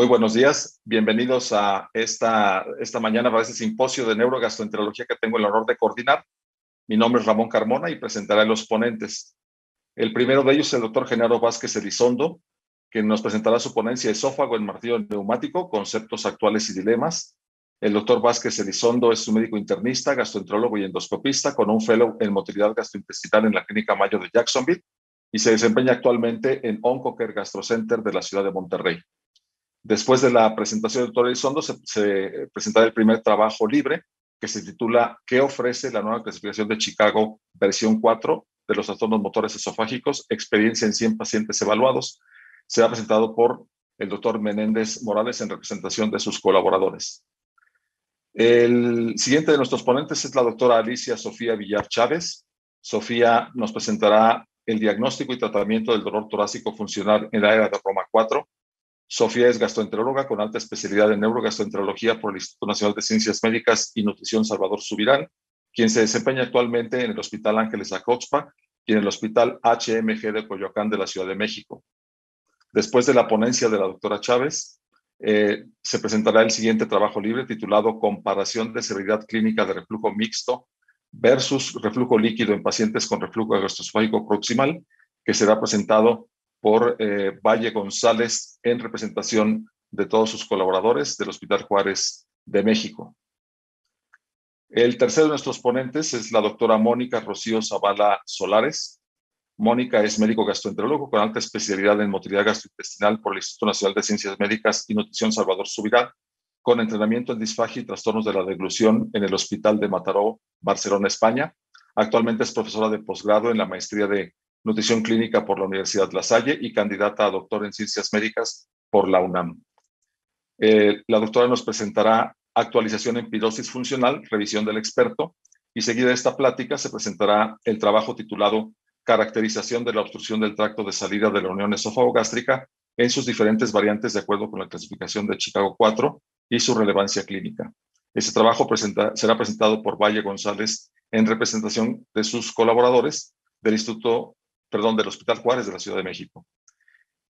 Muy buenos días, bienvenidos a esta, esta mañana para este simposio de neurogastroenterología que tengo el honor de coordinar. Mi nombre es Ramón Carmona y presentaré a los ponentes. El primero de ellos es el doctor Genaro Vázquez Elizondo, quien nos presentará su ponencia Esófago en martillo neumático, conceptos actuales y dilemas. El doctor Vázquez Elizondo es un médico internista, gastroenterólogo y endoscopista con un fellow en motilidad gastrointestinal en la Clínica Mayo de Jacksonville y se desempeña actualmente en Oncoker Gastrocenter de la ciudad de Monterrey. Después de la presentación del doctor Elizondo, se, presentará el primer trabajo libre que se titula ¿Qué ofrece la nueva clasificación de Chicago versión 4 de los trastornos motores esofágicos? Experiencia en 100 pacientes evaluados. Será presentado por el doctor Menéndez Morales en representación de sus colaboradores. El siguiente de nuestros ponentes es la doctora Alicia Sofía Villar Chávez. Sofía nos presentará el diagnóstico y tratamiento del dolor torácico funcional en la era de Roma 4 Sofía es gastroenteróloga con alta especialidad en neurogastroenterología por el Instituto Nacional de Ciencias Médicas y Nutrición Salvador Subirán, quien se desempeña actualmente en el Hospital Ángeles Acoxpa y en el Hospital HMG de Coyoacán de la Ciudad de México. Después de la ponencia de la doctora Chávez, eh, se presentará el siguiente trabajo libre titulado Comparación de severidad clínica de reflujo mixto versus reflujo líquido en pacientes con reflujo gastroesofágico proximal, que será presentado por eh, Valle González en representación de todos sus colaboradores del Hospital Juárez de México. El tercero de nuestros ponentes es la doctora Mónica Rocío Zavala Solares. Mónica es médico gastroenterólogo con alta especialidad en motilidad gastrointestinal por el Instituto Nacional de Ciencias Médicas y Nutrición Salvador Subirá, con entrenamiento en disfagia y trastornos de la deglución en el Hospital de Mataró, Barcelona, España. Actualmente es profesora de posgrado en la maestría de nutrición clínica por la Universidad La Salle y candidata a doctor en ciencias médicas por la UNAM. Eh, la doctora nos presentará actualización en pirosis funcional, revisión del experto, y seguida de esta plática se presentará el trabajo titulado Caracterización de la obstrucción del tracto de salida de la unión esofagogástrica en sus diferentes variantes de acuerdo con la clasificación de Chicago 4 y su relevancia clínica. Este trabajo será presentado por Valle González en representación de sus colaboradores del Instituto perdón, del Hospital Juárez de la Ciudad de México.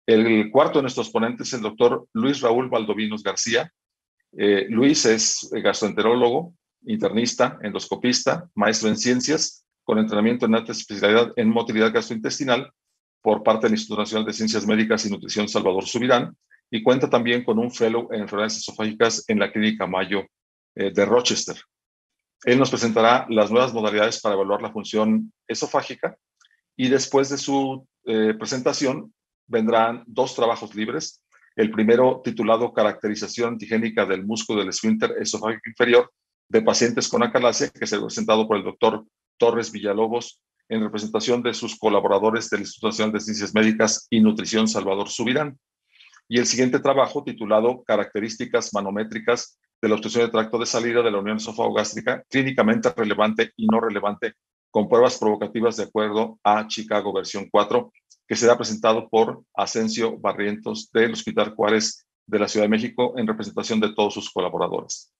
El cuarto de nuestros ponentes es el doctor Luis Raúl Valdovinos García. Eh, Luis es gastroenterólogo, internista, endoscopista, maestro en ciencias, con entrenamiento en alta especialidad en motilidad gastrointestinal por parte del Instituto Nacional de Ciencias Médicas y Nutrición Salvador Subirán y cuenta también con un fellow en enfermedades esofágicas en la Clínica Mayo eh, de Rochester. Él nos presentará las nuevas modalidades para evaluar la función esofágica y después de su eh, presentación vendrán dos trabajos libres. El primero titulado Caracterización antigénica del músculo del esfínter esofágico inferior de pacientes con acalasia, que será presentado por el doctor Torres Villalobos en representación de sus colaboradores de la Institución de Ciencias Médicas y Nutrición Salvador Subirán. Y el siguiente trabajo titulado Características manométricas de la obstrucción de tracto de salida de la unión esofagogástrica clínicamente relevante y no relevante con pruebas provocativas de acuerdo a Chicago versión 4, que será presentado por Asensio Barrientos del Hospital Juárez de la Ciudad de México en representación de todos sus colaboradores.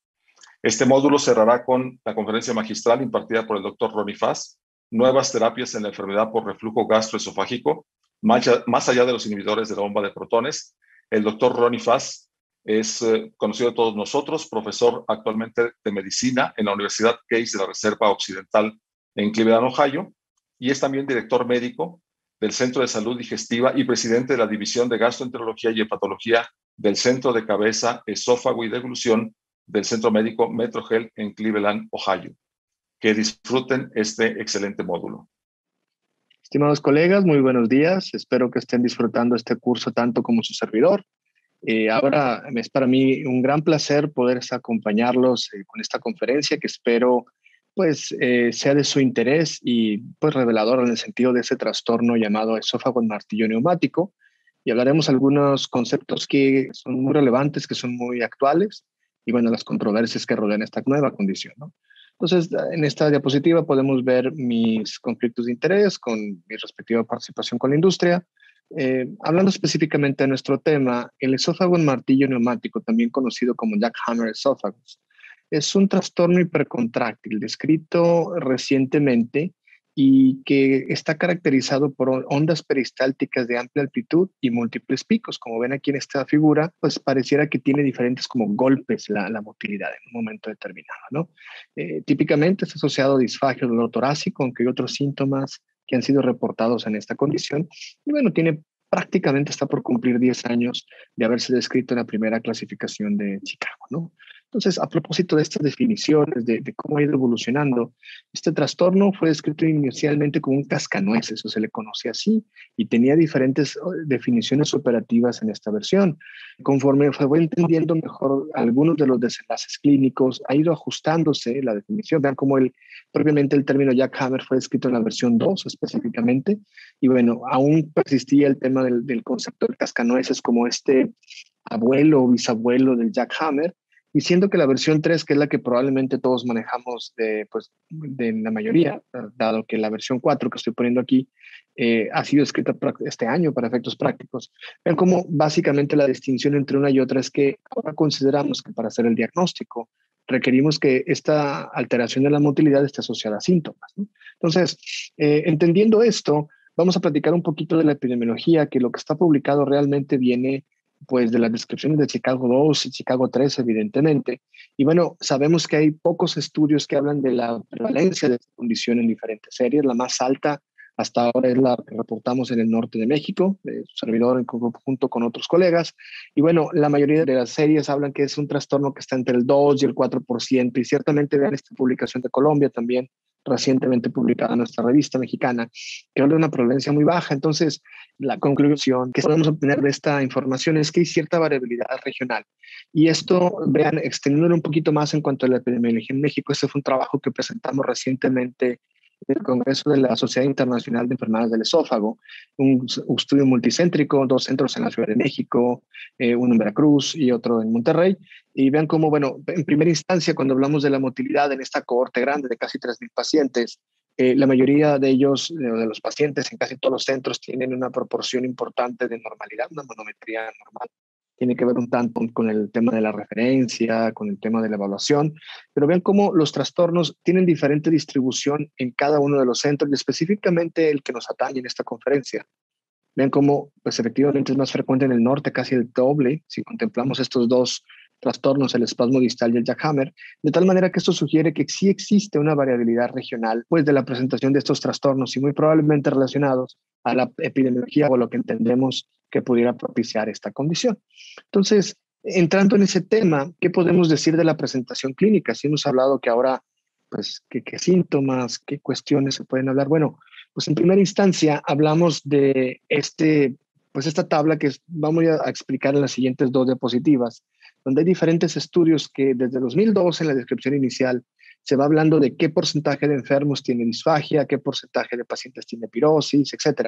Este módulo cerrará con la conferencia magistral impartida por el doctor Ronnie Fass, Nuevas terapias en la enfermedad por reflujo gastroesofágico, más allá de los inhibidores de la bomba de protones. El doctor Ronnie Fass es eh, conocido de todos nosotros, profesor actualmente de medicina en la Universidad Case de la Reserva Occidental en Cleveland, Ohio, y es también director médico del Centro de Salud Digestiva y presidente de la División de Gastroenterología y Hepatología del Centro de Cabeza, Esófago y Deglución del Centro Médico MetroGel en Cleveland, Ohio. Que disfruten este excelente módulo. Estimados colegas, muy buenos días. Espero que estén disfrutando este curso tanto como su servidor. Eh, ahora es para mí un gran placer poder acompañarlos eh, con esta conferencia que espero pues eh, sea de su interés y pues revelador en el sentido de ese trastorno llamado esófago en martillo neumático. Y hablaremos algunos conceptos que son muy relevantes, que son muy actuales y bueno, las controversias que rodean esta nueva condición. Entonces, en esta diapositiva podemos ver mis conflictos de interés con mi respectiva participación con la industria. Eh, hablando específicamente de nuestro tema, el esófago en martillo neumático, también conocido como jackhammer esófagos, es un trastorno hipercontráctil descrito recientemente y que está caracterizado por ondas peristálticas de amplia amplitud y múltiples picos. Como ven aquí en esta figura, pues pareciera que tiene diferentes como golpes la, motilidad en un momento determinado, ¿no? Eh, típicamente es asociado a disfagio dolor torácico, aunque hay otros síntomas que han sido reportados en esta condición. Y bueno, tiene prácticamente está por cumplir 10 años de haberse descrito en la primera clasificación de Chicago, ¿no? Entonces, a propósito de estas definiciones, de, cómo ha ido evolucionando, este trastorno fue descrito inicialmente como un cascanueces, o se le conocía así, y tenía diferentes oh, definiciones operativas en esta versión. Conforme fue entendiendo mejor algunos de los desenlaces clínicos, ha ido ajustándose la definición. Vean cómo el, propiamente el término Jack Hammer fue escrito en la versión 2 específicamente, y bueno, aún persistía el tema del, concepto de cascanueces como este abuelo o bisabuelo del Jack Hammer, y siendo que la versión 3, que es la que probablemente todos manejamos de, pues, de la mayoría, ah, dado que la versión 4 que estoy poniendo aquí eh, ha sido escrita este año para efectos prácticos, ven como básicamente la distinción entre una y otra es que ahora consideramos que para hacer el diagnóstico requerimos que esta alteración de la motilidad esté asociada a síntomas. Entonces, eh, entendiendo esto, vamos a platicar un poquito de la epidemiología, que lo que está publicado realmente viene pues de las descripciones de Chicago 2 y Chicago 3, evidentemente. Y bueno, sabemos que hay pocos estudios que hablan de la prevalencia de esta condición en diferentes series. La más alta hasta ahora es la que reportamos en el norte de México, su servidor en conjunto con otros colegas. Y bueno, la mayoría de las series hablan que es un trastorno que está entre el 2 y el 4%, y ciertamente vean esta publicación de Colombia también, recientemente publicada en nuestra revista mexicana, que habla de una prevalencia muy baja. Entonces, la conclusión que podemos obtener de esta información es que hay cierta variabilidad regional. Y esto, vean, extendiéndolo un poquito más en cuanto a la epidemiología en México, este fue un trabajo que presentamos recientemente del Congreso de la Sociedad Internacional de Enfermedades del Esófago, un, estudio multicéntrico, dos centros en la Ciudad de México, eh, uno en Veracruz y otro en Monterrey, y vean cómo, bueno, en primera instancia, cuando hablamos de la motilidad en esta cohorte grande de casi 3.000 pacientes, eh, la mayoría de ellos, eh, de los pacientes en casi todos los centros, tienen una proporción importante de normalidad, una monometría normal tiene que ver un tanto con el tema de la referencia, con el tema de la evaluación, pero vean cómo los trastornos tienen diferente distribución en cada uno de los centros y específicamente el que nos atañe en esta conferencia. Vean cómo, pues efectivamente es más frecuente en el norte, casi el doble, si contemplamos estos dos trastornos, el espasmo distal y el jackhammer, de tal manera que esto sugiere que sí existe una variabilidad regional, pues de la presentación de estos trastornos y muy probablemente relacionados a la epidemiología o lo que entendemos que pudiera propiciar esta condición. Entonces, entrando en ese tema, ¿qué podemos decir de la presentación clínica? Si hemos hablado que ahora, pues, qué síntomas, qué cuestiones se pueden hablar. Bueno, pues en primera instancia hablamos de este, pues esta tabla que vamos a explicar en las siguientes dos diapositivas, donde hay diferentes estudios que desde 2012 en la descripción inicial se va hablando de qué porcentaje de enfermos tiene disfagia, qué porcentaje de pacientes tiene pirosis, etc.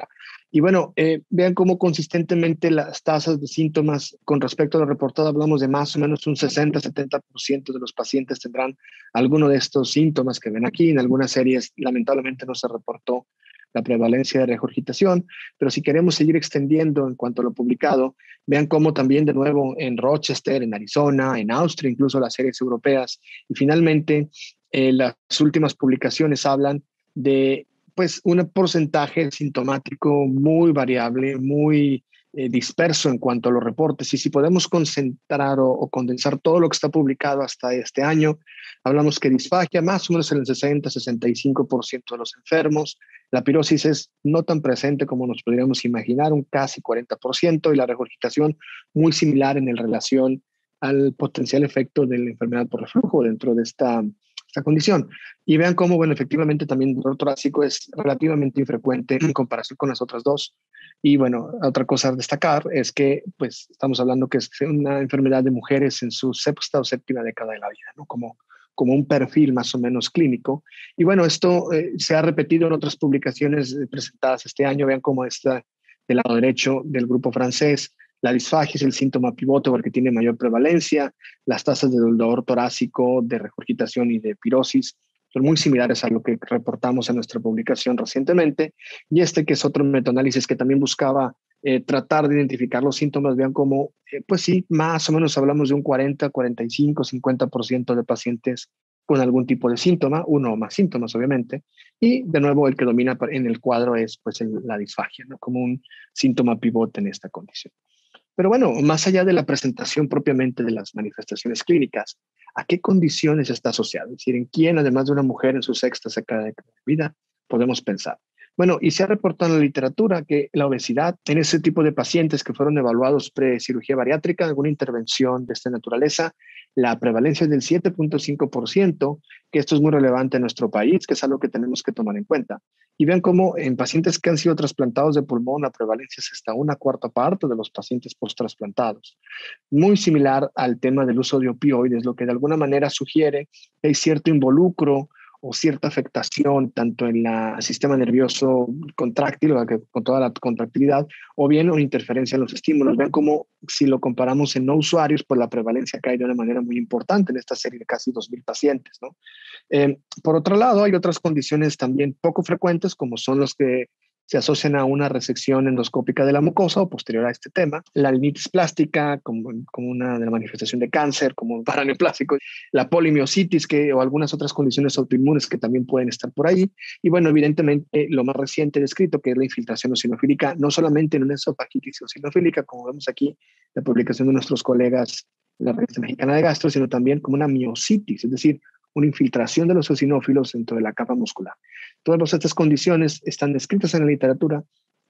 Y bueno, eh, vean cómo consistentemente las tasas de síntomas con respecto a lo reportado, hablamos de más o menos un 60-70% de los pacientes tendrán alguno de estos síntomas que ven aquí. En algunas series, lamentablemente, no se reportó la prevalencia de regurgitación, pero si queremos seguir extendiendo en cuanto a lo publicado, vean cómo también de nuevo en Rochester, en Arizona, en Austria, incluso las series europeas, y finalmente eh, las últimas publicaciones hablan de pues un porcentaje sintomático muy variable, muy eh, disperso en cuanto a los reportes. Y si podemos concentrar o, condensar todo lo que está publicado hasta este año, hablamos que disfagia más o menos en el 60-65% de los enfermos. La pirosis es no tan presente como nos podríamos imaginar, un casi 40%, y la regurgitación muy similar en relación al potencial efecto de la enfermedad por reflujo dentro de esta esta condición. Y vean cómo, bueno, efectivamente también el dolor torácico es relativamente infrecuente en comparación con las otras dos. Y bueno, otra cosa a destacar es que, pues, estamos hablando que es una enfermedad de mujeres en su sexta o séptima década de la vida, ¿no? Como, como un perfil más o menos clínico. Y bueno, esto eh, se ha repetido en otras publicaciones eh, presentadas este año. Vean cómo está del lado derecho del grupo francés, la disfagia es el síntoma pivote porque tiene mayor prevalencia. Las tasas de dolor torácico, de regurgitación y de pirosis son muy similares a lo que reportamos en nuestra publicación recientemente. Y este, que es otro metanálisis que también buscaba eh, tratar de identificar los síntomas, vean cómo, eh, pues sí, más o menos hablamos de un 40, 45, 50% de pacientes con algún tipo de síntoma, uno o más síntomas, obviamente. Y de nuevo, el que domina en el cuadro es pues la disfagia, como un síntoma pivote en esta condición. Pero bueno, más allá de la presentación propiamente de las manifestaciones clínicas, ¿a qué condiciones está asociado? Es decir, ¿en quién, además de una mujer en su sexta década de vida, podemos pensar? Bueno, y se ha reportado en la literatura que la obesidad en ese tipo de pacientes que fueron evaluados pre-cirugía bariátrica, alguna intervención de esta naturaleza, la prevalencia es del 7.5%, que esto es muy relevante en nuestro país, que es algo que tenemos que tomar en cuenta. Y vean cómo en pacientes que han sido trasplantados de pulmón, la prevalencia es hasta una cuarta parte de los pacientes post-trasplantados. Muy similar al tema del uso de opioides, lo que de alguna manera sugiere que hay cierto involucro o cierta afectación tanto en el sistema nervioso contráctil, que, con toda la contractilidad, o bien una interferencia en los estímulos. Vean cómo si lo comparamos en no usuarios, pues la prevalencia cae de una manera muy importante en esta serie de casi 2.000 pacientes. ¿no? Eh, por otro lado, hay otras condiciones también poco frecuentes, como son los que se asocian a una resección endoscópica de la mucosa o posterior a este tema, la linitis plástica como, una de la manifestación de cáncer, como un paraneoplásico, la polimiositis que, o algunas otras condiciones autoinmunes que también pueden estar por ahí. Y bueno, evidentemente lo más reciente descrito que es la infiltración eosinofílica, no solamente en una esofagitis eosinofílica, como vemos aquí la publicación de nuestros colegas de la Revista Mexicana de Gastro, sino también como una miositis, es decir, una infiltración de los eosinófilos dentro de la capa muscular. Todas estas condiciones están descritas en la literatura,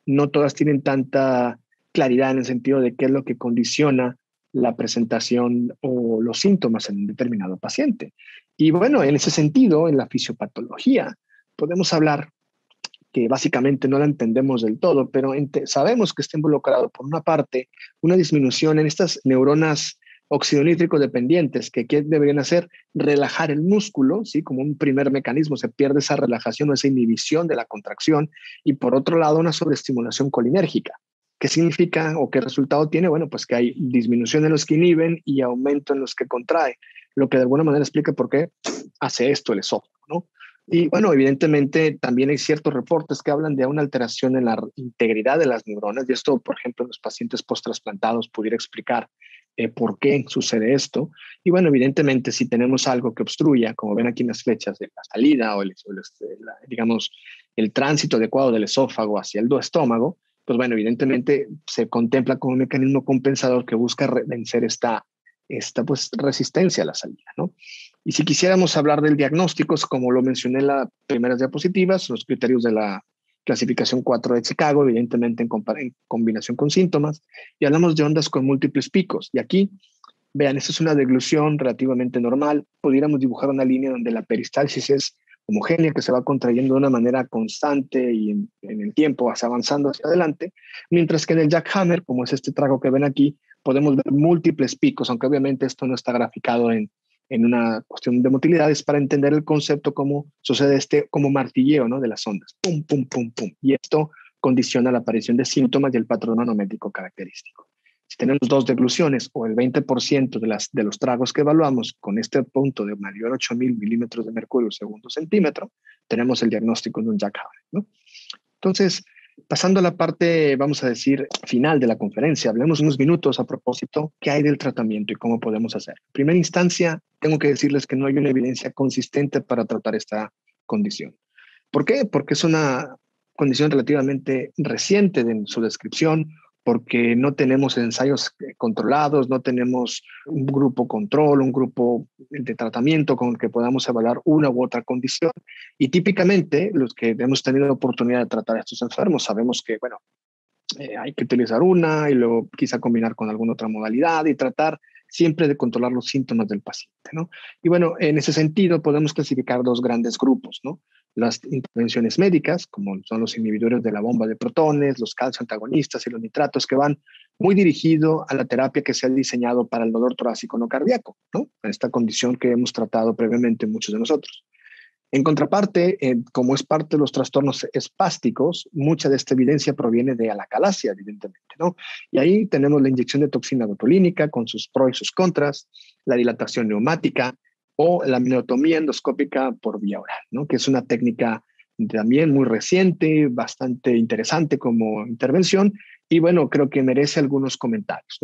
no todas tienen tanta claridad en el sentido de qué es lo que condiciona la presentación o los síntomas en un determinado paciente. Y bueno, en ese sentido, en la fisiopatología, podemos hablar que básicamente no la entendemos del todo, pero sabemos que está involucrado por una parte una disminución en estas neuronas óxido nítrico dependientes, que ¿qué deberían hacer? Relajar el músculo, ¿sí? Como un primer mecanismo, se pierde esa relajación o esa inhibición de la contracción. Y por otro lado, una sobreestimulación colinérgica. ¿Qué significa o qué resultado tiene? Bueno, pues que hay disminución en los que inhiben y aumento en los que contraen, lo que de alguna manera explica por qué hace esto el esófago, ¿no? Y bueno, evidentemente también hay ciertos reportes que hablan de una alteración en la integridad de las neuronas y esto, por ejemplo, en los pacientes post-trasplantados pudiera explicar eh, por qué sucede esto. Y bueno, evidentemente si tenemos algo que obstruya, como ven aquí en las flechas de la salida o, el, este, digamos, el tránsito adecuado del esófago hacia el estómago, pues bueno, evidentemente se contempla como un mecanismo compensador que busca vencer esta, esta pues, resistencia a la salida, ¿no? Y si quisiéramos hablar del diagnóstico, como lo mencioné en las primeras diapositivas, los criterios de la clasificación 4 de Chicago, evidentemente en, combinación con síntomas, y hablamos de ondas con múltiples picos. Y aquí, vean, esta es una deglución relativamente normal. Pudiéramos dibujar una línea donde la peristalsis es homogénea, que se va contrayendo de una manera constante y en, el tiempo va avanzando hacia adelante, mientras que en el jackhammer, como es este trago que ven aquí, podemos ver múltiples picos, aunque obviamente esto no está graficado en, en una cuestión de motilidad es para entender el concepto cómo sucede este como martilleo ¿no? de las ondas. Pum, pum, pum, pum. Y esto condiciona la aparición de síntomas y el patrón anométrico característico. Si tenemos dos degluciones o el 20% de, las, de los tragos que evaluamos con este punto de mayor 8000 milímetros de mercurio segundo centímetro, tenemos el diagnóstico de un jackhammer. ¿no? Entonces, Pasando a la parte, vamos a decir, final de la conferencia, hablemos unos minutos a propósito qué hay del tratamiento y cómo podemos hacer. En primera instancia, tengo que decirles que no hay una evidencia consistente para tratar esta condición. ¿Por qué? Porque es una condición relativamente reciente en su descripción, porque no tenemos ensayos eh, controlados, no tenemos un grupo control, un grupo de tratamiento con el que podamos evaluar una u otra condición. Y típicamente los que hemos tenido la oportunidad de tratar a estos enfermos sabemos que, bueno, eh, hay que utilizar una y luego quizá combinar con alguna otra modalidad y tratar siempre de controlar los síntomas del paciente, ¿no? Y bueno, en ese sentido podemos clasificar dos grandes grupos, ¿no? las intervenciones médicas, como son los inhibidores de la bomba de protones, los calcio antagonistas y los nitratos, que van muy dirigido a la terapia que se ha diseñado para el dolor torácico no cardíaco, ¿no? esta condición que hemos tratado previamente muchos de nosotros. En contraparte, eh, como es parte de los trastornos espásticos, mucha de esta evidencia proviene de la alacalacia, evidentemente, ¿no? Y ahí tenemos la inyección de toxina botulínica con sus pros y sus contras, la dilatación neumática, o la amniotomía endoscópica por vía oral, ¿no? que es una técnica también muy reciente, bastante interesante como intervención y bueno, creo que merece algunos comentarios.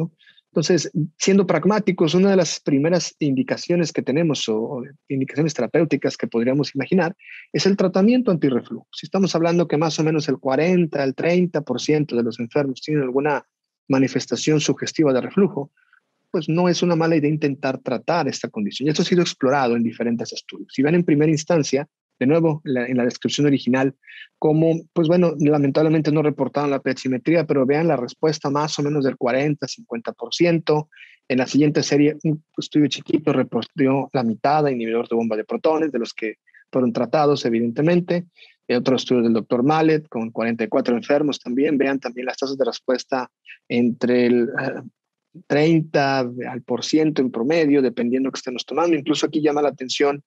Entonces, siendo pragmáticos, una de las primeras indicaciones que tenemos o, indicaciones terapéuticas que podríamos imaginar es el tratamiento antirreflujo. Si estamos hablando que más o menos el 40, el 30% de los enfermos tienen alguna manifestación sugestiva de reflujo, pues no es una mala idea intentar tratar esta condición. Y esto ha sido explorado en diferentes estudios. Si ven en primera instancia, de nuevo, en la, descripción original, como, pues bueno, lamentablemente no reportaron la pesimetría pero vean la respuesta más o menos del 40-50%. En la siguiente serie, un estudio chiquito reportó la mitad de inhibidor de bomba de protones, de los que fueron tratados, evidentemente. Eh, otro estudio del doctor Mallet con 44 enfermos también. Vean también las tasas de respuesta entre el eh, 30 al por ciento en promedio, dependiendo que estemos tomando. Incluso aquí llama la atención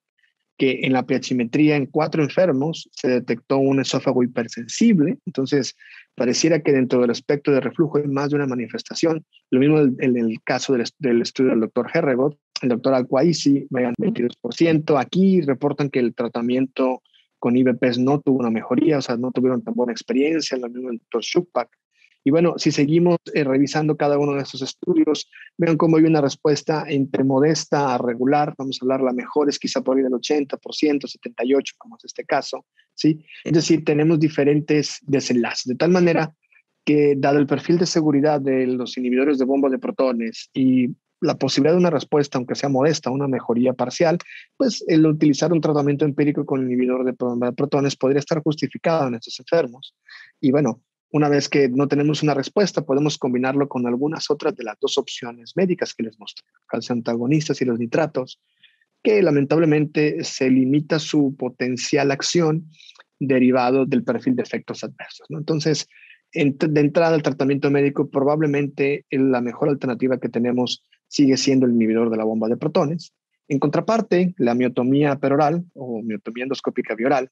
que en la piachimetría en cuatro enfermos se detectó un esófago hipersensible, entonces pareciera que dentro del aspecto de reflujo hay más de una manifestación. Lo mismo en el caso del, estudio del doctor Herregot, el doctor Alcuaisi, vean 22%. Aquí reportan que el tratamiento con IBPs no tuvo una mejoría, o sea, no tuvieron tan buena experiencia, lo mismo el doctor Shukpak. Y bueno, si seguimos eh, revisando cada uno de estos estudios, vean cómo hay una respuesta entre modesta a regular, vamos a hablar la mejor es quizá por ahí del 80%, 78% como es este caso, ¿sí? Es decir, tenemos diferentes desenlaces, de tal manera que dado el perfil de seguridad de los inhibidores de bombas de protones y la posibilidad de una respuesta, aunque sea modesta, una mejoría parcial, pues el utilizar un tratamiento empírico con inhibidor de protones podría estar justificado en estos enfermos. Y bueno, una vez que no tenemos una respuesta, podemos combinarlo con algunas otras de las dos opciones médicas que les mostré, los antagonistas y los nitratos, que lamentablemente se limita su potencial acción derivado del perfil de efectos adversos. Entonces, de entrada al tratamiento médico, probablemente la mejor alternativa que tenemos sigue siendo el inhibidor de la bomba de protones. En contraparte, la miotomía peroral o miotomía endoscópica bioral,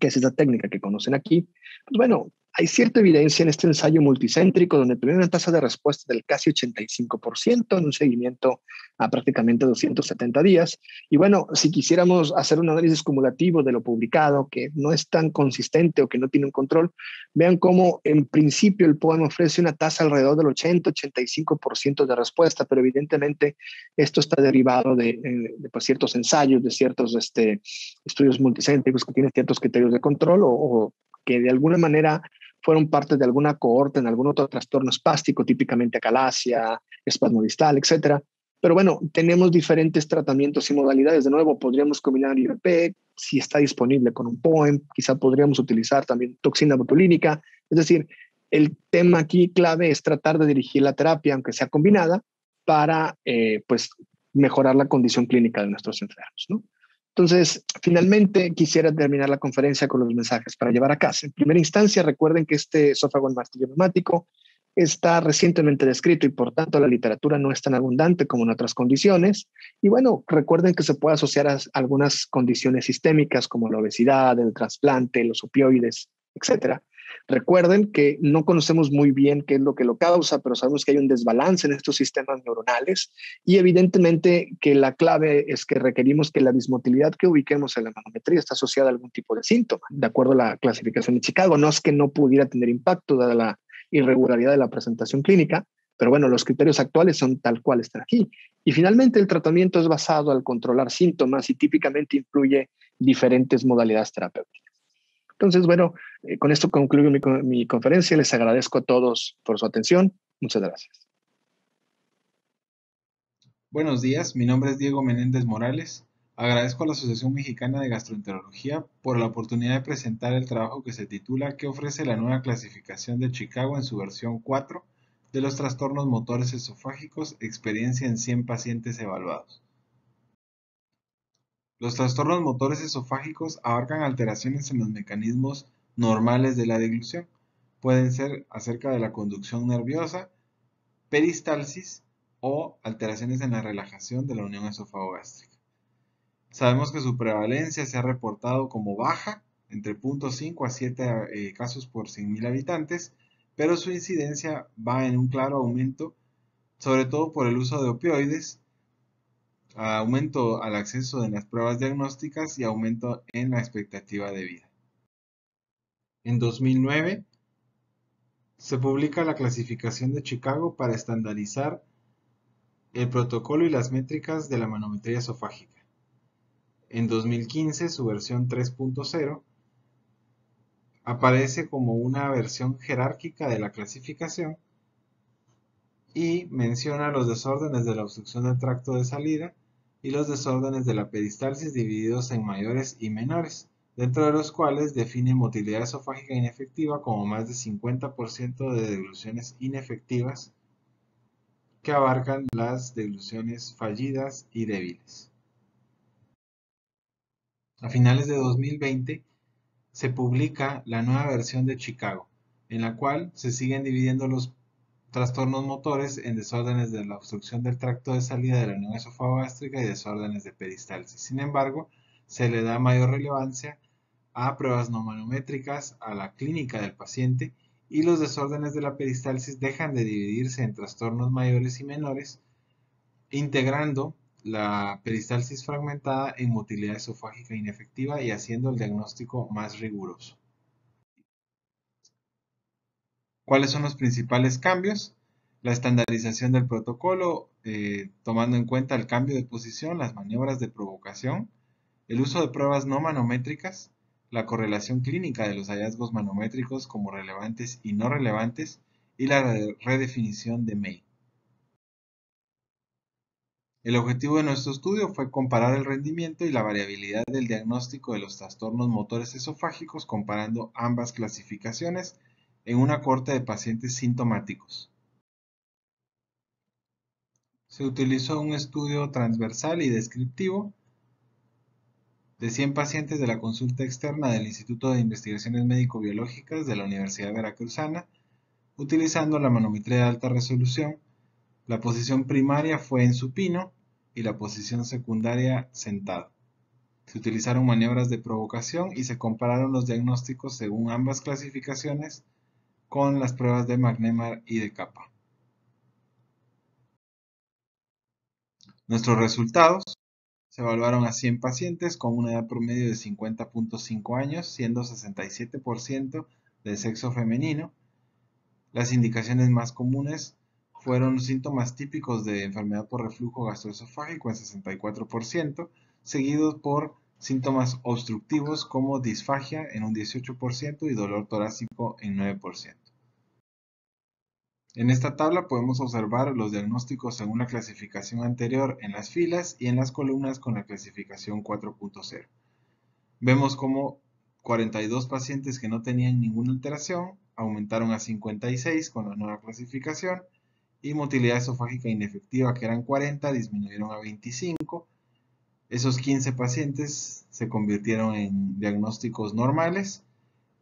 que es esa técnica que conocen aquí, pues bueno, hay cierta evidencia en este ensayo multicéntrico donde tuvieron una tasa de respuesta del casi 85% en un seguimiento a prácticamente 270 días. Y bueno, si quisiéramos hacer un análisis cumulativo de lo publicado, que no es tan consistente o que no tiene un control, vean cómo en principio el poema ofrece una tasa alrededor del 80-85% de respuesta, pero evidentemente esto está derivado de, eh, pues, ciertos ensayos, de ciertos este, estudios multicéntricos que tienen ciertos criterios de control o, o que de alguna manera fueron parte de alguna cohorte en algún otro trastorno espástico, típicamente acalasia, espasmodistal, etcétera. Pero bueno, tenemos diferentes tratamientos y modalidades. De nuevo, podríamos combinar IVP si está disponible con un POEM, quizá podríamos utilizar también toxina botulínica. Es decir, el tema aquí clave es tratar de dirigir la terapia, aunque sea combinada, para eh, pues, mejorar la condición clínica de nuestros enfermos. ¿no? Entonces, finalmente quisiera terminar la conferencia con los mensajes para llevar a casa. En primera instancia, recuerden que este esófago en martillo neumático está recientemente descrito y por tanto la literatura no es tan abundante como en otras condiciones. Y bueno, recuerden que se puede asociar a algunas condiciones sistémicas como la obesidad, el trasplante, los opioides, etcétera. Recuerden que no conocemos muy bien qué es lo que lo causa, pero sabemos que hay un desbalance en estos sistemas neuronales y evidentemente que la clave es que requerimos que la dismotilidad que ubiquemos en la manometría está asociada a algún tipo de síntoma, de acuerdo a la clasificación de Chicago. No es que no pudiera tener impacto dada la irregularidad de la presentación clínica, pero bueno, los criterios actuales son tal cual están aquí. Y finalmente el tratamiento es basado al controlar síntomas y típicamente incluye diferentes modalidades terapéuticas. Entonces, bueno, eh, con esto concluyo mi, mi conferencia. Les agradezco a todos por su atención. Muchas gracias. Buenos días, mi nombre es Diego Menéndez Morales. Agradezco a la Asociación Mexicana de Gastroenterología por la oportunidad de presentar el trabajo que se titula ¿Qué ofrece la nueva clasificación de Chicago en su versión 4 de los trastornos motores esofágicos? Experiencia en 100 pacientes evaluados. Los trastornos motores esofágicos abarcan alteraciones en los mecanismos normales de la deglución. Pueden ser acerca de la conducción nerviosa, peristalsis o alteraciones en la relajación de la unión esofagogástrica. Sabemos que su prevalencia se ha reportado como baja, entre 0.5 a 7 eh, casos por 100.000 habitantes, pero su incidencia va en un claro aumento, sobre todo por el uso de opioides, aumento al acceso en las pruebas diagnósticas y aumento en la expectativa de vida. En 2009 se publica la clasificación de Chicago para estandarizar el protocolo y las métricas de la manometría esofágica. En 2015 su versión 3.0 aparece como una versión jerárquica de la clasificación y menciona los desórdenes de la obstrucción del tracto de salida y los desórdenes de la peristalsis divididos en mayores y menores, dentro de los cuales define motilidad esofágica inefectiva como más de 50% de degluciones inefectivas que abarcan las degluciones fallidas y débiles. A finales de 2020 se publica la nueva versión de Chicago, en la cual se siguen dividiendo los trastornos motores en desórdenes de la obstrucción del tracto de salida de la unión esofagogástrica y desórdenes de peristalsis. Sin embargo, se le da mayor relevancia a pruebas no manométricas, a la clínica del paciente y los desórdenes de la peristalsis dejan de dividirse en trastornos mayores y menores, integrando la peristalsis fragmentada en motilidad esofágica inefectiva y haciendo el diagnóstico más riguroso. ¿Cuáles son los principales cambios? La estandarización del protocolo, eh, tomando en cuenta el cambio de posición, las maniobras de provocación, el uso de pruebas no manométricas, la correlación clínica de los hallazgos manométricos como relevantes y no relevantes, y la redefinición de MEI. El objetivo de nuestro estudio fue comparar el rendimiento y la variabilidad del diagnóstico de los trastornos motores esofágicos comparando ambas clasificaciones en una corte de pacientes sintomáticos. Se utilizó un estudio transversal y descriptivo de 100 pacientes de la consulta externa del Instituto de Investigaciones Médico-Biológicas de la Universidad Veracruzana, utilizando la manometría de alta resolución. La posición primaria fue en supino y la posición secundaria sentado. Se utilizaron maniobras de provocación y se compararon los diagnósticos según ambas clasificaciones con las pruebas de Magnemar y de Kappa. Nuestros resultados se evaluaron a 100 pacientes con una edad promedio de 50.5 años, siendo 67% de sexo femenino. Las indicaciones más comunes fueron síntomas típicos de enfermedad por reflujo gastroesofágico en 64%, seguidos por síntomas obstructivos como disfagia en un 18% y dolor torácico en 9%. En esta tabla podemos observar los diagnósticos según la clasificación anterior en las filas y en las columnas con la clasificación 4.0. Vemos cómo 42 pacientes que no tenían ninguna alteración aumentaron a 56 con la nueva clasificación y motilidad esofágica inefectiva que eran 40 disminuyeron a 25. Esos 15 pacientes se convirtieron en diagnósticos normales.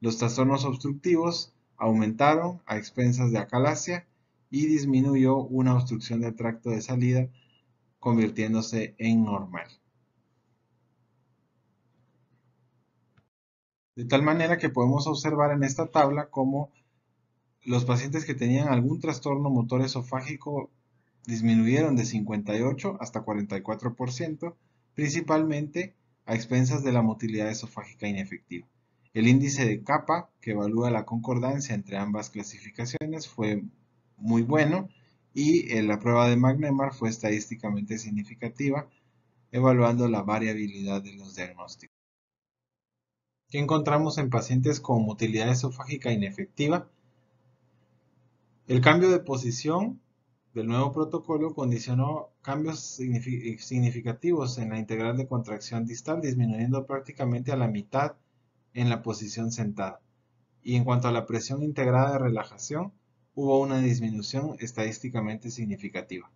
Los trastornos obstructivos aumentaron a expensas de acalacia y disminuyó una obstrucción del tracto de salida convirtiéndose en normal. De tal manera que podemos observar en esta tabla cómo los pacientes que tenían algún trastorno motor esofágico disminuyeron de 58 hasta 44%, principalmente a expensas de la motilidad esofágica inefectiva. El índice de Kappa, que evalúa la concordancia entre ambas clasificaciones, fue muy bueno y eh, la prueba de Magnemar fue estadísticamente significativa, evaluando la variabilidad de los diagnósticos. ¿Qué encontramos en pacientes con motilidad esofágica inefectiva? El cambio de posición del nuevo protocolo condicionó cambios significativos en la integral de contracción distal, disminuyendo prácticamente a la mitad en la posición sentada. Y en cuanto a la presión integrada de relajación, hubo una disminución estadísticamente significativa.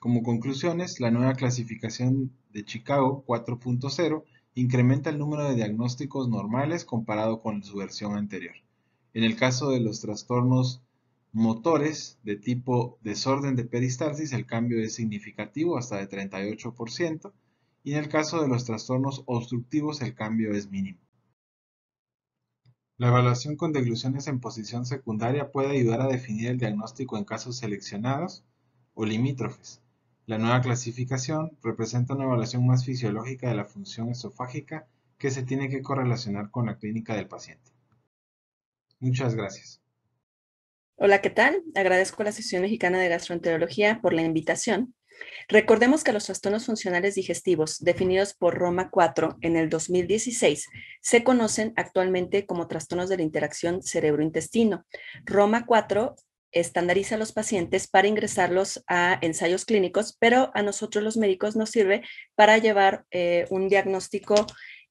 Como conclusiones, la nueva clasificación de Chicago 4.0 incrementa el número de diagnósticos normales comparado con su versión anterior. En el caso de los trastornos motores de tipo desorden de peristalsis, el cambio es significativo hasta de 38%, y en el caso de los trastornos obstructivos el cambio es mínimo. La evaluación con degluciones en posición secundaria puede ayudar a definir el diagnóstico en casos seleccionados o limítrofes. La nueva clasificación representa una evaluación más fisiológica de la función esofágica que se tiene que correlacionar con la clínica del paciente. Muchas gracias. Hola, ¿qué tal? Agradezco a la Asociación Mexicana de Gastroenterología por la invitación Recordemos que los trastornos funcionales digestivos definidos por Roma 4 en el 2016 se conocen actualmente como trastornos de la interacción cerebro-intestino. Roma 4 estandariza a los pacientes para ingresarlos a ensayos clínicos, pero a nosotros los médicos nos sirve para llevar eh, un diagnóstico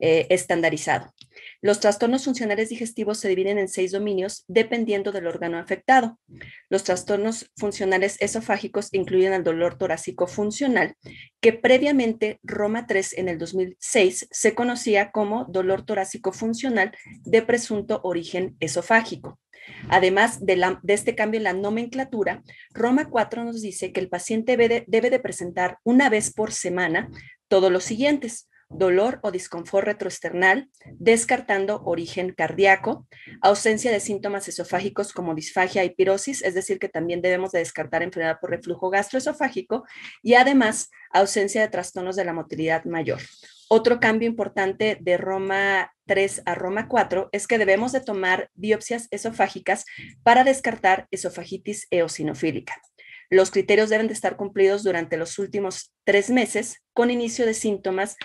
eh, estandarizado. Los trastornos funcionales digestivos se dividen en seis dominios dependiendo del órgano afectado. Los trastornos funcionales esofágicos incluyen el dolor torácico funcional, que previamente Roma 3 en el 2006 se conocía como dolor torácico funcional de presunto origen esofágico. Además de, este cambio en la nomenclatura, Roma 4 nos dice que el paciente debe debe de presentar una vez por semana todos los siguientes dolor o disconfort retroesternal, descartando origen cardíaco, ausencia de síntomas esofágicos como disfagia y pirosis, es decir, que también debemos de descartar enfermedad por reflujo gastroesofágico y además ausencia de trastornos de la motilidad mayor. Otro cambio importante de Roma 3 a Roma 4 es que debemos de tomar biopsias esofágicas para descartar esofagitis eosinofílica. Los criterios deben de estar cumplidos durante los últimos tres meses con inicio de síntomas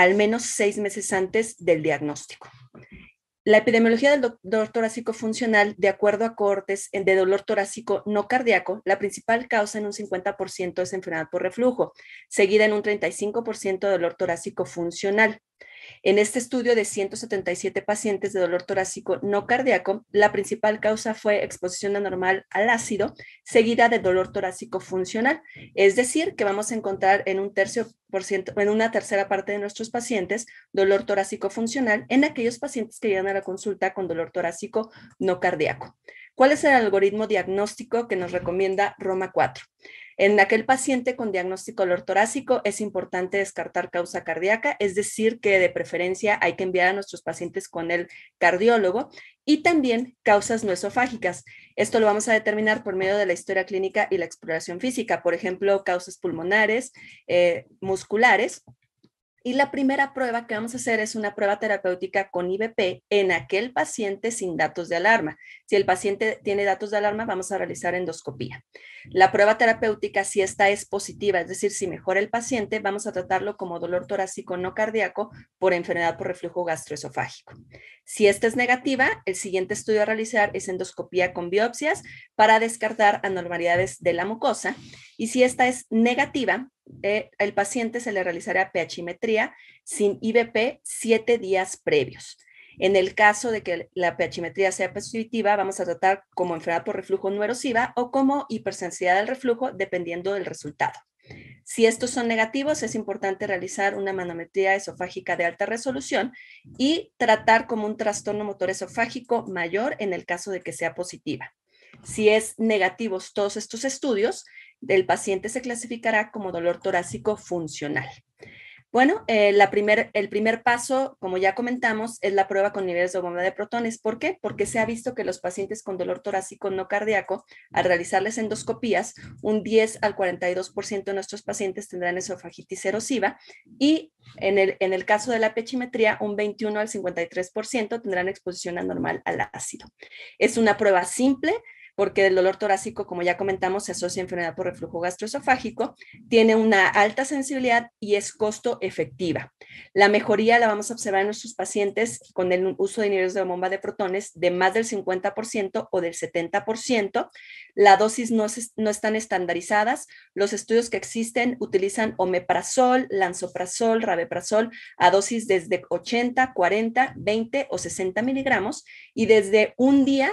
al menos seis meses antes del diagnóstico. La epidemiología del dolor torácico funcional, de acuerdo a cortes de dolor torácico no cardíaco, la principal causa en un 50% es enfermedad por reflujo, seguida en un 35% de dolor torácico funcional. En este estudio de 177 pacientes de dolor torácico no cardíaco, la principal causa fue exposición anormal al ácido, seguida de dolor torácico funcional. Es decir, que vamos a encontrar en un tercio por en una tercera parte de nuestros pacientes dolor torácico funcional en aquellos pacientes que llegan a la consulta con dolor torácico no cardíaco. ¿Cuál es el algoritmo diagnóstico que nos recomienda Roma 4? En aquel paciente con diagnóstico dolor torácico es importante descartar causa cardíaca, es decir, que de preferencia hay que enviar a nuestros pacientes con el cardiólogo y también causas no esofágicas. Esto lo vamos a determinar por medio de la historia clínica y la exploración física, por ejemplo, causas pulmonares, eh, musculares y la primera prueba que vamos a hacer es una prueba terapéutica con IBP en aquel paciente sin datos de alarma. Si el paciente tiene datos de alarma, vamos a realizar endoscopía. La prueba terapéutica, si esta es positiva, es decir, si mejora el paciente, vamos a tratarlo como dolor torácico no cardíaco por enfermedad por reflujo gastroesofágico. Si esta es negativa, el siguiente estudio a realizar es endoscopía con biopsias para descartar anormalidades de la mucosa. Y si esta es negativa, eh, el paciente se le realizará pHimetría sin IBP siete días previos. En el caso de que la pHimetría sea positiva, vamos a tratar como enfermedad por reflujo no erosiva o como hipersensibilidad al reflujo, dependiendo del resultado. Si estos son negativos, es importante realizar una manometría esofágica de alta resolución y tratar como un trastorno motor esofágico mayor en el caso de que sea positiva. Si es negativos todos estos estudios, del paciente se clasificará como dolor torácico funcional. Bueno, eh, la el primer paso, como ya comentamos, es la prueba con niveles de bomba de protones. ¿Por qué? Porque se ha visto que los pacientes con dolor torácico no cardíaco, al realizarles endoscopías, un 10 al 42% de nuestros pacientes tendrán esofagitis erosiva y en el, en el caso de la pechimetría, un 21 al 53% tendrán exposición anormal al ácido. Es una prueba simple, porque el dolor torácico, como ya comentamos, se asocia a enfermedad por reflujo gastroesofágico, tiene una alta sensibilidad y es costo efectiva. La mejoría la vamos a observar en nuestros pacientes con el uso de inhibidores de bomba de protones de más del 50% o del 70%. La dosis no, no están estandarizadas. Los estudios que existen utilizan omeprazol, lanzoprazol, rabeprazol a dosis desde 80, 40, 20 o 60 miligramos y desde un día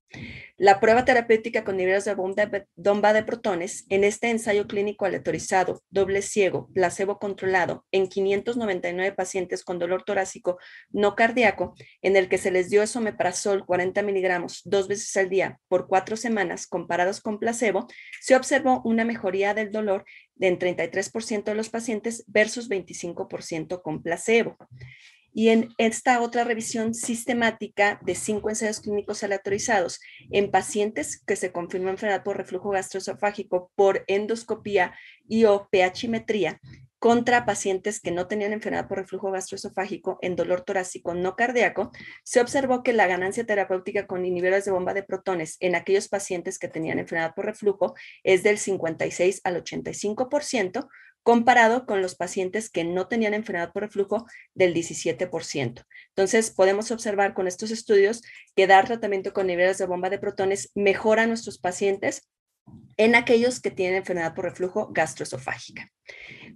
La prueba terapéutica con niveles de bomba de protones en este ensayo clínico aleatorizado, doble ciego, placebo controlado, en 599 pacientes con dolor torácico no cardíaco, en el que se les dio esomeprazol 40 miligramos dos veces al día por cuatro semanas comparados con placebo, se observó una mejoría del dolor en 33% de los pacientes versus 25% con placebo. Y en esta otra revisión sistemática de cinco ensayos clínicos aleatorizados en pacientes que se confirmó enfermedad por reflujo gastroesofágico por endoscopía y o PH-metría contra pacientes que no tenían enfermedad por reflujo gastroesofágico en dolor torácico no cardíaco, se observó que la ganancia terapéutica con inhibidores de bomba de protones en aquellos pacientes que tenían enfermedad por reflujo es del 56 al 85%, comparado con los pacientes que no tenían enfermedad por reflujo del 17%. Entonces, podemos observar con estos estudios que dar tratamiento con niveles de bomba de protones mejora a nuestros pacientes en aquellos que tienen enfermedad por reflujo gastroesofágica.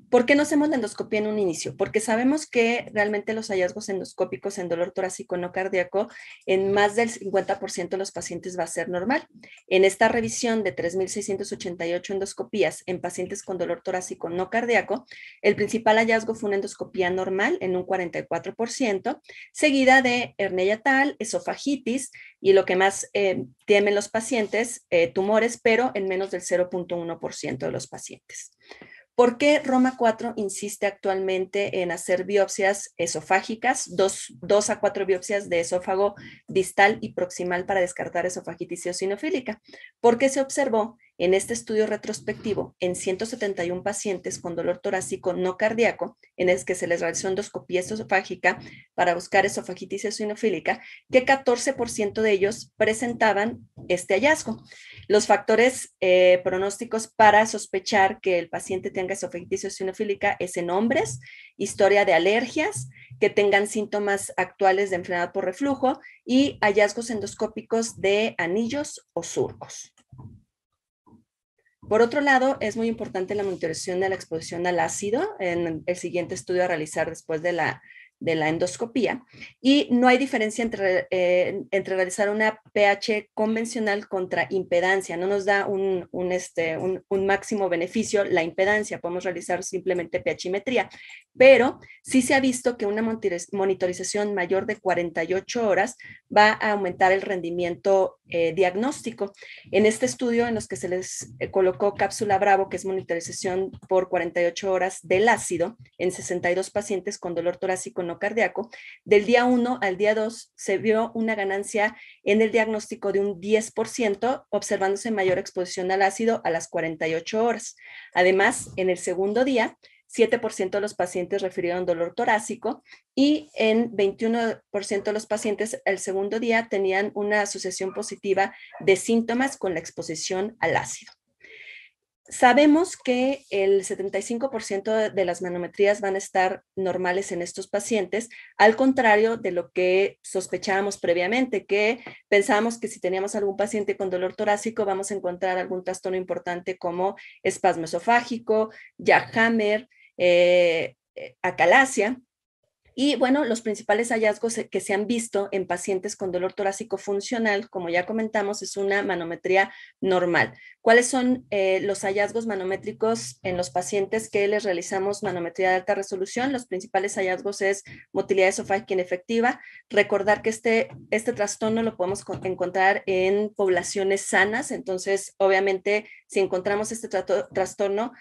¿Por qué no hacemos la endoscopía en un inicio? Porque sabemos que realmente los hallazgos endoscópicos en dolor torácico no cardíaco en más del 50% de los pacientes va a ser normal. En esta revisión de 3.688 endoscopías en pacientes con dolor torácico no cardíaco, el principal hallazgo fue una endoscopía normal en un 44%, seguida de hernia tal, esofagitis y lo que más eh, temen los pacientes, eh, tumores, pero en menos del 0.1% de los pacientes. ¿Por qué Roma 4 insiste actualmente en hacer biopsias esofágicas, dos, a cuatro biopsias de esófago distal y proximal para descartar esofagitis eosinofílica? Porque se observó en este estudio retrospectivo, en 171 pacientes con dolor torácico no cardíaco, en el que se les realizó endoscopía esofágica para buscar esofagitis eosinofílica, que 14% de ellos presentaban este hallazgo. Los factores eh, pronósticos para sospechar que el paciente tenga esofagitis eosinofílica es en hombres, historia de alergias, que tengan síntomas actuales de enfermedad por reflujo y hallazgos endoscópicos de anillos o surcos. Por otro lado, es muy importante la monitorización de la exposición al ácido en el siguiente estudio a realizar después de la de la endoscopía y no hay diferencia entre, eh, entre realizar una pH convencional contra impedancia. No nos da un, este, un, máximo beneficio la impedancia, podemos realizar simplemente pHimetría, pero sí se ha visto que una monitorización mayor de 48 horas va a aumentar el rendimiento eh, diagnóstico. En este estudio en los que se les eh, colocó cápsula Bravo, que es monitorización por 48 horas del ácido en 62 pacientes con dolor torácico no cardíaco, del día 1 al día 2 se vio una ganancia en el diagnóstico de un 10%, observándose mayor exposición al ácido a las 48 horas. Además, en el segundo día, 7% de los pacientes refirieron dolor torácico y en 21% de los pacientes el segundo día tenían una asociación positiva de síntomas con la exposición al ácido. Sabemos que el 75% de las manometrías van a estar normales en estos pacientes, al contrario de lo que sospechábamos previamente, que pensábamos que si teníamos algún paciente con dolor torácico, vamos a encontrar algún trastorno importante como espasmo esofágico, ya eh, eh acalasia. Y bueno, los principales hallazgos que se han visto en pacientes con dolor torácico funcional, como ya comentamos, es una manometría normal. ¿Cuáles son eh, los hallazgos manométricos en los pacientes que les realizamos manometría de alta resolución? Los principales hallazgos es motilidad esofágica inefectiva. Recordar que este, este trastorno lo podemos encontrar en poblaciones sanas, entonces obviamente si encontramos este trastorno,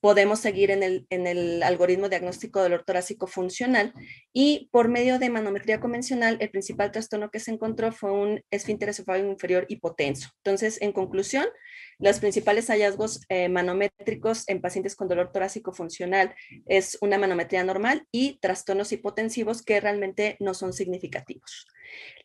podemos seguir en el, en el algoritmo diagnóstico de dolor torácico funcional y por medio de manometría convencional, el principal trastorno que se encontró fue un esfínter esofágico inferior hipotenso. Entonces, en conclusión, los principales hallazgos eh, manométricos en pacientes con dolor torácico funcional es una manometría normal y trastornos hipotensivos que realmente no son significativos.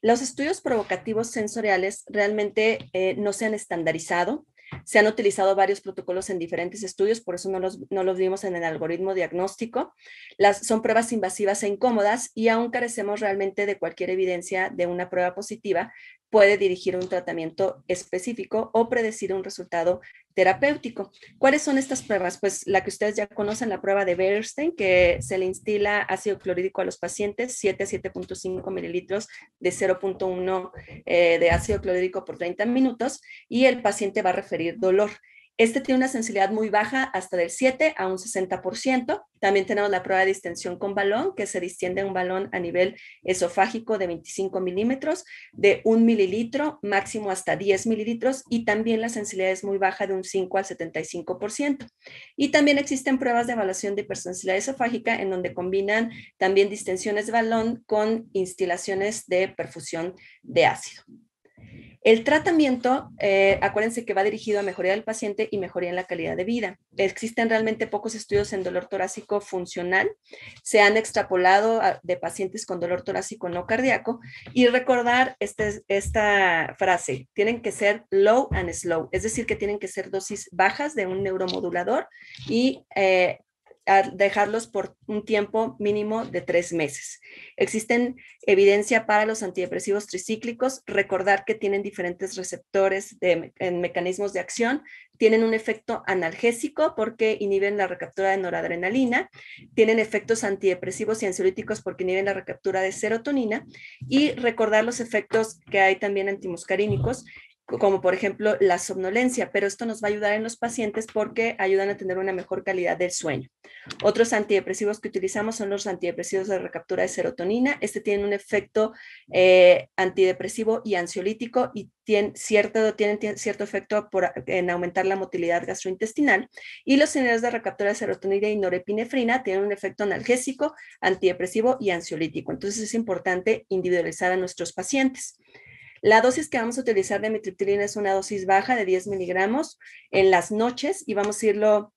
Los estudios provocativos sensoriales realmente eh, no se han estandarizado. Se han utilizado varios protocolos en diferentes estudios, por eso no los, vimos en el algoritmo diagnóstico. Las, son pruebas invasivas e incómodas y aún carecemos realmente de cualquier evidencia de una prueba positiva puede dirigir un tratamiento específico o predecir un resultado terapéutico. ¿Cuáles son estas pruebas? Pues la que ustedes ya conocen, la prueba de Bernstein, que se le instila ácido clorhídrico a los pacientes, 7 a 7.5 mililitros de 0.1 eh, de ácido clorhídrico por 30 minutos, y el paciente va a referir dolor. Este tiene una sensibilidad muy baja, hasta del 7 a un 60%. También tenemos la prueba de distensión con balón, que se distiende un balón a nivel esofágico de 25 milímetros, de 1 mililitro, máximo hasta 10 mililitros, y también la sensibilidad es muy baja, de un 5 al 75%. Y también existen pruebas de evaluación de hipersensibilidad esofágica, en donde combinan también distensiones de balón con instilaciones de perfusión de ácido. El tratamiento, eh, acuérdense que va dirigido a mejoría del paciente y mejoría en la calidad de vida. Existen realmente pocos estudios en dolor torácico funcional. Se han extrapolado de pacientes con dolor torácico no cardíaco. Y recordar este, esta frase, tienen que ser low and slow, es decir, que tienen que ser dosis bajas de un neuromodulador y eh, dejarlos por un tiempo mínimo de tres meses. Existen evidencia para los antidepresivos tricíclicos, recordar que tienen diferentes receptores de, en mecanismos de acción, tienen un efecto analgésico porque inhiben la recaptura de noradrenalina, tienen efectos antidepresivos y ansiolíticos porque inhiben la recaptura de serotonina y recordar los efectos que hay también antimuscarínicos como por ejemplo la somnolencia, pero esto nos va a ayudar en los pacientes porque ayudan a tener una mejor calidad del sueño. Otros antidepresivos que utilizamos son los antidepresivos de recaptura de serotonina. Este tiene un efecto eh, antidepresivo y ansiolítico y tiene cierto, tienen cierto efecto en aumentar la motilidad gastrointestinal. Y los inhibidores de recaptura de serotonina y norepinefrina tienen un efecto analgésico, antidepresivo y ansiolítico. Entonces es importante individualizar a nuestros pacientes. La dosis que vamos a utilizar de mitriptilina es una dosis baja de 10 miligramos en las noches y vamos a irlo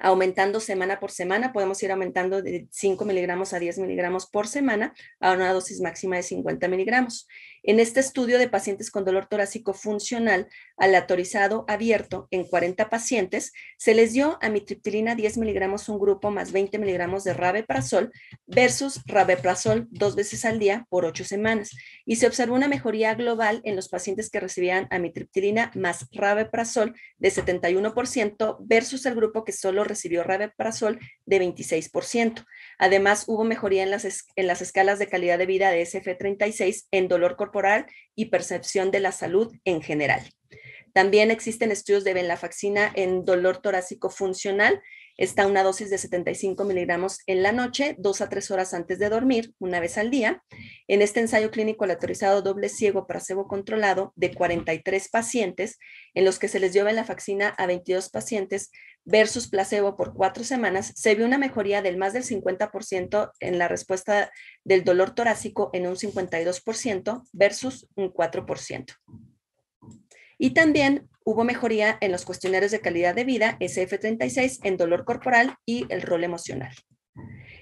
aumentando semana por semana. Podemos ir aumentando de 5 miligramos a 10 miligramos por semana a una dosis máxima de 50 miligramos. En este estudio de pacientes con dolor torácico funcional, alatorizado abierto en 40 pacientes, se les dio amitriptilina 10 miligramos un grupo más 20 miligramos de rabeprazol versus rabeprazol dos veces al día por ocho semanas. Y se observó una mejoría global en los pacientes que recibían amitriptilina más rabeprazol de 71% versus el grupo que solo recibió rabeprazol de 26%. Además, hubo mejoría en las, en las escalas de calidad de vida de SF36 en dolor corporal y percepción de la salud en general. También existen estudios de venlafaxina en dolor torácico funcional. Está una dosis de 75 miligramos en la noche, dos a tres horas antes de dormir, una vez al día. En este ensayo clínico aleatorizado doble ciego placebo controlado de 43 pacientes, en los que se les dio venlafaxina a 22 pacientes versus placebo por cuatro semanas, se vio una mejoría del más del 50% en la respuesta del dolor torácico en un 52% versus un 4%. Y también hubo mejoría en los cuestionarios de calidad de vida SF36 en dolor corporal y el rol emocional.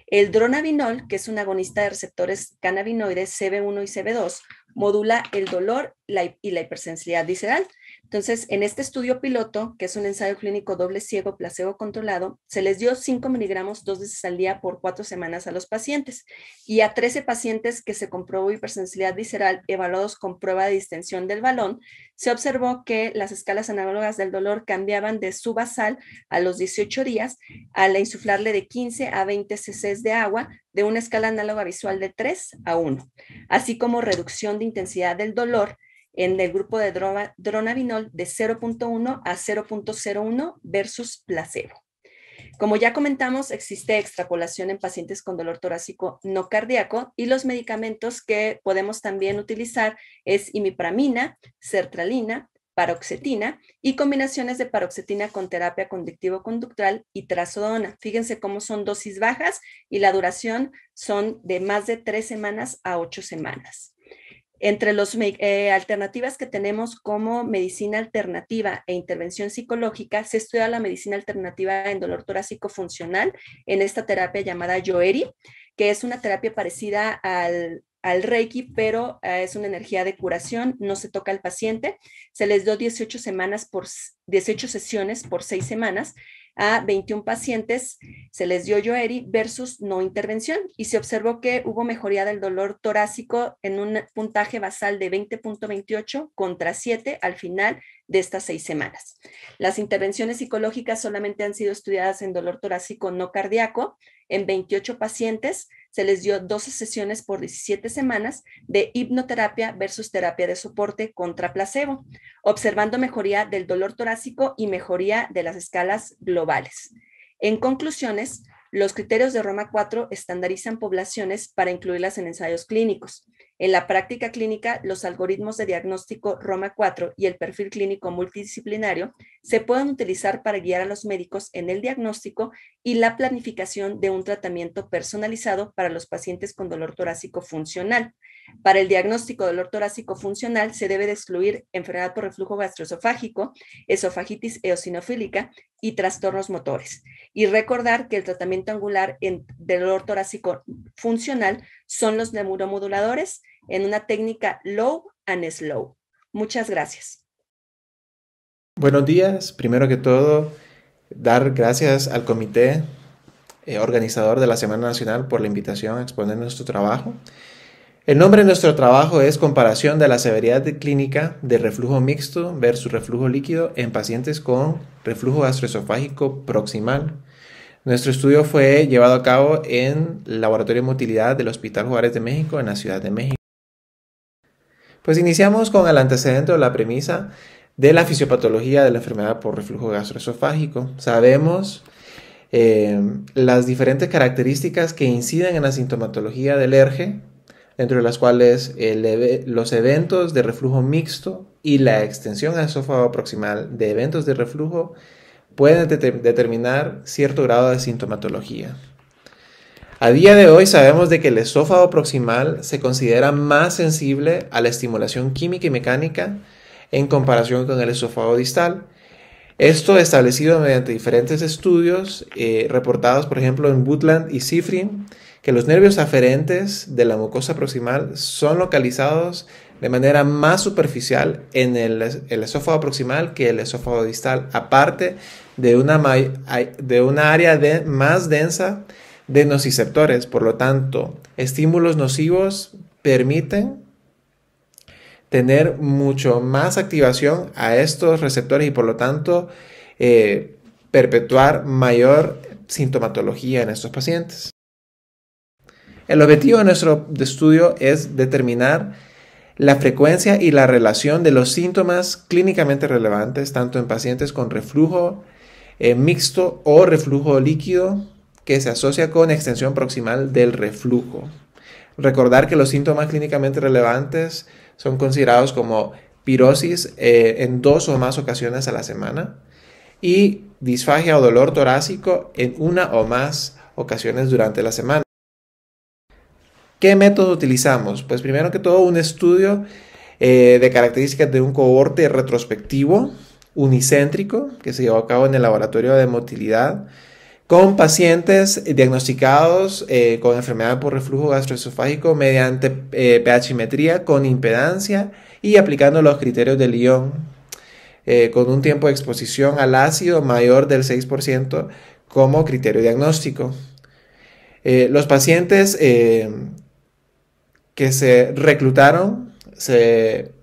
El dronabinol, que es un agonista de receptores cannabinoides CB1 y CB2, modula el dolor y la hipersensibilidad visceral, entonces, en este estudio piloto, que es un ensayo clínico doble ciego, placebo controlado, se les dio 5 miligramos dos veces al día por cuatro semanas a los pacientes y a 13 pacientes que se comprobó hipersensibilidad visceral evaluados con prueba de distensión del balón, se observó que las escalas análogas del dolor cambiaban de basal a los 18 días al insuflarle de 15 a 20 cc de agua de una escala análoga visual de 3 a 1, así como reducción de intensidad del dolor en el grupo de droga, dronavinol de 0.1 a 0.01 versus placebo. Como ya comentamos, existe extrapolación en pacientes con dolor torácico no cardíaco y los medicamentos que podemos también utilizar es imipramina, sertralina, paroxetina y combinaciones de paroxetina con terapia conductivo-conductual y trazodona. Fíjense cómo son dosis bajas y la duración son de más de tres semanas a ocho semanas. Entre las eh, alternativas que tenemos como medicina alternativa e intervención psicológica, se estudia la medicina alternativa en dolor torácico funcional en esta terapia llamada Yoeri, que es una terapia parecida al, Reiki, pero eh, es una energía de curación, no se toca al paciente. Se les dio 18 semanas por 18 sesiones por 6 semanas a 21 pacientes se les dio Yoeri versus no intervención y se observó que hubo mejoría del dolor torácico en un puntaje basal de 20.28 contra 7 al final de estas seis semanas. Las intervenciones psicológicas solamente han sido estudiadas en dolor torácico no cardíaco. En 28 pacientes se les dio 12 sesiones por 17 semanas de hipnoterapia versus terapia de soporte contra placebo, observando mejoría del dolor torácico y mejoría de las escalas globales. En conclusiones, los criterios de Roma 4 estandarizan poblaciones para incluirlas en ensayos clínicos. En la práctica clínica, los algoritmos de diagnóstico Roma 4 y el perfil clínico multidisciplinario se pueden utilizar para guiar a los médicos en el diagnóstico y la planificación de un tratamiento personalizado para los pacientes con dolor torácico funcional. Para el diagnóstico de dolor torácico funcional se debe excluir enfermedad por reflujo gastroesofágico, esofagitis eosinofílica y trastornos motores. Y recordar que el tratamiento angular en dolor torácico funcional son los neuromoduladores, en una técnica low and slow. Muchas gracias. Buenos días. Primero que todo, dar gracias al comité eh, organizador de la Semana Nacional por la invitación a exponer nuestro trabajo. El nombre de nuestro trabajo es Comparación de la severidad clínica de reflujo mixto versus reflujo líquido en pacientes con reflujo gastroesofágico proximal. Nuestro estudio fue llevado a cabo en el Laboratorio de Motilidad del Hospital Juárez de México en la Ciudad de México. Pues iniciamos con el antecedente o la premisa de la fisiopatología de la enfermedad por reflujo gastroesofágico. Sabemos eh, las diferentes características que inciden en la sintomatología del ERGE, dentro de las cuales los eventos de reflujo mixto y la extensión esófago proximal de eventos de reflujo pueden determinar cierto grado de sintomatología. A día de hoy sabemos de que el esófago proximal se considera más sensible a la estimulación química y mecánica en comparación con el esófago distal. Esto establecido mediante diferentes estudios eh, reportados, por ejemplo, en Woodland y Sifrin, que los nervios aferentes de la mucosa proximal son localizados de manera más superficial en el, esófago proximal que el esófago distal, aparte de una, de área más densa de nociceptores. Por lo tanto, estímulos nocivos permiten tener mucho más activación a estos receptores y por lo tanto eh, perpetuar mayor sintomatología en estos pacientes. El objetivo de nuestro estudio es determinar la frecuencia y la relación de los síntomas clínicamente relevantes, tanto en pacientes con reflujo eh, mixto o reflujo líquido, que se asocia con extensión proximal del reflujo. Recordar que los síntomas clínicamente relevantes son considerados como pirosis eh, en dos o más ocasiones a la semana y disfagia o dolor torácico en una o más ocasiones durante la semana. ¿Qué método utilizamos? Pues primero que todo un estudio eh, de características de un cohorte retrospectivo unicéntrico que se llevó a cabo en el laboratorio de motilidad con pacientes diagnosticados eh, con enfermedad por reflujo gastroesofágico mediante eh, pHimetría con impedancia y aplicando los criterios de Lyon eh, con un tiempo de exposición al ácido mayor del 6% como criterio diagnóstico. Eh, los pacientes que se reclutaron se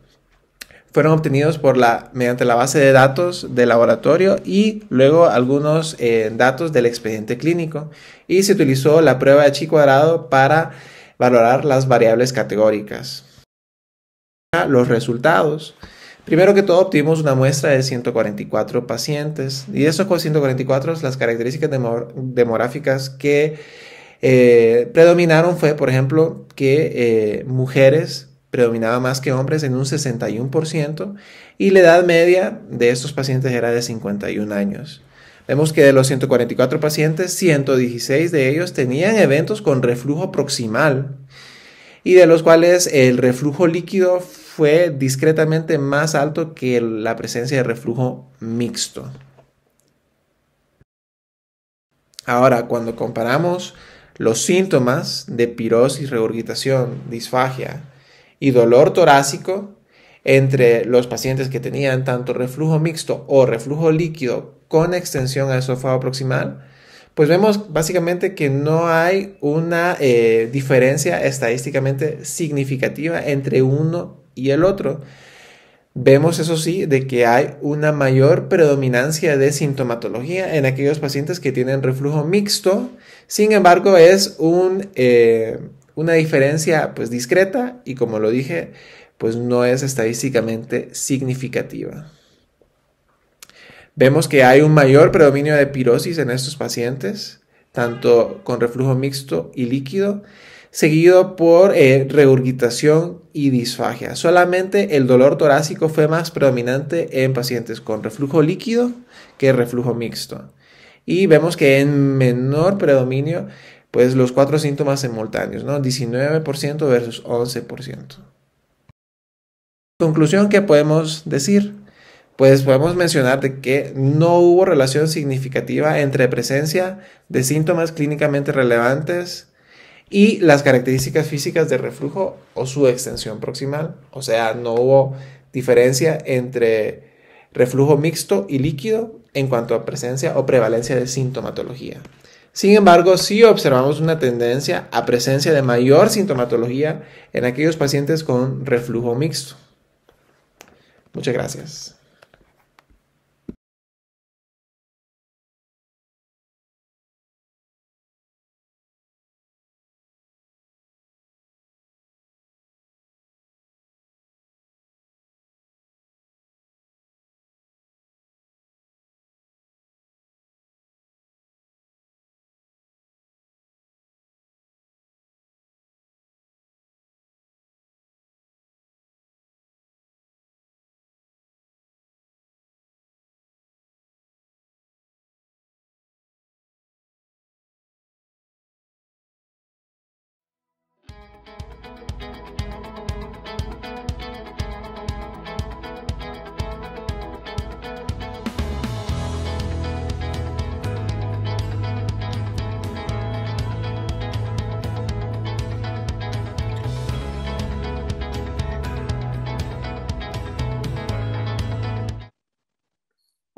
fueron obtenidos por la, mediante la base de datos del laboratorio y luego algunos eh, datos del expediente clínico. Y se utilizó la prueba de chi cuadrado para valorar las variables categóricas. Los resultados. Primero que todo obtuvimos una muestra de 144 pacientes y de esos 144 las características demográficas que eh, predominaron fue, por ejemplo, que eh, mujeres predominaba más que hombres en un 61% y la edad media de estos pacientes era de 51 años. Vemos que de los 144 pacientes, 116 de ellos tenían eventos con reflujo proximal y de los cuales el reflujo líquido fue discretamente más alto que la presencia de reflujo mixto. Ahora, cuando comparamos los síntomas de pirosis, regurgitación, disfagia, y dolor torácico entre los pacientes que tenían tanto reflujo mixto o reflujo líquido con extensión al esófago proximal, pues vemos básicamente que no hay una eh, diferencia estadísticamente significativa entre uno y el otro. Vemos eso sí de que hay una mayor predominancia de sintomatología en aquellos pacientes que tienen reflujo mixto. Sin embargo, es un eh, una diferencia pues discreta y como lo dije, pues no es estadísticamente significativa. Vemos que hay un mayor predominio de pirosis en estos pacientes, tanto con reflujo mixto y líquido, seguido por reurgitación eh, regurgitación y disfagia. Solamente el dolor torácico fue más predominante en pacientes con reflujo líquido que reflujo mixto. Y vemos que en menor predominio pues los cuatro síntomas simultáneos, ¿no? 19% versus 11%. Conclusión que podemos decir, pues podemos mencionar de que no hubo relación significativa entre presencia de síntomas clínicamente relevantes y las características físicas de reflujo o su extensión proximal, o sea, no hubo diferencia entre reflujo mixto y líquido en cuanto a presencia o prevalencia de sintomatología. Sin embargo, sí observamos una tendencia a presencia de mayor sintomatología en aquellos pacientes con reflujo mixto. Muchas gracias.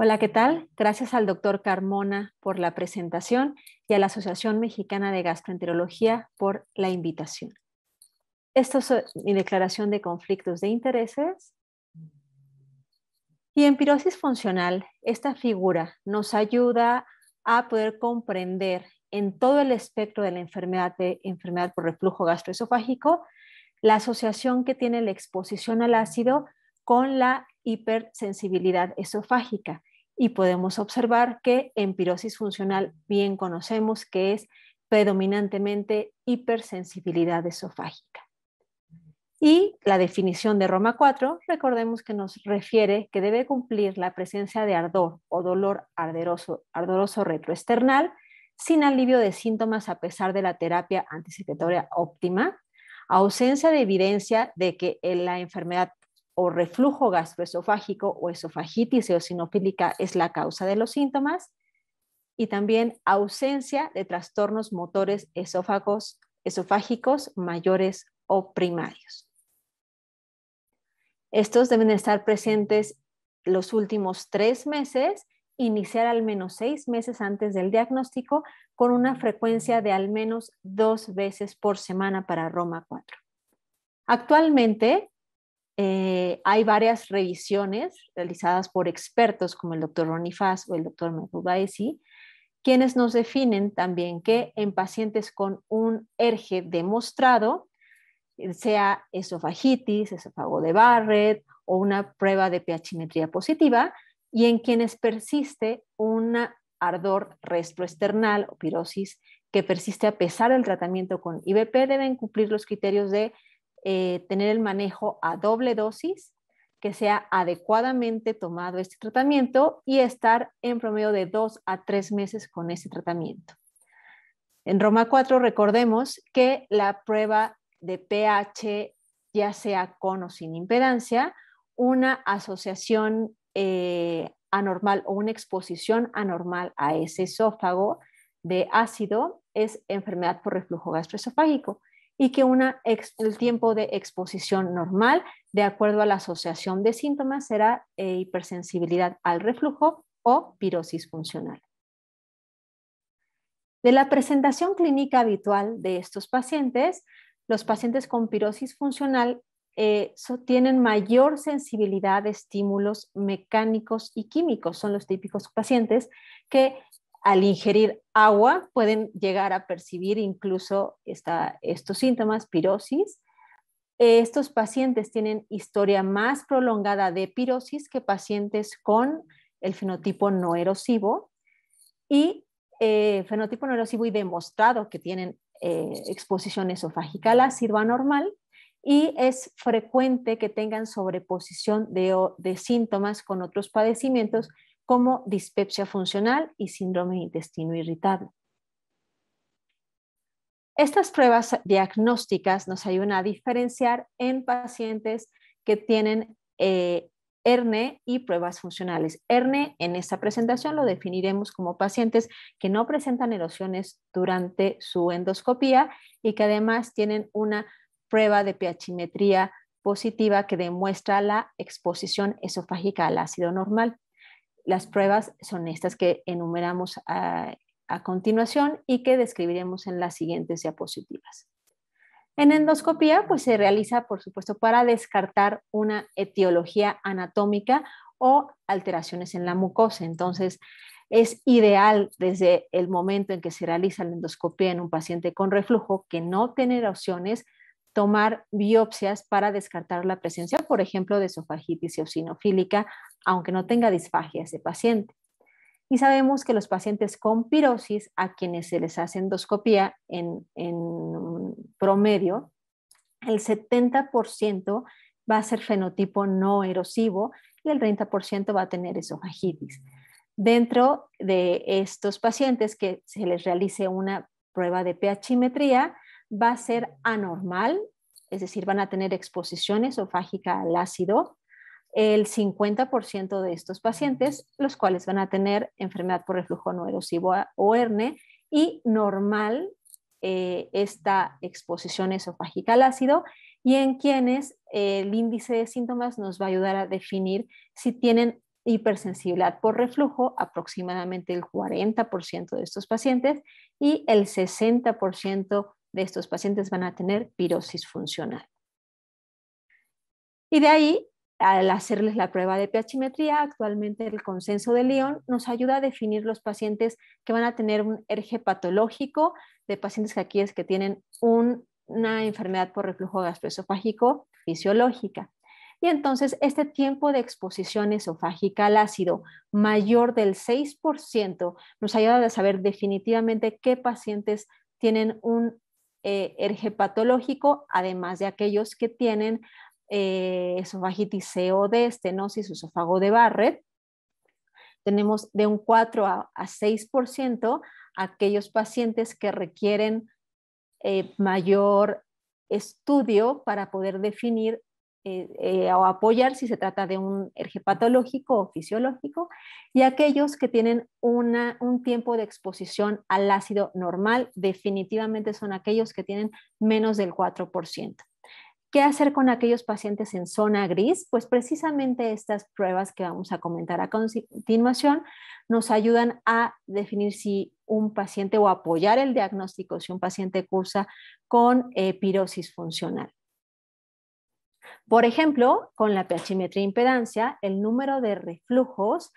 Hola, ¿qué tal? Gracias al doctor Carmona por la presentación y a la Asociación Mexicana de Gastroenterología por la invitación. Esto es eh, mi declaración de conflictos de intereses. Y en pirosis funcional, esta figura nos ayuda a poder comprender en todo el espectro de la enfermedad enfermedad por reflujo gastroesofágico la asociación que tiene la exposición al ácido con la hipersensibilidad esofágica y podemos observar que en pirosis funcional bien conocemos que es predominantemente hipersensibilidad esofágica. Y la definición de Roma 4, recordemos que nos refiere que debe cumplir la presencia de ardor o dolor ardoroso retroesternal sin alivio de síntomas a pesar de la terapia antisecretoria óptima, ausencia de evidencia de que la enfermedad o reflujo gastroesofágico o esofagitis eosinofílica es la causa de los síntomas y también ausencia de trastornos motores esofágicos mayores o primarios. Estos deben estar presentes los últimos tres meses, iniciar al menos seis meses antes del diagnóstico con una frecuencia de al menos dos veces por semana para Roma 4. Actualmente, eh, hay varias revisiones realizadas por expertos como el doctor Ronnie o el doctor Michael quienes nos definen también que en pacientes con un ERGE demostrado, eh, sea esofagitis, esofago de Barrett o una prueba de pHimetría positiva, y en quienes persiste un ardor retroesternal o pirosis que persiste a pesar del tratamiento con IBP, deben cumplir los criterios de eh, tener el manejo a doble dosis, que sea adecuadamente tomado este tratamiento y estar en promedio de dos a tres meses con este tratamiento. En Roma 4 recordemos que la prueba de pH, ya sea con o sin impedancia, una asociación eh, anormal o una exposición anormal a ese esófago de ácido es enfermedad por reflujo gastroesofágico y que el tiempo de exposición normal, de acuerdo a la asociación de síntomas, será eh, hipersensibilidad al reflujo o pirosis funcional. De la presentación clínica habitual de estos pacientes, los pacientes con pirosis funcional eh, tienen mayor sensibilidad a estímulos mecánicos y químicos. Son los típicos pacientes que al ingerir agua pueden llegar a percibir incluso estos síntomas, pirosis. Estos pacientes tienen historia más prolongada de pirosis que pacientes con el fenotipo no erosivo y eh, fenotipo no erosivo y demostrado que tienen eh, exposición esofágica al ácido anormal y es frecuente que tengan sobreposición de síntomas con otros padecimientos como dispepsia funcional y síndrome de intestino irritable. Estas pruebas diagnósticas nos ayudan a diferenciar en pacientes que tienen eh, e e y pruebas funcionales. ERNE e, en esta presentación lo definiremos como pacientes que no presentan erosiones durante su endoscopía y que además tienen una prueba de pHimetría positiva que demuestra la exposición esofágica al ácido normal. Las pruebas son estas que enumeramos a, continuación y que describiremos en las siguientes diapositivas. En endoscopía, pues se realiza, por supuesto, para descartar una etiología anatómica o alteraciones en la mucosa. Entonces, es ideal desde el momento en que se realiza la endoscopía en un paciente con reflujo que no tener opciones tomar biopsias para descartar la presencia, por ejemplo, de esofagitis eosinofílica, aunque no tenga disfagia ese paciente. Y sabemos que los pacientes con pirosis, a quienes se les hace endoscopía en, en promedio, el 70% va a ser fenotipo no erosivo y el 30% va a tener esofagitis. Dentro de estos pacientes que se les realice una prueba de pHimetría, va a ser anormal, es decir, van a tener exposición esofágica al ácido el 50% de estos pacientes, los cuales van a tener enfermedad por reflujo no erosivo o herne y normal eh, esta exposición esofágica al ácido y en quienes eh, el índice de síntomas nos va a ayudar a definir si tienen hipersensibilidad por reflujo, aproximadamente el 40% de estos pacientes y el 60% de estos pacientes van a tener pirosis funcional. Y de ahí, al hacerles la prueba de pHimetría, actualmente el consenso de León nos ayuda a definir los pacientes que van a tener un erge patológico, de pacientes que aquí es que tienen una enfermedad por reflujo gastroesofágico fisiológica. Y entonces, este tiempo de exposición esofágica al ácido mayor del 6% nos ayuda a saber definitivamente qué pacientes tienen un eh, ergepatológico, además de aquellos que tienen eh, esofagitis COD, estenosis, esófago de Barrett. Tenemos de un 4 a, 6% aquellos pacientes que requieren eh, mayor estudio para poder definir eh, eh, o apoyar si se trata de un erge patológico o fisiológico, y aquellos que tienen un tiempo de exposición al ácido normal, definitivamente son aquellos que tienen menos del 4%. ¿Qué hacer con aquellos pacientes en zona gris? Pues precisamente estas pruebas que vamos a comentar a continuación nos ayudan a definir si un paciente o apoyar el diagnóstico si un paciente cursa con eh, pirosis funcional. Por ejemplo, con la pHmetría e impedancia, el número de reflujos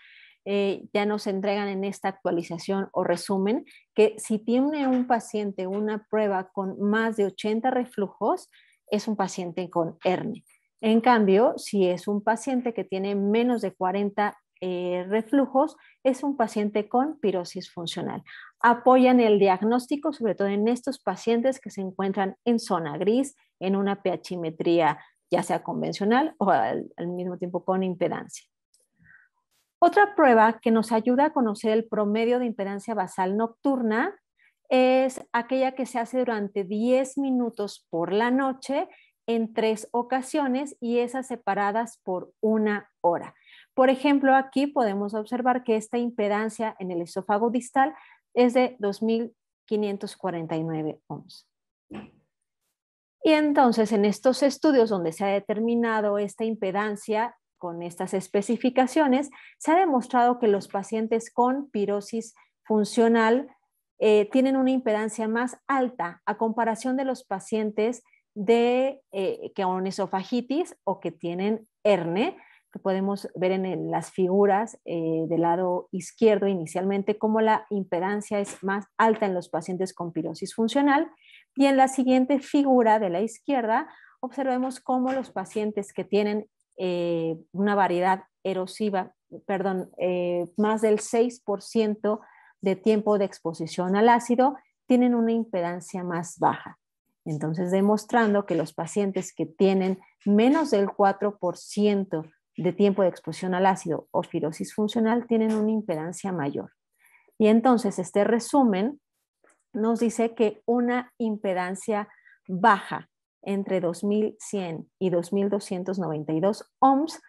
eh, ya nos entregan en esta actualización o resumen que si tiene un paciente una prueba con más de 80 reflujos, es un paciente con hernia. En cambio, si es un paciente que tiene menos de 40 eh, reflujos, es un paciente con pirosis funcional. Apoyan el diagnóstico, sobre todo en estos pacientes que se encuentran en zona gris, en una pHimetría ya sea convencional o al, mismo tiempo con impedancia. Otra prueba que nos ayuda a conocer el promedio de impedancia basal nocturna es aquella que se hace durante 10 minutos por la noche en tres ocasiones y esas separadas por una hora. Por ejemplo, aquí podemos observar que esta impedancia en el esófago distal es de 2549 ohms. Y entonces en estos estudios donde se ha determinado esta impedancia con estas especificaciones, se ha demostrado que los pacientes con pirosis funcional eh, tienen una impedancia más alta a comparación de los pacientes de, eh, que tienen esofagitis o que tienen hernia podemos ver en las figuras eh, del lado izquierdo inicialmente, como la impedancia es más alta en los pacientes con pirosis funcional. Y en la siguiente figura de la izquierda, observemos cómo los pacientes que tienen eh, una variedad erosiva, perdón, eh, más del 6% de tiempo de exposición al ácido, tienen una impedancia más baja. Entonces, demostrando que los pacientes que tienen menos del 4% de tiempo de exposición al ácido o pirosis funcional tienen una impedancia mayor. Y entonces este resumen nos dice que una impedancia baja entre 2100 y 2292 ohms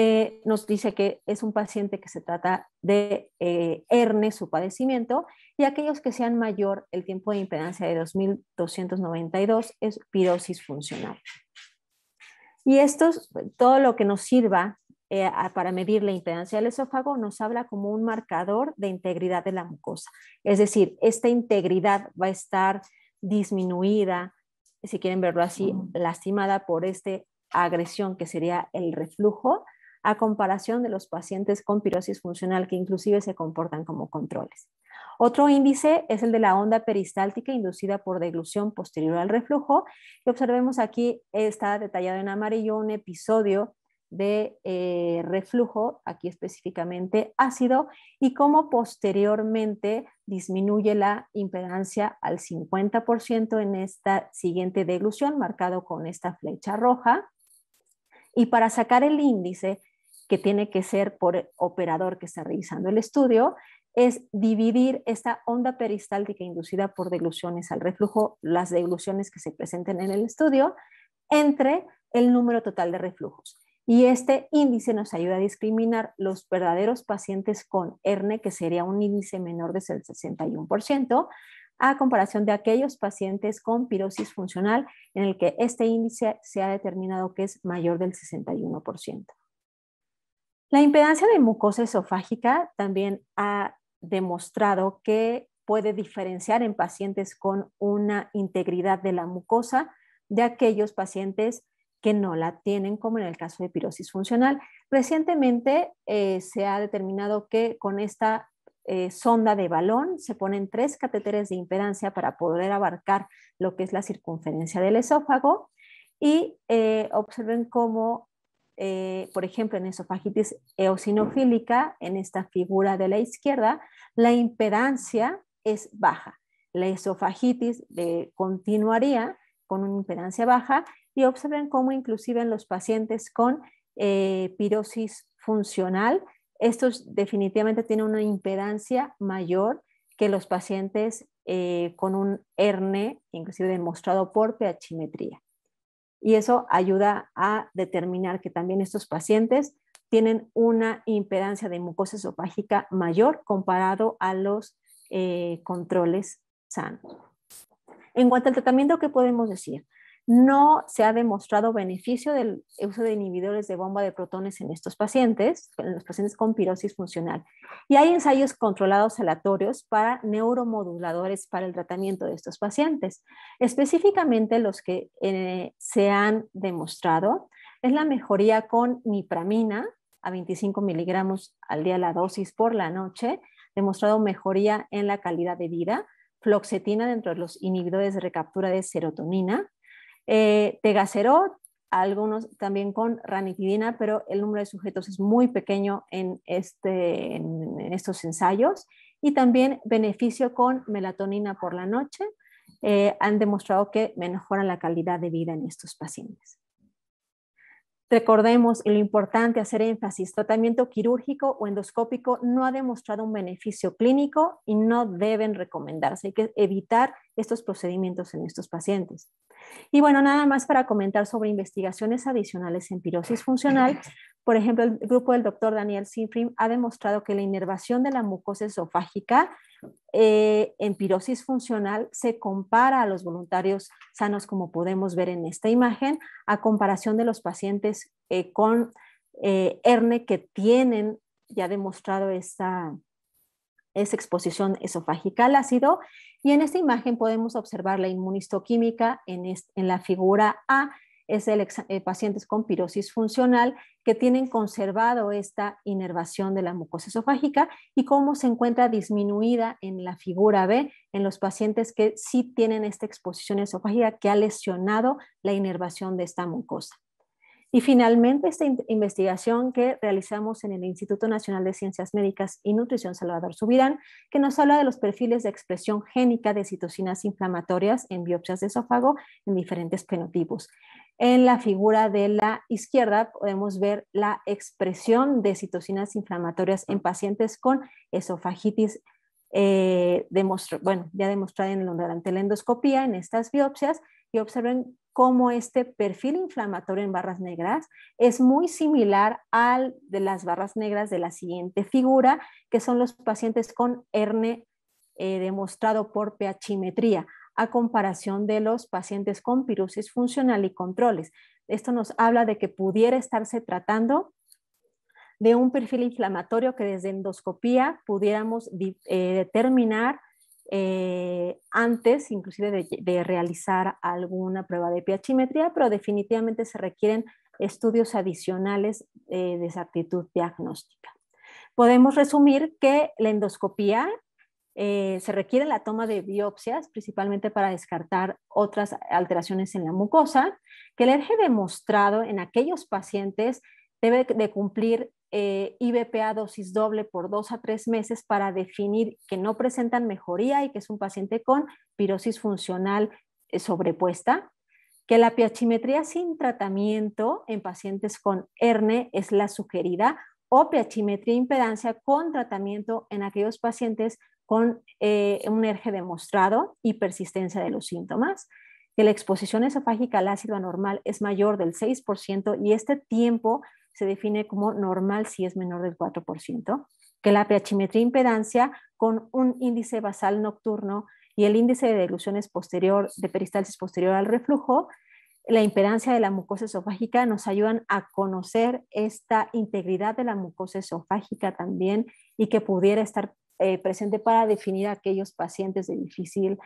eh, nos dice que es un paciente que se trata de eh, herne su padecimiento y aquellos que sean mayor el tiempo de impedancia de 2292 es pirosis funcional. Y esto, todo lo que nos sirva eh, para medir la impedancia del esófago nos habla como un marcador de integridad de la mucosa. Es decir, esta integridad va a estar disminuida, si quieren verlo así, lastimada por esta agresión que sería el reflujo a comparación de los pacientes con pirosis funcional que inclusive se comportan como controles. Otro índice es el de la onda peristáltica inducida por deglución posterior al reflujo, y observemos aquí está detallado en amarillo un episodio de eh, reflujo, aquí específicamente ácido, y cómo posteriormente disminuye la impedancia al 50% en esta siguiente deglución, marcado con esta flecha roja. Y para sacar el índice que tiene que ser por e, operador que está realizando el estudio, es dividir esta onda peristáltica inducida por degluciones al reflujo, las degluciones que se presenten en el estudio, entre el número total de reflujos. Y este índice nos ayuda a discriminar los verdaderos pacientes con ERNE, e, que sería un índice menor del 61%, a comparación de aquellos pacientes con pirosis funcional, en el que este índice se ha determinado que es mayor del 61%. La impedancia de mucosa esofágica también ha demostrado que puede diferenciar en pacientes con una integridad de la mucosa de aquellos pacientes que no la tienen, como en el caso de pirosis funcional. Recientemente eh, se ha determinado que con esta eh, sonda de balón se ponen tres catéteres de impedancia para poder abarcar lo que es la circunferencia del esófago y eh, observen cómo eh, por ejemplo, en esofagitis eosinofílica, en esta figura de la izquierda, la impedancia es baja. La esofagitis continuaría con una impedancia baja y observen cómo inclusive en los pacientes con eh, pirosis funcional, estos definitivamente tienen una impedancia mayor que los pacientes eh, con un herne, inclusive demostrado por peachimetría y eso ayuda a determinar que también estos pacientes tienen una impedancia de mucosa esofágica mayor comparado a los eh, controles sanos. En cuanto al tratamiento, ¿qué podemos decir? no se ha demostrado beneficio del uso de inhibidores de bomba de protones en estos pacientes, en los pacientes con pirosis funcional. Y hay ensayos controlados aleatorios para neuromoduladores para el tratamiento de estos pacientes. Específicamente los que eh, se han demostrado es la mejoría con nipramina a 25 miligramos al día la dosis por la noche, demostrado mejoría en la calidad de vida, floxetina dentro de los inhibidores de recaptura de serotonina, eh, algunos también con ranitidina, pero el número de sujetos es muy pequeño en, este, estos ensayos. Y también beneficio con melatonina por la noche. Eh, han demostrado que mejoran la calidad de vida en estos pacientes. Recordemos lo importante hacer énfasis, tratamiento quirúrgico o endoscópico no ha demostrado un beneficio clínico y no deben recomendarse. Hay que evitar estos procedimientos en estos pacientes. Y bueno, nada más para comentar sobre investigaciones adicionales en pirosis funcional. Por ejemplo, el grupo del doctor Daniel Sinfrim ha demostrado que la inervación de la mucosa esofágica eh, en pirosis funcional se compara a los voluntarios sanos, como podemos ver en esta imagen, a comparación de los pacientes eh, con eh, que tienen ya demostrado esta es exposición esofágica al ácido. Y en esta imagen podemos observar la inmunistoquímica en, la figura A, es el eh, pacientes con pirosis funcional que tienen conservado esta inervación de la mucosa esofágica y cómo se encuentra disminuida en la figura B en los pacientes que sí tienen esta exposición esofágica que ha lesionado la inervación de esta mucosa. Y finalmente, esta investigación que realizamos en el Instituto Nacional de Ciencias Médicas y Nutrición Salvador Subirán, que nos habla de los perfiles de expresión génica de citocinas inflamatorias en biopsias de esófago en diferentes fenotipos. En la figura de la izquierda podemos ver la expresión de citocinas inflamatorias en pacientes con esofagitis eh, bueno, ya demostrada en, durante la endoscopía en estas biopsias y observen como este perfil inflamatorio en barras negras es muy similar al de las barras negras de la siguiente figura, que son los pacientes con hernia eh, demostrado por pHimetría, a comparación de los pacientes con pirusis funcional y controles. Esto nos habla de que pudiera estarse tratando de un perfil inflamatorio que desde endoscopía pudiéramos eh, determinar eh, antes inclusive de, realizar alguna prueba de piachimetría, pero definitivamente se requieren estudios adicionales eh, de de exactitud diagnóstica. Podemos resumir que la endoscopía eh, se requiere la toma de biopsias, principalmente para descartar otras alteraciones en la mucosa, que el eje demostrado en aquellos pacientes debe de cumplir eh, IBPA dosis doble por dos a tres meses para definir que no presentan mejoría y que es un paciente con pirosis funcional eh, sobrepuesta, que la piachimetría sin tratamiento en pacientes con herne e es la sugerida o piachimetría e impedancia con tratamiento en aquellos pacientes con eh, un erge demostrado y persistencia de los síntomas, que la exposición esofágica al ácido anormal es mayor del 6% y este tiempo se define como normal si es menor del 4%, que la piachimetría impedancia con un índice basal nocturno y el índice de diluciones posterior, de peristalsis posterior al reflujo, la impedancia de la mucosa esofágica nos ayudan a conocer esta integridad de la mucosa esofágica también y que pudiera estar eh, presente para definir a aquellos pacientes de difícil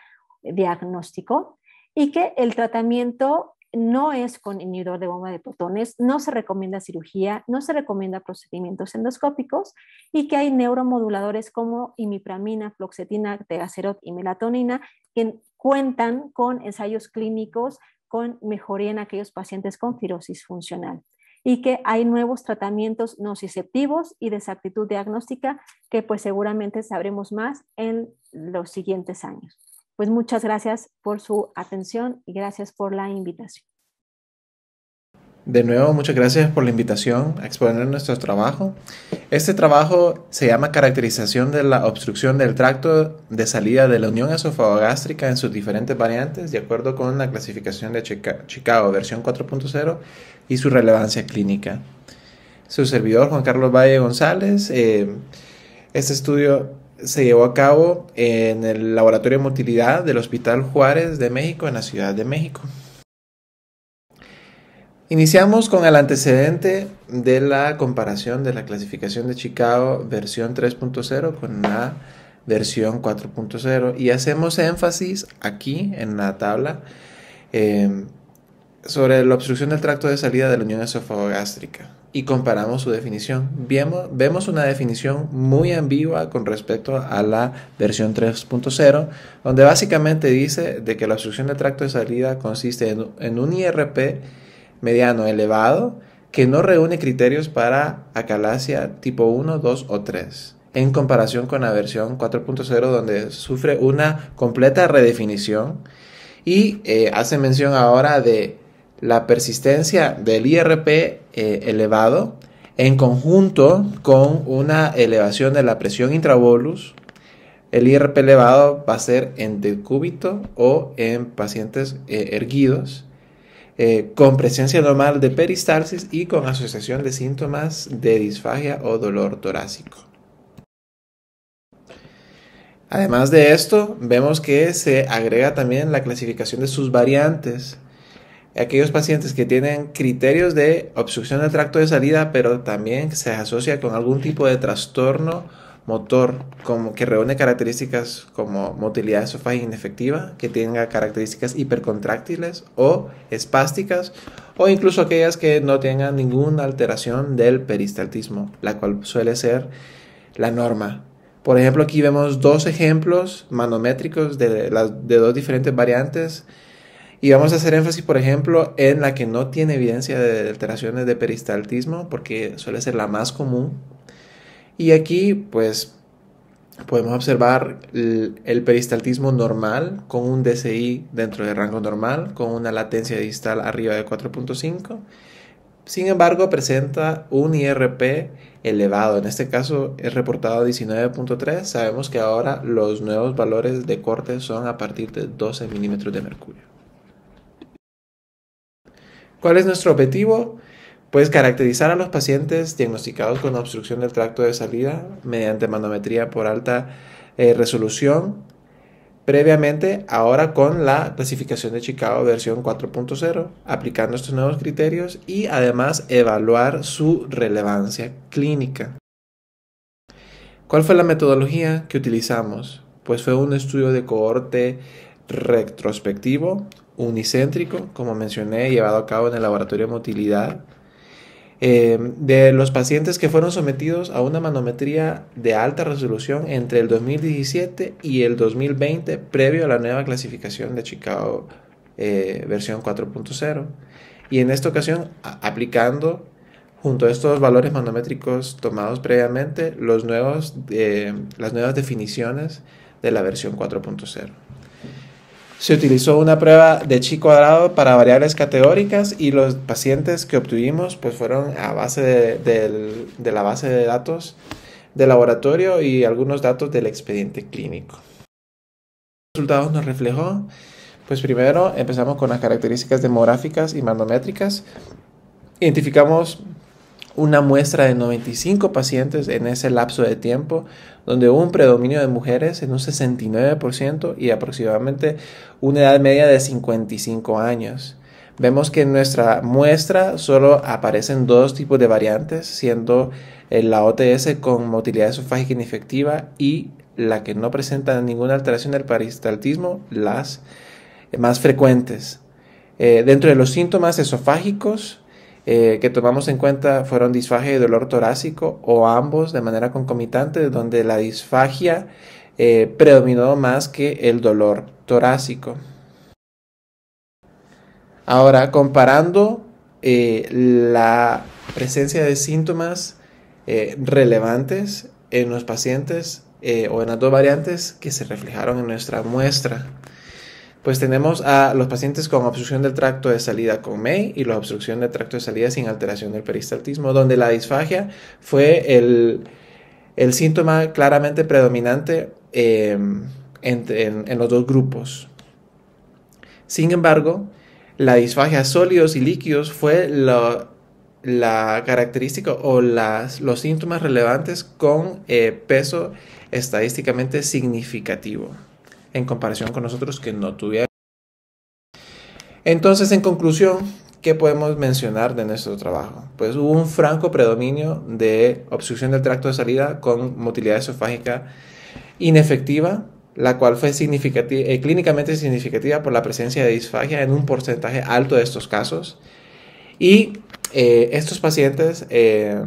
eh, diagnóstico y que el tratamiento no es con inhibidor de bomba de protones, no se recomienda cirugía, no se recomienda procedimientos endoscópicos y que hay neuromoduladores como imipramina, floxetina, tegacerot y melatonina que cuentan con ensayos clínicos con mejoría en aquellos pacientes con cirrosis funcional y que hay nuevos tratamientos nociceptivos y de exactitud diagnóstica que pues seguramente sabremos más en los siguientes años pues muchas gracias por su atención y gracias por la invitación. De nuevo, muchas gracias por la invitación a exponer nuestro trabajo. Este trabajo se llama Caracterización de la obstrucción del tracto de salida de la unión esofagogástrica en sus diferentes variantes, de acuerdo con la clasificación de Chicago, versión 4.0, y su relevancia clínica. Su servidor, Juan Carlos Valle González. Eh, este estudio se llevó a cabo en el Laboratorio de Motilidad del Hospital Juárez de México en la Ciudad de México. Iniciamos con el antecedente de la comparación de la clasificación de Chicago versión 3.0 con la versión 4.0 y hacemos énfasis aquí en la tabla eh, sobre la obstrucción del tracto de salida de la unión esofagogástrica y comparamos su definición. Vemos, una definición muy ambigua con respecto a la versión 3.0, donde básicamente dice de que la obstrucción de tracto de salida consiste en, un IRP mediano elevado que no reúne criterios para acalasia tipo 1, 2 o 3 en comparación con la versión 4.0 donde sufre una completa redefinición y eh, hace mención ahora de la persistencia del IRP eh, elevado en conjunto con una elevación de la presión intravolus, el IRP elevado va a ser en decúbito o en pacientes eh, erguidos, eh, con presencia normal de peristalsis y con asociación de síntomas de disfagia o dolor torácico. Además de esto, vemos que se agrega también la clasificación de sus variantes aquellos pacientes que tienen criterios de obstrucción del tracto de salida, pero también se asocia con algún tipo de trastorno motor como que reúne características como motilidad esofágica inefectiva, que tenga características hipercontráctiles o espásticas, o incluso aquellas que no tengan ninguna alteración del peristaltismo, la cual suele ser la norma. Por ejemplo, aquí vemos dos ejemplos manométricos de, de dos diferentes variantes y vamos a hacer énfasis, por ejemplo, en la que no tiene evidencia de alteraciones de peristaltismo, porque suele ser la más común. Y aquí, pues, podemos observar el, peristaltismo normal con un DCI dentro del rango normal, con una latencia distal arriba de 4.5. Sin embargo, presenta un IRP elevado. En este caso es reportado 19.3. Sabemos que ahora los nuevos valores de corte son a partir de 12 milímetros de mercurio. ¿Cuál es nuestro objetivo? Pues caracterizar a los pacientes diagnosticados con obstrucción del tracto de salida mediante manometría por alta eh, resolución previamente, ahora con la clasificación de Chicago versión 4.0, aplicando estos nuevos criterios y además evaluar su relevancia clínica. ¿Cuál fue la metodología que utilizamos? Pues fue un estudio de cohorte retrospectivo unicéntrico, como mencioné, llevado a cabo en el laboratorio de motilidad. Eh, de los pacientes que fueron sometidos a una manometría de alta resolución entre el 2017 y el 2020, previo a la nueva clasificación de Chicago eh, versión 4.0. Y en esta ocasión, aplicando junto a estos valores manométricos tomados previamente, los eh, las nuevas definiciones de la versión 4.0. Se utilizó una prueba de chi cuadrado para variables categóricas y los pacientes que obtuvimos pues fueron a base de, la base de datos del laboratorio y algunos datos del expediente clínico. Los resultados nos reflejó, pues primero empezamos con las características demográficas y manométricas. Identificamos una muestra de 95 pacientes en ese lapso de tiempo, donde hubo un predominio de mujeres en un 69% y aproximadamente una edad media de 55 años. Vemos que en nuestra muestra solo aparecen dos tipos de variantes, siendo la OTS con motilidad esofágica inefectiva y la que no presenta ninguna alteración del paristaltismo, las más frecuentes. Eh, dentro de los síntomas esofágicos, eh, que tomamos en cuenta fueron disfagia y dolor torácico o ambos de manera concomitante, donde la disfagia eh, predominó más que el dolor torácico. Ahora, comparando eh, la presencia de síntomas relevantes en los pacientes o en las dos variantes que se reflejaron en nuestra muestra pues tenemos a los pacientes con obstrucción del tracto de salida con MEI y la obstrucción del tracto de salida sin alteración del peristaltismo, donde la disfagia fue el, síntoma claramente predominante em, en, los dos grupos. Sin embargo, la disfagia sólidos y líquidos fue la, característica o los síntomas relevantes con eh, peso estadísticamente significativo en comparación con nosotros que no tuvieron. Entonces, en conclusión, ¿qué podemos mencionar de nuestro trabajo? Pues hubo un franco predominio de obstrucción del tracto de salida con motilidad esofágica inefectiva, la cual fue eh, clínicamente significativa por la presencia de disfagia en un porcentaje alto de estos casos. Y eh, estos pacientes eh,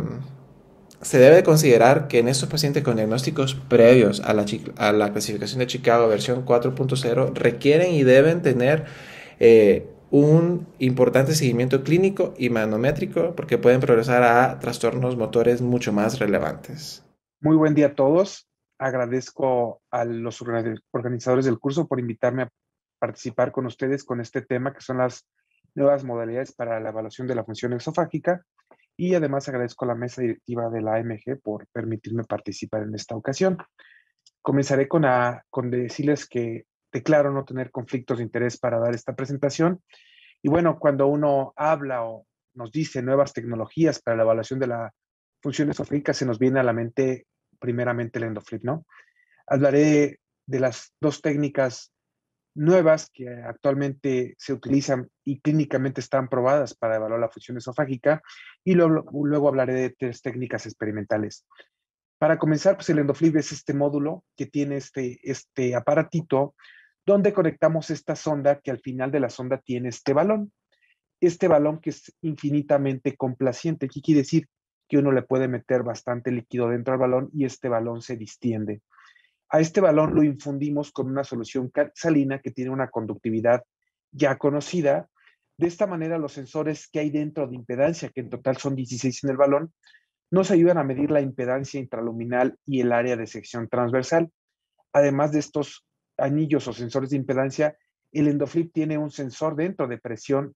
se debe considerar que en estos pacientes con diagnósticos previos a la, a la clasificación de Chicago versión 4.0 requieren y deben tener eh, un importante seguimiento clínico y manométrico porque pueden progresar a trastornos motores mucho más relevantes. Muy buen día a todos. Agradezco a los organizadores del curso por invitarme a participar con ustedes con este tema que son las nuevas modalidades para la evaluación de la función esofágica y además agradezco a la mesa directiva de la AMG por permitirme participar en esta ocasión. Comenzaré con, con decirles que declaro no tener conflictos de interés para dar esta presentación. Y bueno, cuando uno habla o nos dice nuevas tecnologías para la evaluación de la funciones ofricas, se nos viene a la mente primeramente el endoflip, ¿no? Hablaré de las dos técnicas nuevas que actualmente se utilizan y clínicamente están probadas para evaluar la función esofágica y luego, hablaré de tres técnicas experimentales. Para comenzar, pues el endoflip es este módulo que tiene este, este aparatito donde conectamos esta sonda que al final de la sonda tiene este balón. Este balón que es infinitamente complaciente, ¿qué quiere decir? Que uno le puede meter bastante líquido dentro del balón y este balón se distiende. A este balón lo infundimos con una solución salina que tiene una conductividad ya conocida. De esta manera, los sensores que hay dentro de impedancia, que en total son 16 en el balón, nos ayudan a medir la impedancia intraluminal y el área de sección transversal. Además de estos anillos o sensores de impedancia, el endoflip tiene un sensor dentro de presión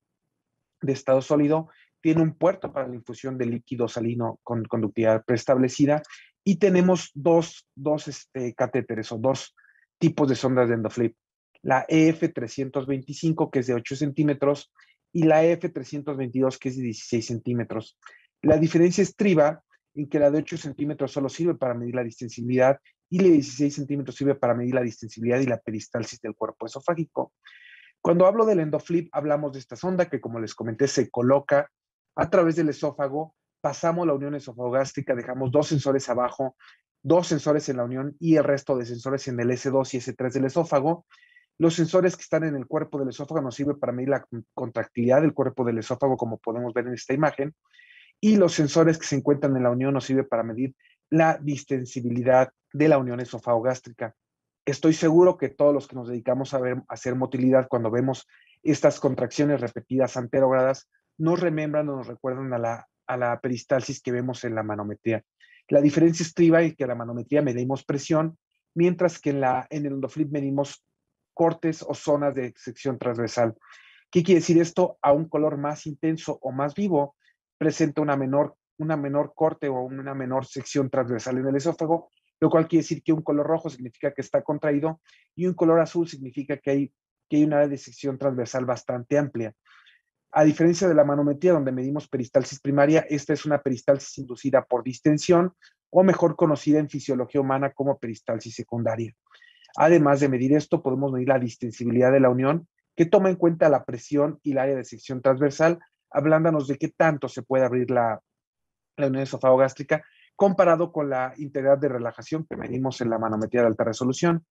de estado sólido, tiene un puerto para la infusión de líquido salino con conductividad preestablecida y tenemos dos, dos este, catéteres o dos tipos de sondas de endoflip. La EF325, que es de 8 centímetros, y la EF322, que es de 16 centímetros. La diferencia estriba en que la de 8 centímetros solo sirve para medir la distensibilidad y la de 16 centímetros sirve para medir la distensibilidad y la peristalsis del cuerpo esofágico. Cuando hablo del endoflip, hablamos de esta sonda que, como les comenté, se coloca a través del esófago pasamos la unión esofagástrica, dejamos dos sensores abajo, dos sensores en la unión y el resto de sensores en el S2 y S3 del esófago. Los sensores que están en el cuerpo del esófago nos sirven para medir la contractilidad del cuerpo del esófago, como podemos ver en esta imagen. Y los sensores que se encuentran en la unión nos sirven para medir la distensibilidad de la unión esofagástrica. Estoy seguro que todos los que nos dedicamos a, ver, a hacer motilidad, cuando vemos estas contracciones repetidas anterogradas, nos remembran o nos recuerdan a la a la peristalsis que vemos en la manometría. La diferencia estriba en que en la manometría medimos presión, mientras que en, la, en el endoflip medimos cortes o zonas de sección transversal. ¿Qué quiere decir esto? A un color más intenso o más vivo presenta una menor, una menor corte o una menor sección transversal en el esófago, lo cual quiere decir que un color rojo significa que está contraído y un color azul significa que hay, que hay una área de sección transversal bastante amplia. A diferencia de la manometría, donde medimos peristalsis primaria, esta es una peristalsis inducida por distensión o mejor conocida en fisiología humana como peristalsis secundaria. Además de medir esto, podemos medir la distensibilidad de la unión, que toma en cuenta la presión y el área de sección transversal, hablándonos de qué tanto se puede abrir la, unión esofagogástrica comparado con la integridad de relajación que medimos en la manometría de alta resolución.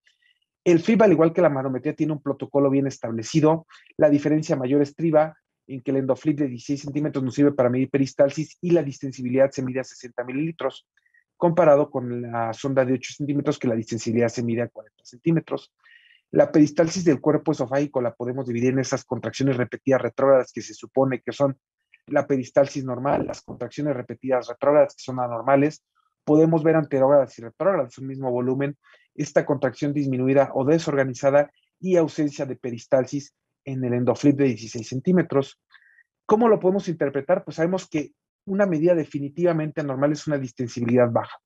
El FIBA, al igual que la manometría, tiene un protocolo bien establecido. La diferencia mayor estriba en que el endoflip de 16 centímetros nos sirve para medir peristalsis y la distensibilidad se mide a 60 mililitros, comparado con la sonda de 8 centímetros que la distensibilidad se mide a 40 centímetros. La peristalsis del cuerpo esofágico la podemos dividir en esas contracciones repetidas retrógradas que se supone que son la peristalsis normal, las contracciones repetidas retrógradas que son anormales. Podemos ver anterógradas y retrógradas, un mismo volumen, esta contracción disminuida o desorganizada y ausencia de peristalsis en el endoflip de 16 centímetros. ¿Cómo lo podemos interpretar? Pues sabemos que una medida definitivamente anormal es una distensibilidad baja.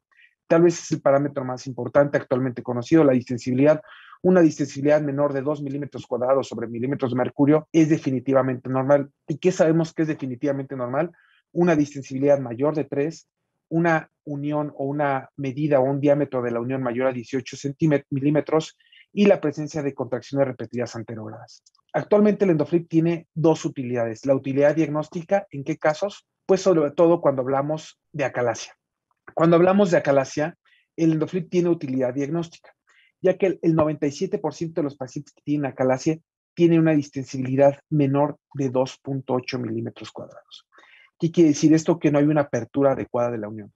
Tal vez es el parámetro más importante actualmente conocido, la distensibilidad. Una distensibilidad menor de 2 milímetros cuadrados sobre milímetros de mercurio es definitivamente normal. ¿Y qué sabemos que es definitivamente normal? Una distensibilidad mayor de 3, una unión o una medida o un diámetro de la unión mayor a 18 milímetros y la presencia de contracciones repetidas anterógradas. Actualmente el endoflip tiene dos utilidades. La utilidad diagnóstica, ¿en qué casos? Pues sobre todo cuando hablamos de acalasia. Cuando hablamos de acalasia, el endoflip tiene utilidad diagnóstica, ya que el 97% de los pacientes que tienen acalasia tienen una distensibilidad menor de 2.8 milímetros cuadrados. ¿Qué quiere decir esto? Que no hay una apertura adecuada de la unión.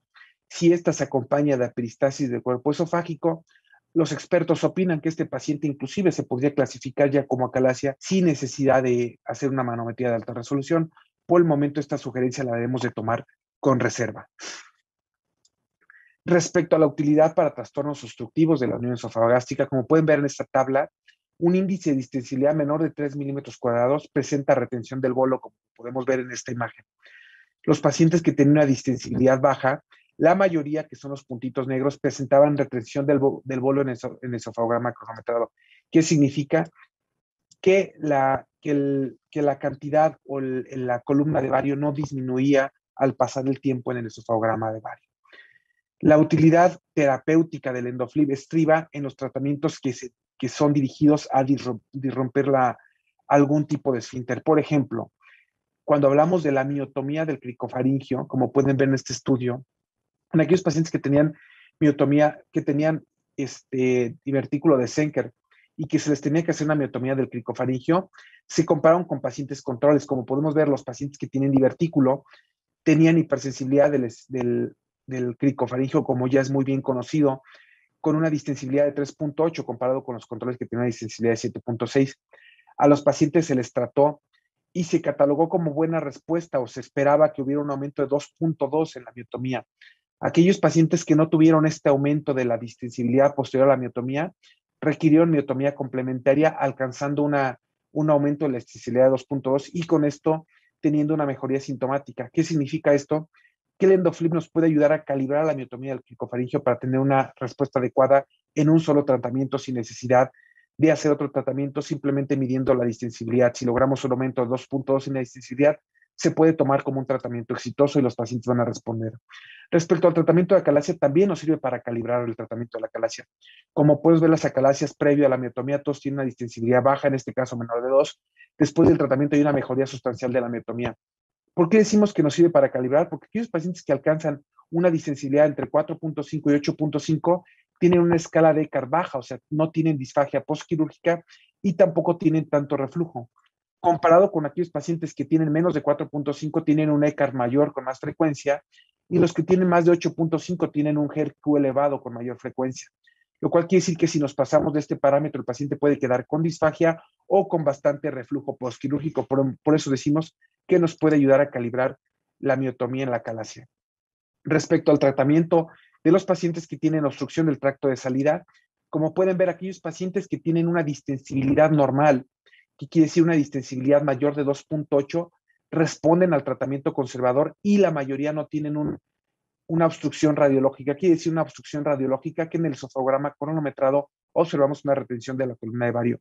Si esta se acompaña de peristasis del cuerpo esofágico, los expertos opinan que este paciente inclusive se podría clasificar ya como acalacia sin necesidad de hacer una manometría de alta resolución. Por el momento esta sugerencia la debemos de tomar con reserva. Respecto a la utilidad para trastornos obstructivos de la unión esofagástica, como pueden ver en esta tabla, un índice de distensibilidad menor de 3 milímetros cuadrados presenta retención del bolo, como podemos ver en esta imagen. Los pacientes que tienen una distensibilidad baja la mayoría, que son los puntitos negros, presentaban retención del, del bolo en, el en, cronometrado, que significa que la, que, que la cantidad o la columna de vario no disminuía al pasar el tiempo en el esofagograma de vario. La utilidad terapéutica del endoflip estriba en los tratamientos que, son dirigidos a disromper algún tipo de esfínter. Por ejemplo, cuando hablamos de la miotomía del cricofaringio, como pueden ver en este estudio, en aquellos pacientes que tenían miotomía, que tenían este divertículo de Senker y que se les tenía que hacer una miotomía del cricofaringio, se compararon con pacientes controles. Como podemos ver, los pacientes que tienen divertículo tenían hipersensibilidad del, del, del cricofaringio, como ya es muy bien conocido, con una distensibilidad de 3.8 comparado con los controles que tienen una distensibilidad de 7.6. A los pacientes se les trató y se catalogó como buena respuesta o se esperaba que hubiera un aumento de 2.2 en la miotomía. Aquellos pacientes que no tuvieron este aumento de la distensibilidad posterior a la miotomía requirieron miotomía complementaria alcanzando un aumento de la distensibilidad de 2.2 y con esto teniendo una mejoría sintomática. ¿Qué significa esto? Que el endoflip nos puede ayudar a calibrar la miotomía del cricofaringio para tener una respuesta adecuada en un solo tratamiento sin necesidad de hacer otro tratamiento simplemente midiendo la distensibilidad. Si logramos un aumento de 2.2 en la distensibilidad, se puede tomar como un tratamiento exitoso y los pacientes van a responder. Respecto al tratamiento de acalacia, también nos sirve para calibrar el tratamiento de la acalacia. Como puedes ver, las acalacias previo a la miotomía, todos tienen una distensibilidad baja, en este caso menor de 2. Después del tratamiento hay una mejoría sustancial de la miotomía. ¿Por qué decimos que nos sirve para calibrar? Porque aquellos pacientes que alcanzan una distensibilidad entre 4.5 y 8.5 tienen una escala de baja, o sea, no tienen disfagia postquirúrgica y tampoco tienen tanto reflujo comparado con aquellos pacientes que tienen menos de 4.5 tienen un ECAR mayor con más frecuencia y los que tienen más de 8.5 tienen un GERQ elevado con mayor frecuencia, lo cual quiere decir que si nos pasamos de este parámetro, el paciente puede quedar con disfagia o con bastante reflujo postquirúrgico. Por, eso decimos que nos puede ayudar a calibrar la miotomía en la calacia. Respecto al tratamiento de los pacientes que tienen obstrucción del tracto de salida, como pueden ver, aquellos pacientes que tienen una distensibilidad normal, que quiere decir una distensibilidad mayor de 2.8, responden al tratamiento conservador y la mayoría no tienen una obstrucción radiológica. Quiere decir una obstrucción radiológica que en el esofagograma cronometrado observamos una retención de la columna de vario.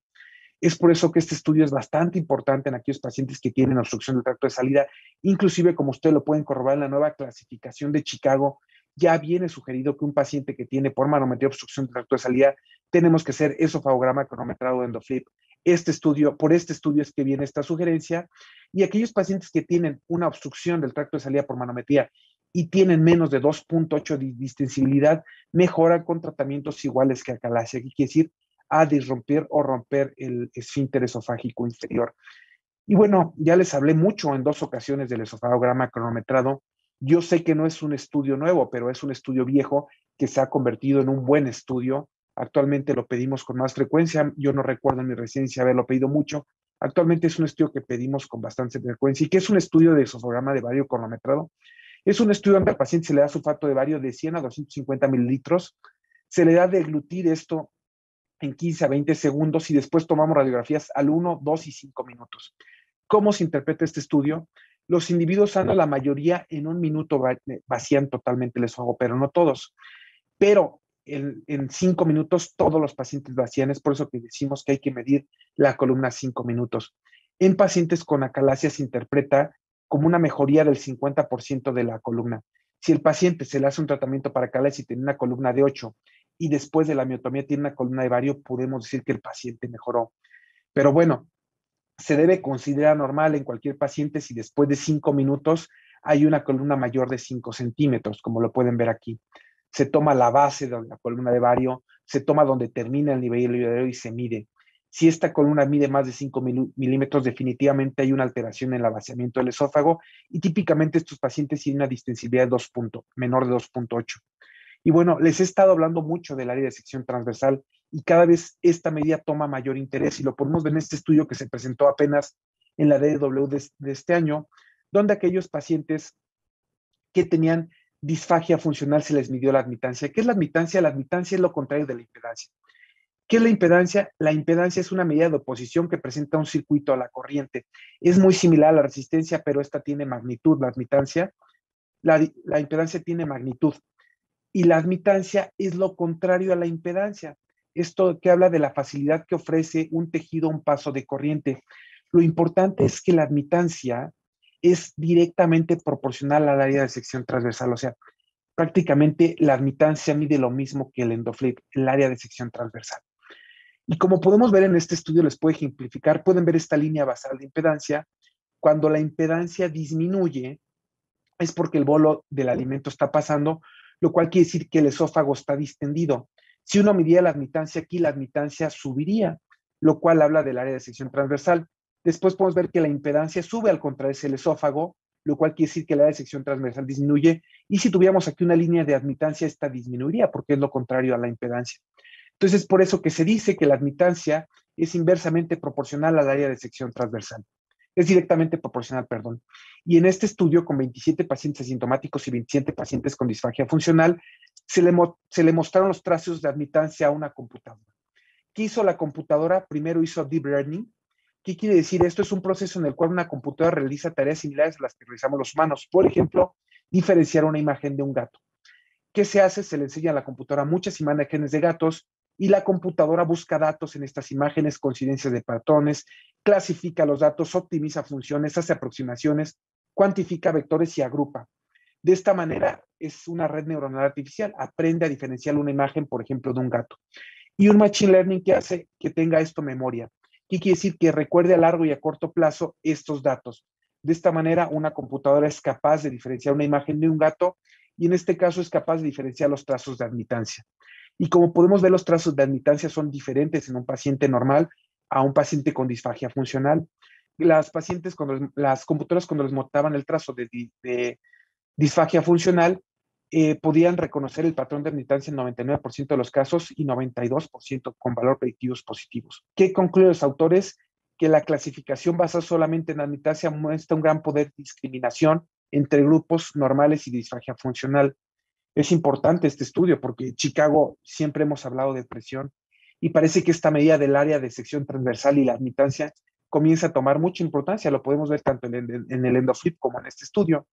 Es por eso que este estudio es bastante importante en aquellos pacientes que tienen obstrucción del tracto de salida. Inclusive, como ustedes lo pueden corroborar en la nueva clasificación de Chicago, ya viene sugerido que un paciente que tiene por manometría obstrucción del tracto de salida, tenemos que hacer esofagograma cronometrado de endoflip este estudio, por este estudio es que viene esta sugerencia, y aquellos pacientes que tienen una obstrucción del tracto de salida por manometría y tienen menos de 2.8 de distensibilidad, mejoran con tratamientos iguales que acalasia, que quiere decir a disromper o romper el esfínter esofágico inferior. Y bueno, ya les hablé mucho en dos ocasiones del esofagograma cronometrado. Yo sé que no es un estudio nuevo, pero es un estudio viejo que se ha convertido en un buen estudio Actualmente lo pedimos con más frecuencia. Yo no recuerdo en mi residencia haberlo pedido mucho. Actualmente es un estudio que pedimos con bastante frecuencia y que es un estudio de esofograma de vario cronometrado. Es un estudio donde al paciente se le da sulfato de vario de 100 a 250 mililitros. Se le da deglutir esto en 15 a 20 segundos y después tomamos radiografías al 1, 2 y 5 minutos. ¿Cómo se interpreta este estudio? Los individuos sanos, la mayoría en un minuto eh, vacían totalmente el esófago, pero no todos. Pero en, cinco minutos todos los pacientes vacían, Es por eso que decimos que hay que medir la columna cinco minutos. En pacientes con acalasia se interpreta como una mejoría del 50% de la columna. Si el paciente se le hace un tratamiento para acalasia y tiene una columna de 8 y después de la miotomía tiene una columna de vario, podemos decir que el paciente mejoró. Pero bueno, se debe considerar normal en cualquier paciente si después de cinco minutos hay una columna mayor de 5 centímetros, como lo pueden ver aquí se toma la base de la columna de vario, se toma donde termina el nivel de y se mide. Si esta columna mide más de 5 milímetros, definitivamente hay una alteración en el vaciamiento del esófago y típicamente estos pacientes tienen una distensibilidad de 2 menor de 2.8. Y bueno, les he estado hablando mucho del área de sección transversal y cada vez esta medida toma mayor interés y lo podemos ver en este estudio que se presentó apenas en la DW de este año, donde aquellos pacientes que tenían disfagia funcional se les midió la admitancia. ¿Qué es la admitancia? La admitancia es lo contrario de la impedancia. ¿Qué es la impedancia? La impedancia es una medida de oposición que presenta un circuito a la corriente. Es muy similar a la resistencia, pero esta tiene magnitud, la admitancia. La, la impedancia tiene magnitud. Y la admitancia es lo contrario a la impedancia. Esto que habla de la facilidad que ofrece un tejido un paso de corriente. Lo importante mm. es que la admitancia es directamente proporcional al área de sección transversal, o sea, prácticamente la admitancia mide lo mismo que el endoflip, el área de sección transversal. Y como podemos ver en este estudio, les puedo ejemplificar, pueden ver esta línea basal de impedancia. Cuando la impedancia disminuye, es porque el bolo del alimento está pasando, lo cual quiere decir que el esófago está distendido. Si uno midiera la admitancia aquí, la admitancia subiría, lo cual habla del área de sección transversal. Después podemos ver que la impedancia sube al contraerse el esófago, lo cual quiere decir que la área de sección transversal disminuye. Y si tuviéramos aquí una línea de admitancia, esta disminuiría porque es lo contrario a la impedancia. Entonces, por eso que se dice que la admitancia es inversamente proporcional al área de sección transversal. Es directamente proporcional, perdón. Y en este estudio, con 27 pacientes asintomáticos y 27 pacientes con disfagia funcional, se le, se le mostraron los trazos de admitancia a una computadora. ¿Qué hizo la computadora? Primero hizo deep learning, ¿Qué quiere decir? Esto es un proceso en el cual una computadora realiza tareas similares a las que realizamos los humanos. Por ejemplo, diferenciar una imagen de un gato. ¿Qué se hace? Se le enseña a la computadora muchas imágenes de gatos y la computadora busca datos en estas imágenes, coincidencias de patrones, clasifica los datos, optimiza funciones, hace aproximaciones, cuantifica vectores y agrupa. De esta manera es una red neuronal artificial, aprende a diferenciar una imagen, por ejemplo, de un gato. Y un machine learning que hace que tenga esto memoria. ¿Qué quiere decir? Que recuerde a largo y a corto plazo estos datos. De esta manera, una computadora es capaz de diferenciar una imagen de un gato y en este caso es capaz de diferenciar los trazos de admitancia. Y como podemos ver, los trazos de admitancia son diferentes en un paciente normal a un paciente con disfagia funcional. Las pacientes, las computadoras cuando les montaban el trazo de disfagia funcional, eh, podían reconocer el patrón de admitancia en 99% de los casos y 92% con valor predictivos positivos. ¿Qué concluyen los autores? Que la clasificación basada solamente en admitancia muestra un gran poder de discriminación entre grupos normales y disfagia funcional. Es importante este estudio porque en Chicago siempre hemos hablado de presión y parece que esta medida del área de sección transversal y la admitancia comienza a tomar mucha importancia. Lo podemos ver tanto en, en el endoflip como en este estudio.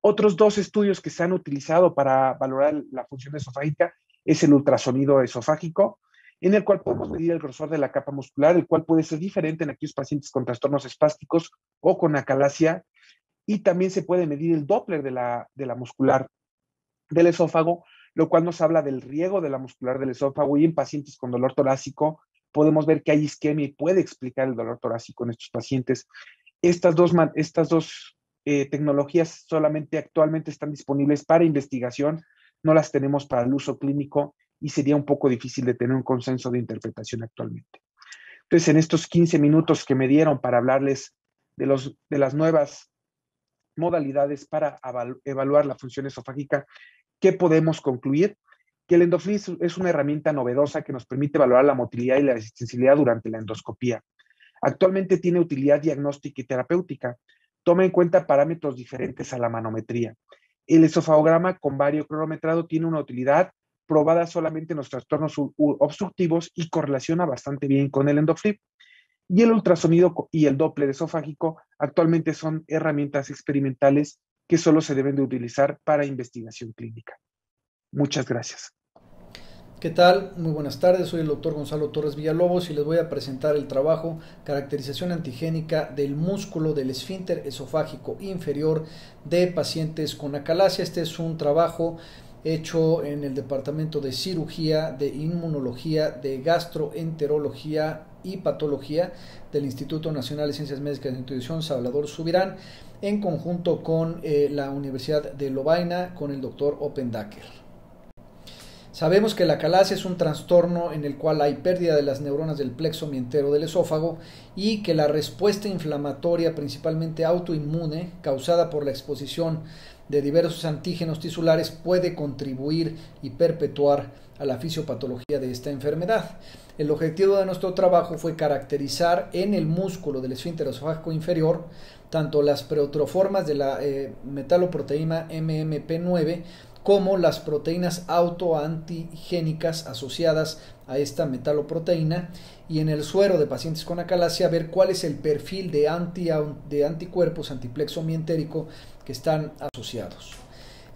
Otros dos estudios que se han utilizado para valorar la función esofágica es el ultrasonido esofágico, en el cual podemos medir el grosor de la capa muscular, el cual puede ser diferente en aquellos pacientes con trastornos espásticos o con acalasia, y también se puede medir el Doppler de la, de la muscular del esófago, lo cual nos habla del riego de la muscular del esófago y en pacientes con dolor torácico podemos ver que hay isquemia y puede explicar el dolor torácico en estos pacientes. Estas dos, estas dos eh, tecnologías solamente actualmente están disponibles para investigación, no las tenemos para el uso clínico y sería un poco difícil de tener un consenso de interpretación actualmente. Entonces, en estos 15 minutos que me dieron para hablarles de, los, de las nuevas modalidades para evaluar la función esofágica, ¿qué podemos concluir? Que el endoflis es una herramienta novedosa que nos permite valorar la motilidad y la resistencia durante la endoscopía. Actualmente tiene utilidad diagnóstica y terapéutica, toma en cuenta parámetros diferentes a la manometría. El esofagograma con vario cronometrado tiene una utilidad probada solamente en los trastornos obstructivos y correlaciona bastante bien con el endoflip. Y el ultrasonido y el Doppler esofágico actualmente son herramientas experimentales que solo se deben de utilizar para investigación clínica. Muchas gracias. ¿Qué tal? Muy buenas tardes, soy el doctor Gonzalo Torres Villalobos y les voy a presentar el trabajo Caracterización antigénica del músculo del esfínter esofágico inferior de pacientes con acalasia. Este es un trabajo hecho en el Departamento de Cirugía, de Inmunología, de Gastroenterología y Patología del Instituto Nacional de Ciencias Médicas de Institución Salvador Subirán, en conjunto con eh, la Universidad de Lobaina, con el doctor Opendaker. Sabemos que la calasia es un trastorno en el cual hay pérdida de las neuronas del plexo mientero del esófago y que la respuesta inflamatoria, principalmente autoinmune, causada por la exposición de diversos antígenos tisulares, puede contribuir y perpetuar a la fisiopatología de esta enfermedad. El objetivo de nuestro trabajo fue caracterizar en el músculo del esfínter esofágico inferior tanto las preotroformas de la eh, metaloproteína MMP9 como las proteínas autoantigénicas asociadas a esta metaloproteína y en el suero de pacientes con acalasia ver cuál es el perfil de, de anticuerpos antiplexo mientérico que están asociados.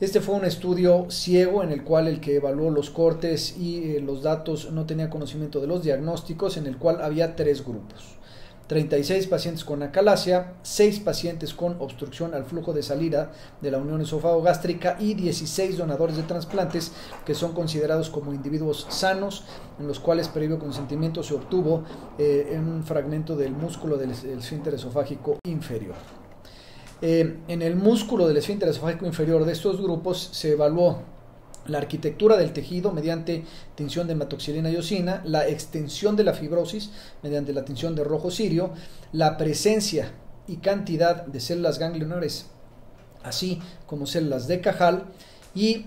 Este fue un estudio ciego en el cual el que evaluó los cortes y eh, los datos no tenía conocimiento de los diagnósticos, en el cual había tres grupos. 36 pacientes con acalasia, 6 pacientes con obstrucción al flujo de salida de la unión esofagogástrica y 16 donadores de trasplantes que son considerados como individuos sanos, en los cuales previo consentimiento se obtuvo eh, en un fragmento del músculo del esfínter esofágico inferior. Eh, en el músculo del esfínter esofágico inferior de estos grupos se evaluó la arquitectura del tejido mediante tinción de hematoxilina y osina, la extensión de la fibrosis mediante la tinción de rojo sirio, la presencia y cantidad de células ganglionares, así como células de cajal y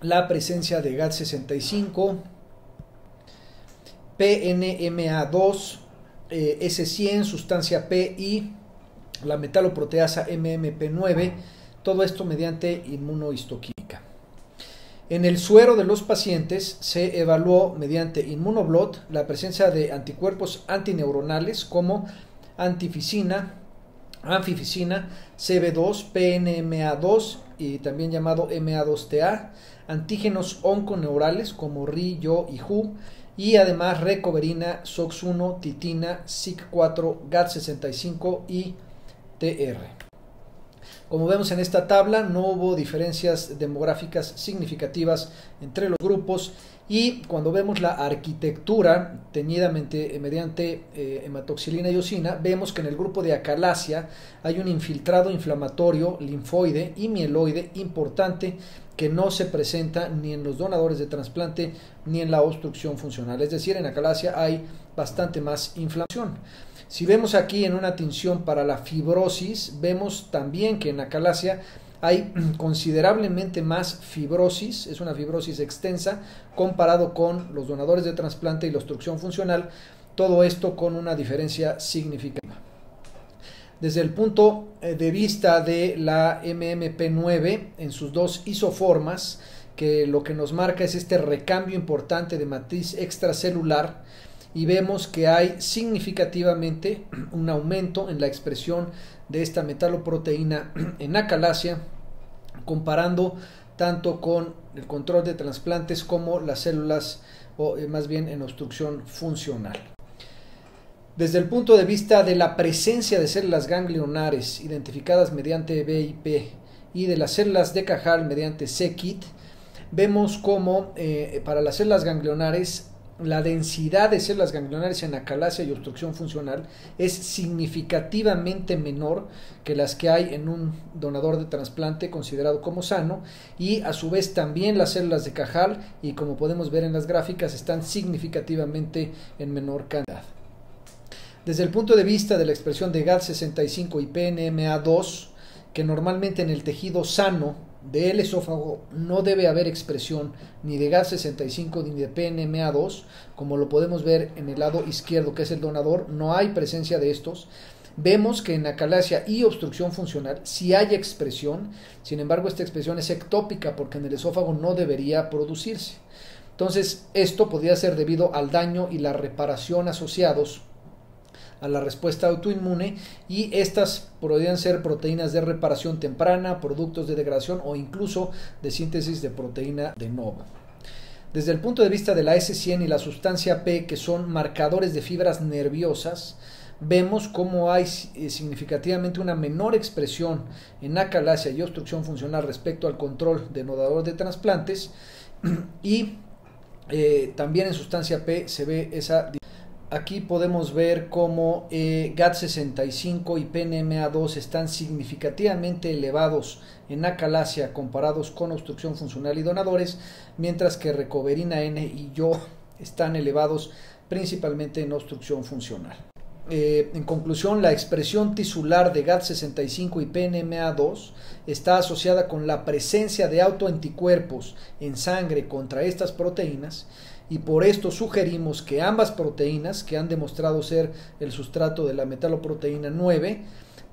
la presencia de GAD65, PNMA2, S100, sustancia PI, la metaloproteasa MMP9, todo esto mediante inmunohistoquímica. En el suero de los pacientes se evaluó mediante inmunoblot la presencia de anticuerpos antineuronales como antificina, anfificina, CB2, PNMA2 y también llamado MA2TA, antígenos onconeurales como RI, YO y HU y además recoverina, SOX1, titina, SIC4, GAT65 y TR. Como vemos en esta tabla, no hubo diferencias demográficas significativas entre los grupos y cuando vemos la arquitectura teñidamente eh, mediante eh, hematoxilina y osina, vemos que en el grupo de acalasia hay un infiltrado inflamatorio linfoide y mieloide importante que no se presenta ni en los donadores de trasplante ni en la obstrucción funcional. Es decir, en acalasia hay bastante más inflamación. Si vemos aquí en una tinción para la fibrosis, vemos también que en la calasia hay considerablemente más fibrosis, es una fibrosis extensa comparado con los donadores de trasplante y la obstrucción funcional, todo esto con una diferencia significativa. Desde el punto eh, de vista de la MMP9 en sus dos isoformas, que lo que nos marca es este recambio importante de matriz extracelular, y vemos que hay significativamente un aumento en la expresión de esta metaloproteína en acalasia comparando tanto con el control de trasplantes como las células, o eh, más bien en obstrucción funcional. Desde el punto de vista de la presencia de células ganglionares identificadas mediante BIP y de las células de Cajal mediante c vemos como eh, para las células ganglionares la densidad de células ganglionares en acalasia y obstrucción funcional es significativamente menor que las que hay en un donador de trasplante considerado como sano y a su vez también las células de Cajal y como podemos ver en las gráficas están significativamente en menor cantidad. Desde el punto de vista de la expresión de GAD65 y PNMA2, que normalmente en el tejido sano del esófago no debe haber expresión ni de GAS65 ni de PNMA2, como lo podemos ver en el lado izquierdo que es el donador, no hay presencia de estos. Vemos que en la acalasia y obstrucción funcional sí hay expresión, sin embargo esta expresión es ectópica porque en el esófago no debería producirse. Entonces esto podría ser debido al daño y la reparación asociados a la respuesta autoinmune y estas podrían ser proteínas de reparación temprana, productos de degradación o incluso de síntesis de proteína de NOVA. Desde el punto de vista de la S100 y la sustancia P, que son marcadores de fibras nerviosas, vemos cómo hay eh, significativamente una menor expresión en acalasia y obstrucción funcional respecto al control denodador de trasplantes y eh, también en sustancia P se ve esa Aquí podemos ver cómo eh, GAT65 y PNMA2 están significativamente elevados en acalacia comparados con obstrucción funcional y donadores, mientras que recoverina N y yo están elevados principalmente en obstrucción funcional. Eh, en conclusión, la expresión tisular de GAT65 y PNMA2 está asociada con la presencia de autoanticuerpos en sangre contra estas proteínas y por esto sugerimos que ambas proteínas, que han demostrado ser el sustrato de la metaloproteína 9,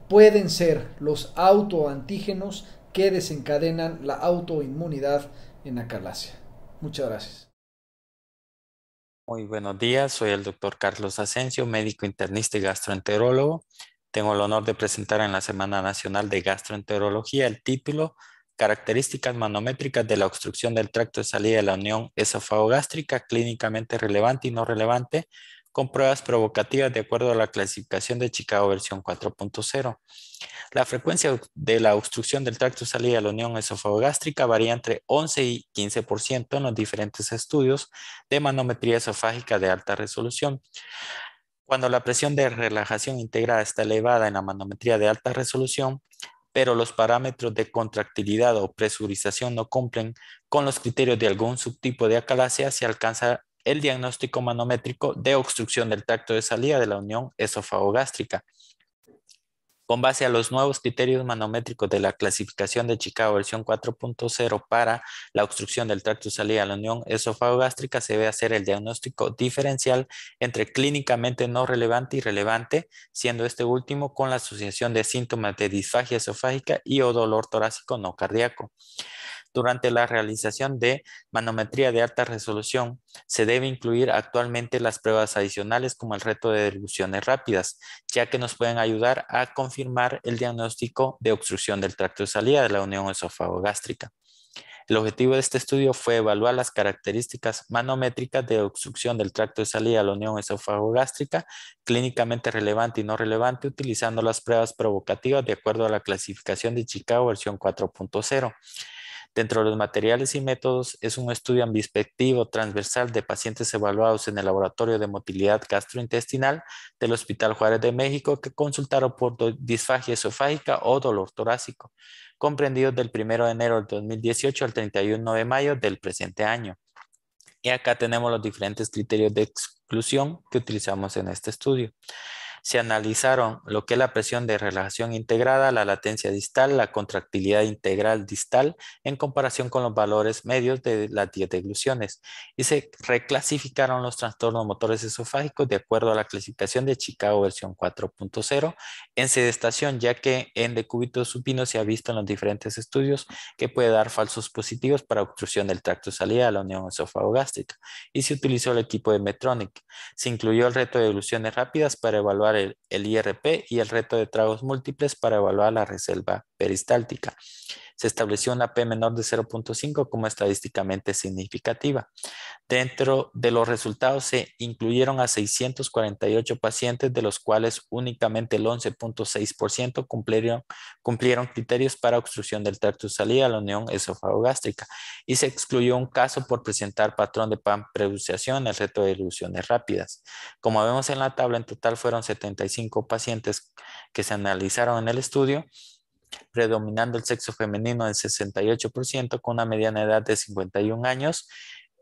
pueden ser los autoantígenos que desencadenan la autoinmunidad en acalasia. Muchas gracias. Muy buenos días, soy el doctor Carlos Asensio, médico internista y gastroenterólogo. Tengo el honor de presentar en la Semana Nacional de Gastroenterología el título Características manométricas de la obstrucción del tracto de salida de la unión esofagogástrica clínicamente relevante y no relevante con pruebas provocativas de acuerdo a la clasificación de Chicago versión 4.0. La frecuencia de la obstrucción del tracto de salida de la unión esofagogástrica varía entre 11 y 15% en los diferentes estudios de manometría esofágica de alta resolución. Cuando la presión de relajación integrada está elevada en la manometría de alta resolución, pero los parámetros de contractilidad o presurización no cumplen con los criterios de algún subtipo de acalacia, se alcanza el diagnóstico manométrico de obstrucción del tracto de salida de la unión esofagogástrica con base a los nuevos criterios manométricos de la clasificación de Chicago versión 4.0 para la obstrucción del tracto salida a la unión esofagogástrica, se debe hacer el diagnóstico diferencial entre clínicamente no relevante y relevante, siendo este último con la asociación de síntomas de disfagia esofágica y o dolor torácico no cardíaco durante la realización de manometría de alta resolución, se debe incluir actualmente las pruebas adicionales como el reto de diluciones rápidas, ya que nos pueden ayudar a confirmar el diagnóstico de obstrucción del tracto de salida de la unión esofagogástrica. El objetivo de este estudio fue evaluar las características manométricas de obstrucción del tracto de salida de la unión esofagogástrica, clínicamente relevante y no relevante, utilizando las pruebas provocativas de acuerdo a la clasificación de Chicago versión 4.0. Dentro de los materiales y métodos es un estudio ambispectivo transversal de pacientes evaluados en el Laboratorio de Motilidad Gastrointestinal del Hospital Juárez de México que consultaron por disfagia esofágica o dolor torácico, comprendido del 1 de enero del 2018 al 31 de mayo del presente año. Y acá tenemos los diferentes criterios de exclusión que utilizamos en este estudio se analizaron lo que es la presión de relajación integrada, la latencia distal, la contractilidad integral distal en comparación con los valores medios de las 10 degluciones y se reclasificaron los trastornos motores esofágicos de acuerdo a la clasificación de Chicago versión 4.0 en sedestación, ya que en decúbito supino se ha visto en los diferentes estudios que puede dar falsos positivos para obstrucción del tracto salida de la unión esofagogástrica y se utilizó el equipo de Metronic. Se incluyó el reto de degluciones rápidas para evaluar el, el IRP y el reto de tragos múltiples para evaluar la reserva peristáltica se estableció una P menor de 0.5 como estadísticamente significativa. Dentro de los resultados se incluyeron a 648 pacientes, de los cuales únicamente el 11.6% cumplieron, criterios para obstrucción del tracto salida a la unión esofagogástrica y se excluyó un caso por presentar patrón de pan en el reto de ilusiones rápidas. Como vemos en la tabla, en total fueron 75 pacientes que se analizaron en el estudio predominando el sexo femenino en 68% con una mediana edad de 51 años.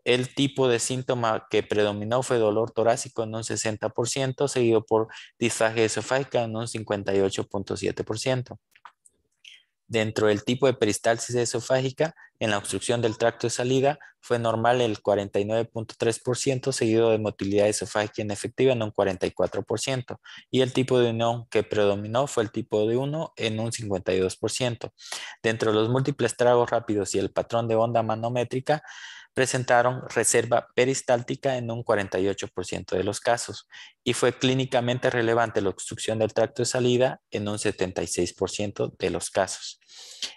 El tipo de síntoma que predominó fue dolor torácico en un 60%, seguido por disfagia esofágica en un 58.7%. Dentro del tipo de peristalsis esofágica, en la obstrucción del tracto de salida fue normal el 49.3%, seguido de motilidad esofágica inefectiva en un 44%, y el tipo de unión que predominó fue el tipo de 1 en un 52%. Dentro de los múltiples tragos rápidos y el patrón de onda manométrica, presentaron reserva peristáltica en un 48% de los casos y fue clínicamente relevante la obstrucción del tracto de salida en un 76% de los casos.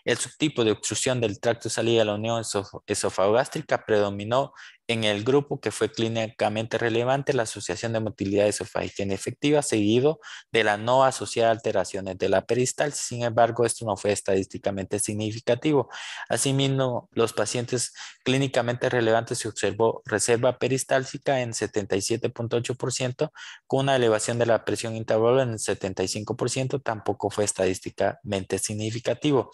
El subtipo de obstrucción del tracto de salida de la unión esofagogástrica predominó en el grupo que fue clínicamente relevante la asociación de motilidad esofágica efectiva, seguido de la no asociada alteraciones de la peristalsis. Sin embargo, esto no fue estadísticamente significativo. Asimismo, los pacientes clínicamente relevantes se observó reserva peristálsica en 77.8% con una elevación de la presión intervalo en 75%, tampoco fue estadísticamente significativo.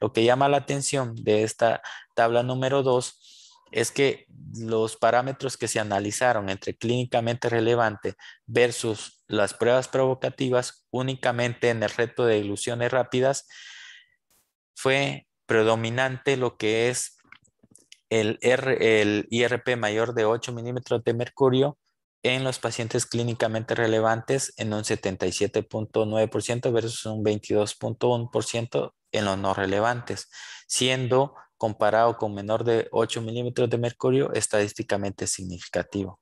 Lo que llama la atención de esta tabla número 2 es que los parámetros que se analizaron entre clínicamente relevante versus las pruebas provocativas únicamente en el reto de ilusiones rápidas fue predominante lo que es el, IRP mayor de 8 milímetros de mercurio en los pacientes clínicamente relevantes en un 77.9% versus un 22.1% en los no relevantes, siendo comparado con menor de 8 milímetros de mercurio, estadísticamente significativo.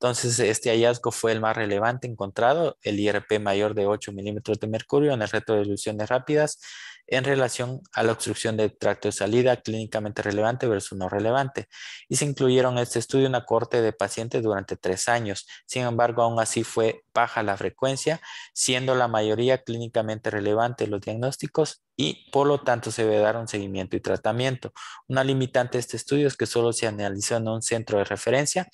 Entonces, este hallazgo fue el más relevante encontrado, el IRP mayor de 8 milímetros de mercurio en el reto de ilusiones rápidas en relación a la obstrucción de tracto de salida clínicamente relevante versus no relevante. Y se incluyeron en este estudio una corte de pacientes durante tres años. Sin embargo, aún así fue baja la frecuencia, siendo la mayoría clínicamente relevante los diagnósticos y por lo tanto se debe dar un seguimiento y tratamiento. Una limitante de este estudio es que solo se analizó en un centro de referencia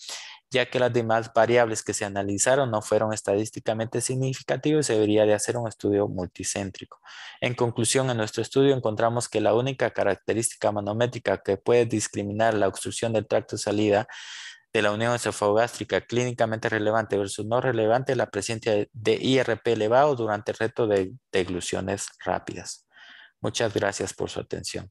ya que las demás variables que se analizaron no fueron estadísticamente significativas se debería de hacer un estudio multicéntrico. En conclusión, en nuestro estudio encontramos que la única característica manométrica que puede discriminar la obstrucción del tracto de salida de la unión esofagástrica clínicamente relevante versus no relevante es la presencia de IRP elevado durante el reto de degluciones rápidas. Muchas gracias por su atención.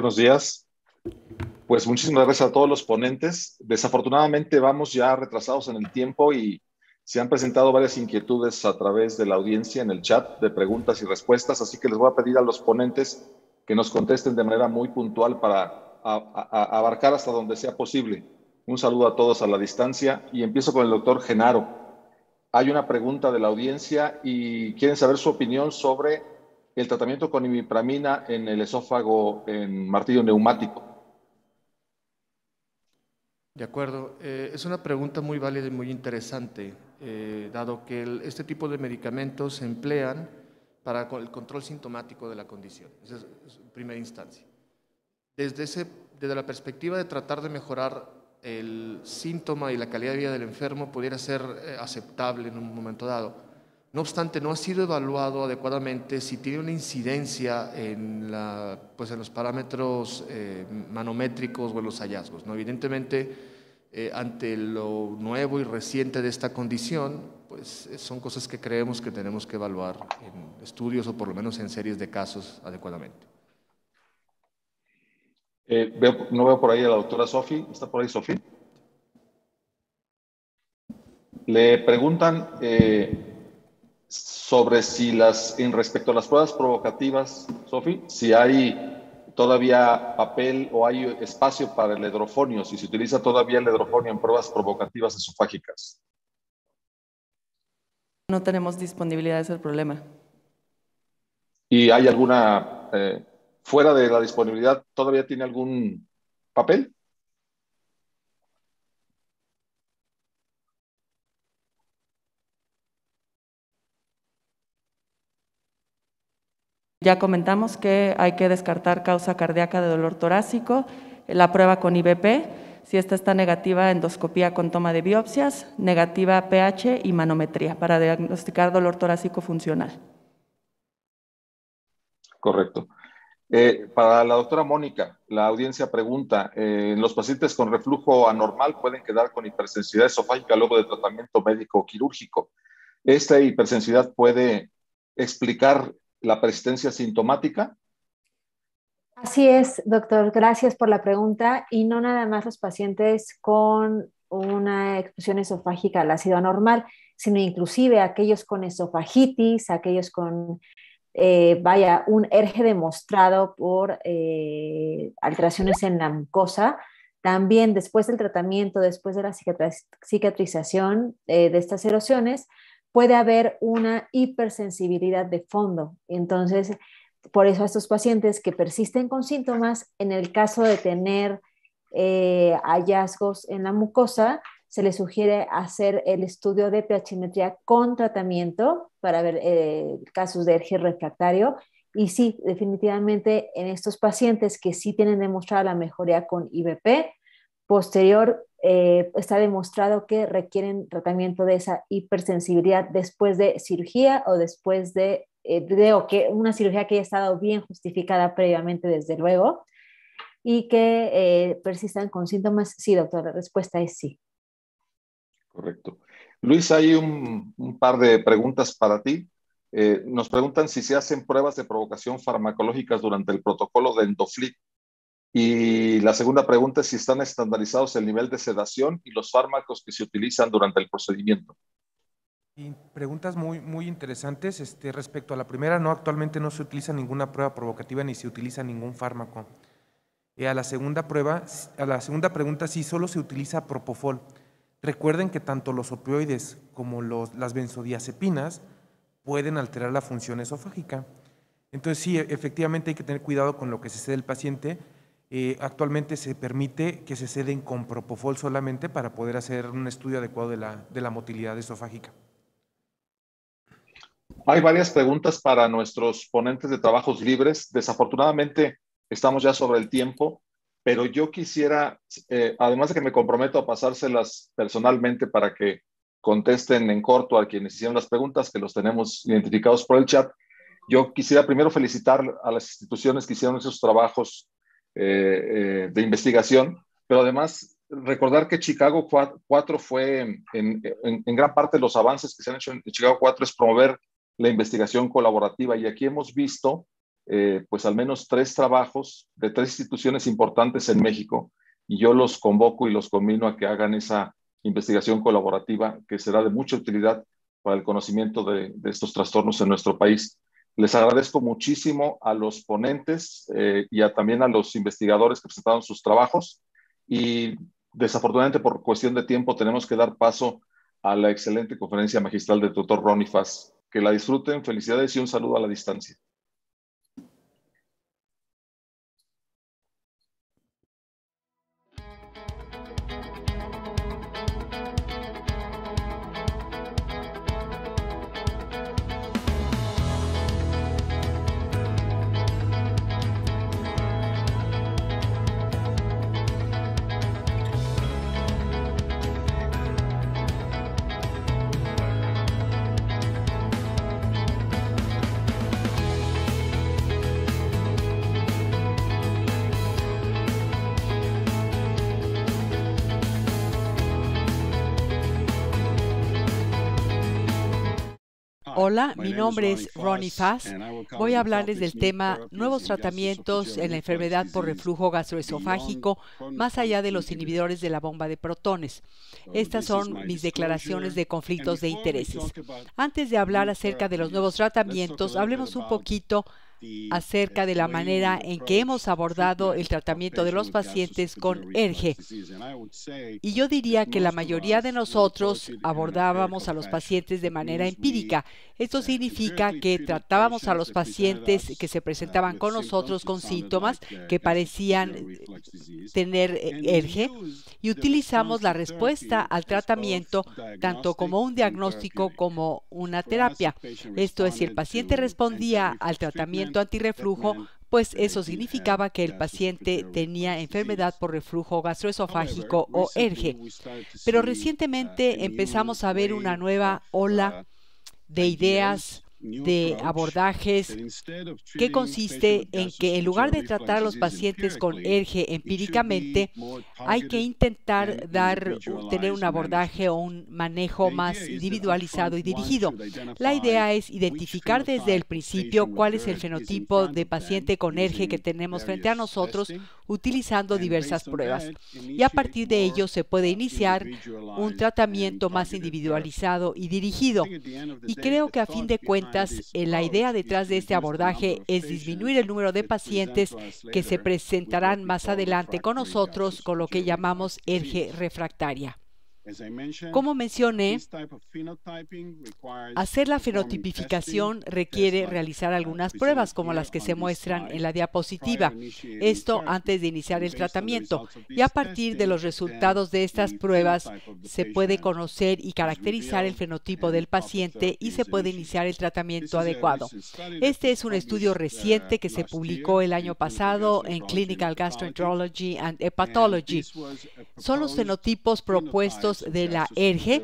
buenos días. Pues muchísimas gracias a todos los ponentes. Desafortunadamente vamos ya retrasados en el tiempo y se han presentado varias inquietudes a través de la audiencia en el chat de preguntas y respuestas, así que les voy a pedir a los ponentes que nos contesten de manera muy puntual para abarcar hasta donde sea posible. Un saludo a todos a la distancia y empiezo con el doctor Genaro. Hay una pregunta de la audiencia y quieren saber su opinión sobre el tratamiento con imipramina en el esófago en martillo neumático. De acuerdo. Eh, es una pregunta muy válida y muy interesante, eh, dado que este tipo de medicamentos se emplean para el control sintomático de la condición. Esa es, es primera instancia. Desde, desde la perspectiva de tratar de mejorar el síntoma y la calidad de vida del enfermo, pudiera ser eh, aceptable en un momento dado no obstante, no ha sido evaluado adecuadamente si tiene una incidencia en, la, pues en los parámetros eh, manométricos o en los hallazgos. ¿no? Evidentemente, eh, ante lo nuevo y reciente de esta condición, pues son cosas que creemos que tenemos que evaluar en estudios o por lo menos en series de casos adecuadamente. Eh, no veo por ahí a la doctora Sofi. ¿Está por ahí Sofi? Le preguntan sobre si las, en respecto a las pruebas provocativas, Sofi, si hay todavía papel o hay espacio para el hidrofonio, si se utiliza todavía el hidrofonio en pruebas provocativas esofágicas. No tenemos disponibilidad, es el problema. ¿Y hay alguna, eh, fuera de la disponibilidad, todavía tiene algún papel? Ya comentamos que hay que descartar causa cardíaca de dolor torácico, la prueba con IBP, si esta está negativa, endoscopía con toma de biopsias, negativa pH y manometría para diagnosticar dolor torácico funcional. Correcto. Eh, para la doctora Mónica, la audiencia pregunta, eh, ¿los pacientes con reflujo anormal pueden quedar con hipersensibilidad esofágica luego de tratamiento médico quirúrgico? ¿Esta hipersensibilidad puede explicar la persistencia sintomática? Así es, doctor. Gracias por la pregunta. Y no nada más los pacientes con una exposición esofágica al ácido anormal, sino inclusive aquellos con esofagitis, aquellos con, eh, vaya, un erge demostrado por eh, alteraciones en la mucosa. También después del tratamiento, después de la cicatrización eh, de estas erosiones, puede haber una hipersensibilidad de fondo. Entonces, por eso a estos pacientes que persisten con síntomas, en el caso de tener eh, hallazgos en la mucosa, se les sugiere hacer el estudio de pHimetría con tratamiento para ver eh, casos de erge refractario. Y sí, definitivamente en estos pacientes que sí tienen demostrada la mejoría con IBP, posterior eh, está demostrado que requieren tratamiento de esa hipersensibilidad después de cirugía o después de, eh, que una cirugía que haya estado bien justificada previamente, desde luego, y que eh, persistan con síntomas. Sí, doctor, la respuesta es sí. Correcto. Luis, hay un, par de preguntas para ti. nos preguntan si se hacen pruebas de provocación farmacológicas durante el protocolo de endoflip. Y la segunda pregunta es si están estandarizados el nivel de sedación y los fármacos que se utilizan durante el procedimiento. preguntas muy, muy interesantes este, respecto a la primera. No, actualmente no se utiliza ninguna prueba provocativa ni se utiliza ningún fármaco. Eh, a, la segunda prueba, a la segunda pregunta, sí, solo se utiliza propofol. Recuerden que tanto los opioides como las benzodiazepinas pueden alterar la función esofágica. Entonces sí, e-, efectivamente hay que tener cuidado con lo que se cede el paciente eh, actualmente se permite que se ceden con propofol solamente para poder hacer un estudio adecuado de la, de la motilidad esofágica. Hay varias preguntas para nuestros ponentes de trabajos libres. Desafortunadamente estamos ya sobre el tiempo, pero yo quisiera, eh, además de que me comprometo a pasárselas personalmente para que contesten en corto a quienes hicieron las preguntas, que los tenemos identificados por el chat, yo quisiera primero felicitar a las instituciones que hicieron esos trabajos eh, eh, de investigación, pero además recordar que Chicago 4 fue, en, gran parte los avances que se han hecho en Chicago 4 es promover la investigación colaborativa y aquí hemos visto eh, pues al menos tres trabajos de tres instituciones importantes en México y yo los convoco y los convino a que hagan esa investigación colaborativa que será de mucha utilidad para el conocimiento de estos trastornos en nuestro país. Les agradezco muchísimo a los ponentes eh, y también a los investigadores que presentaron sus trabajos. Y desafortunadamente, por cuestión de tiempo, tenemos que dar paso a la excelente conferencia magistral del doctor Fass. Que la disfruten, felicidades y un saludo a la distancia. Hola, mi nombre es Ronnie Fass, voy a hablarles del tema nuevos tratamientos en la enfermedad por reflujo gastroesofágico más allá de los inhibidores de la bomba de protones. Oh, Estas son mis declaraciones de conflictos de intereses. Antes de hablar acerca de los nuevos tratamientos, hablemos un poquito acerca de la manera en que hemos abordado el tratamiento de los pacientes con ERGE. E y yo diría que la mayoría de nosotros abordábamos a los pacientes de manera empírica. Esto significa que tratábamos a los este, pacientes que se presentaban con nosotros con síntomas que parecían eh, tener eh, ERGE y utilizamos la respuesta al tratamiento tanto como un diagnóstico como una terapia. Esto es, si el paciente respondía al tratamiento antirreflujo, pues eso significaba que el paciente tenía enfermedad por reflujo gastroesofágico o ERGE. Pero recientemente uh, empezamos a ver una nueva uh, ola de ideas de abordajes que consiste en que en lugar de tratar a los pacientes con ERGE empíricamente, hay que intentar dar, tener un abordaje o un manejo más individualizado y dirigido. La idea es identificar desde el principio cuál es el fenotipo de paciente con ERGE que tenemos frente a nosotros, utilizando diversas pruebas. Y a partir de ello se puede uh, iniciar un tratamiento más individualizado y dirigido. Y creo que a fin de cuentas, eh, la idea detrás de este abordaje es disminuir el número de pacientes que se presentarán más adelante con nosotros con lo que llamamos erge refractaria. Como mencioné, hacer la fenotipificación requiere realizar algunas pruebas como las que se muestran en la diapositiva, esto antes de iniciar el tratamiento. Y a partir de los resultados de estas pruebas se puede conocer y caracterizar el fenotipo del paciente y se puede iniciar el tratamiento adecuado. Este es un estudio uh, reciente que se publicó el año pasado en Clinical Gastroenterology and Hepatology. Son los fenotipos propuestos de la ERGE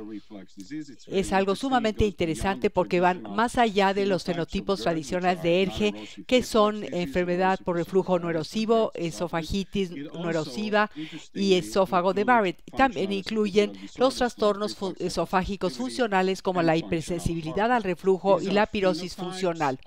es algo sumamente interesante porque van más allá de los fenotipos tradicionales de ERGE, que son enfermedad por reflujo no erosivo, esofagitis no erosiva y esófago de Barrett. También incluyen los trastornos esofágicos funcionales como la hipersensibilidad al reflujo y la pirosis funcional.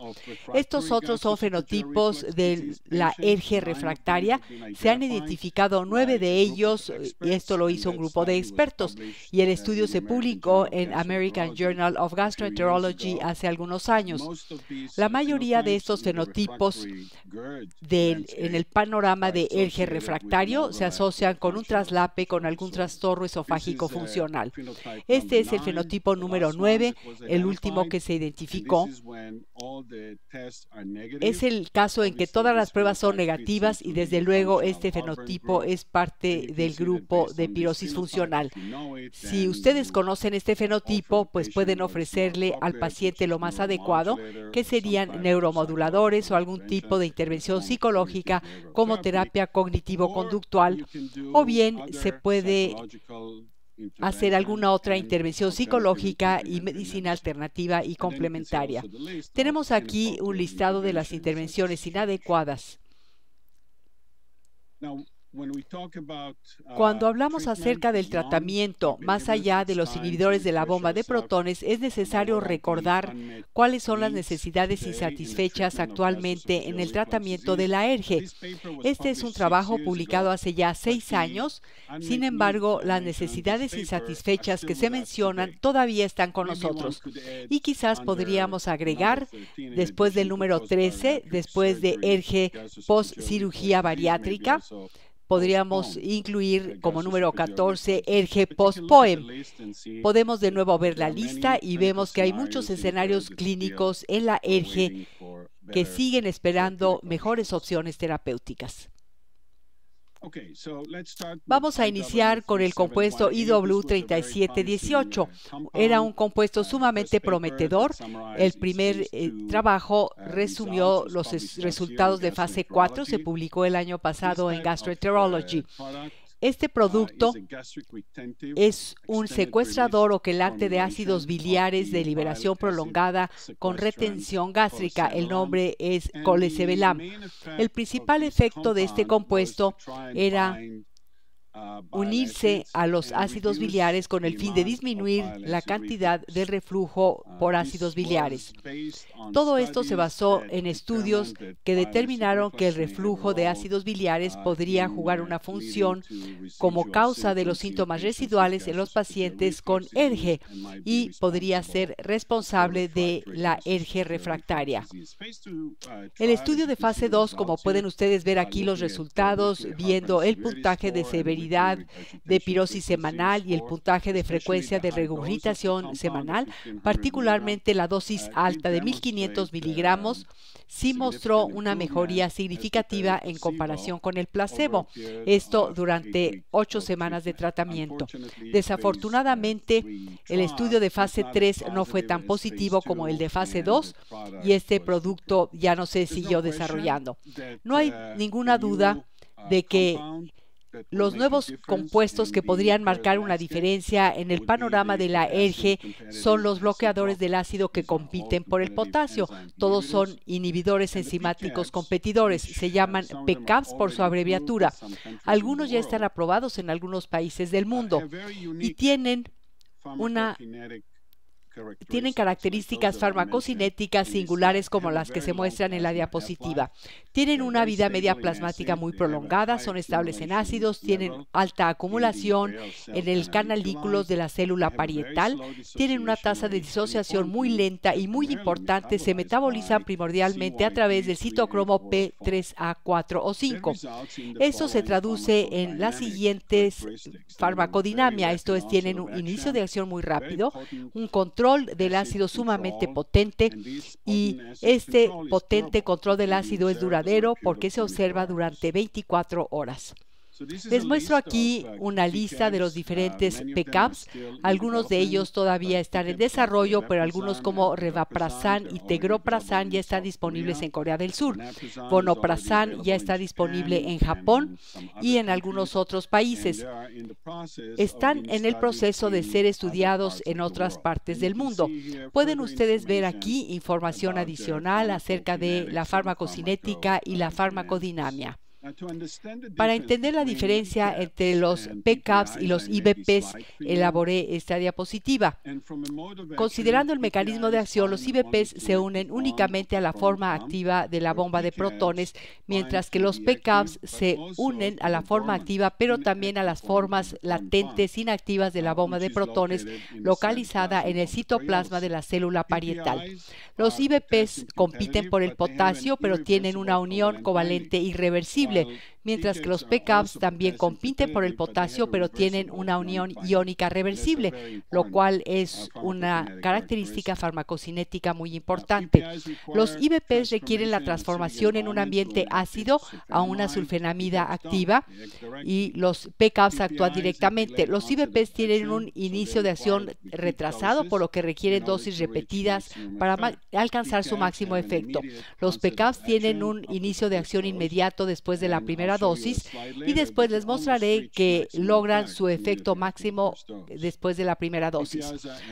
Estos otros son fenotipos de la ERGE refractaria. Se han identificado nueve de ellos eh, y esto lo hizo un grupo de expertos y el estudio se publicó en American Journal of Gastroenterology hace algunos años. La mayoría de estos fenotipos en el panorama de eje refractario se asocian con un traslape con algún trastorno esofágico funcional. Este es el fenotipo número 9, el último que se identificó. Es el caso en que todas las pruebas son negativas y desde luego este fenotipo es parte del grupo de pirosis funcional. Si ustedes conocen este fenotipo, pues pueden ofrecerle al paciente lo más adecuado, que serían neuromoduladores o algún tipo de intervención psicológica este, como terapia cognitivo-conductual, o bien se puede hacer alguna otra intervención psicológica y medicina alternativa y complementaria. Tenemos aquí un listado de las intervenciones inadecuadas. Uh, Cuando hablamos acerca del tratamiento más allá de los inhibidores de la bomba de protones, es necesario recordar cuáles son las necesidades insatisfechas actualmente en el tratamiento de la ERGE. Este es un trabajo publicado hace ya seis años. Sin embargo, las necesidades insatisfechas que se mencionan todavía están con nosotros. Y quizás podríamos agregar, después del número 13, después de ERGE post cirugía bariátrica, podríamos incluir como número 14 el post poem Podemos de nuevo ver la lista y vemos que hay muchos escenarios clínicos en la ERGE e que siguen esperando mejores opciones terapéuticas. Vamos a iniciar con el compuesto IW3718. Era un compuesto sumamente prometedor. El primer eh, trabajo uh, resumió los resultados de fase 4, se publicó el año pasado en Gastroenterology. Este ah, producto es un secuestrador o quelate de ácidos biliares de liberación prolongada con retención gástrica. El nombre es colecebelam. El principal efecto de este compuesto era unirse a los eh, ácidos biliares con el fin de disminuir la cantidad de reflujo uh, por ácidos biliares. Todo esto se basó en estudios que determinaron que el reflujo de ácidos biliares uh, podría jugar una función como causa de los síntomas residuales en los pacientes con ERGE y podría ser responsable de la ERGE refractaria. Uh, el estudio de fase 2, como pueden ustedes ver aquí los resultados, viendo el puntaje de severidad de pirosis semanal y el puntaje de frecuencia de regurgitación semanal, particularmente la dosis alta de 1500 miligramos, sí mostró una mejoría significativa en comparación con el placebo, esto durante ocho semanas de tratamiento. Desafortunadamente, el estudio de fase 3 no fue tan positivo como el de fase 2 y este producto ya no se siguió desarrollando. No hay uh, ninguna duda uh, de que los nuevos compuestos que podrían marcar una diferencia en el panorama de la ERGE son los bloqueadores del ácido que compiten por el potasio. Todos son inhibidores enzimáticos competidores. Se llaman PCAPs por su abreviatura. Algunos ya están aprobados en algunos países del mundo y tienen una tienen características farmacocinéticas singulares como las que se muestran en la diapositiva. Tienen una vida media plasmática muy prolongada, son estables en ácidos, tienen alta acumulación en el canalículo de la célula parietal, tienen una tasa de disociación muy lenta y muy importante, se metabolizan primordialmente a través del citocromo P3A4 o 5. Eso se traduce en las siguientes farmacodinamia, esto es, tienen un inicio de acción muy rápido, un control del ácido sumamente potente y este potente control del ácido es duradero pero porque se observa durante 24 horas. Les muestro aquí uh, una lista de los uh, diferentes PCAPs. Algunos de ellos todavía uh, están en desarrollo, pero algunos como Revaprazan y Tegroprasan ya están disponibles en Corea del Sur. Bonoprasan ya está disponible en Japón y en algunos otros países. Están en el proceso de ser estudiados en otras partes del mundo. Pueden ustedes ver aquí información adicional acerca de la farmacocinética y la farmacodinamia. Uh, Para entender la diferencia entre los PCAPs y los IBPs, elaboré esta diapositiva. Considerando el mecanismo de acción, los IBPs se unen únicamente a la forma activa de la bomba de protones, mientras que los PCAPs se unen a la forma activa, pero también a las formas latentes inactivas de la uh, bomba de protones localizada en el citoplasma de la célula parietal. Los IBPs compiten por el potasio, pero tienen una unión covalente irreversible terrible mientras que los PCAPS también compiten por el potasio, pero pues, tienen una unión iónica reversible, lo cual es una característica pues. farmacocinética muy importante. Los IBPs requieren la transformación en un ambiente ácido a una sulfenamida activa y los PCAPS actúan directamente. Los IBPs tienen un inicio de acción retrasado, por lo que requieren dosis repetidas para alcanzar su máximo efecto. Los PCAPS tienen un inicio de acción inmediato después de la primera dosis y después les mostraré que logran su efecto máximo eh, después de la primera dosis.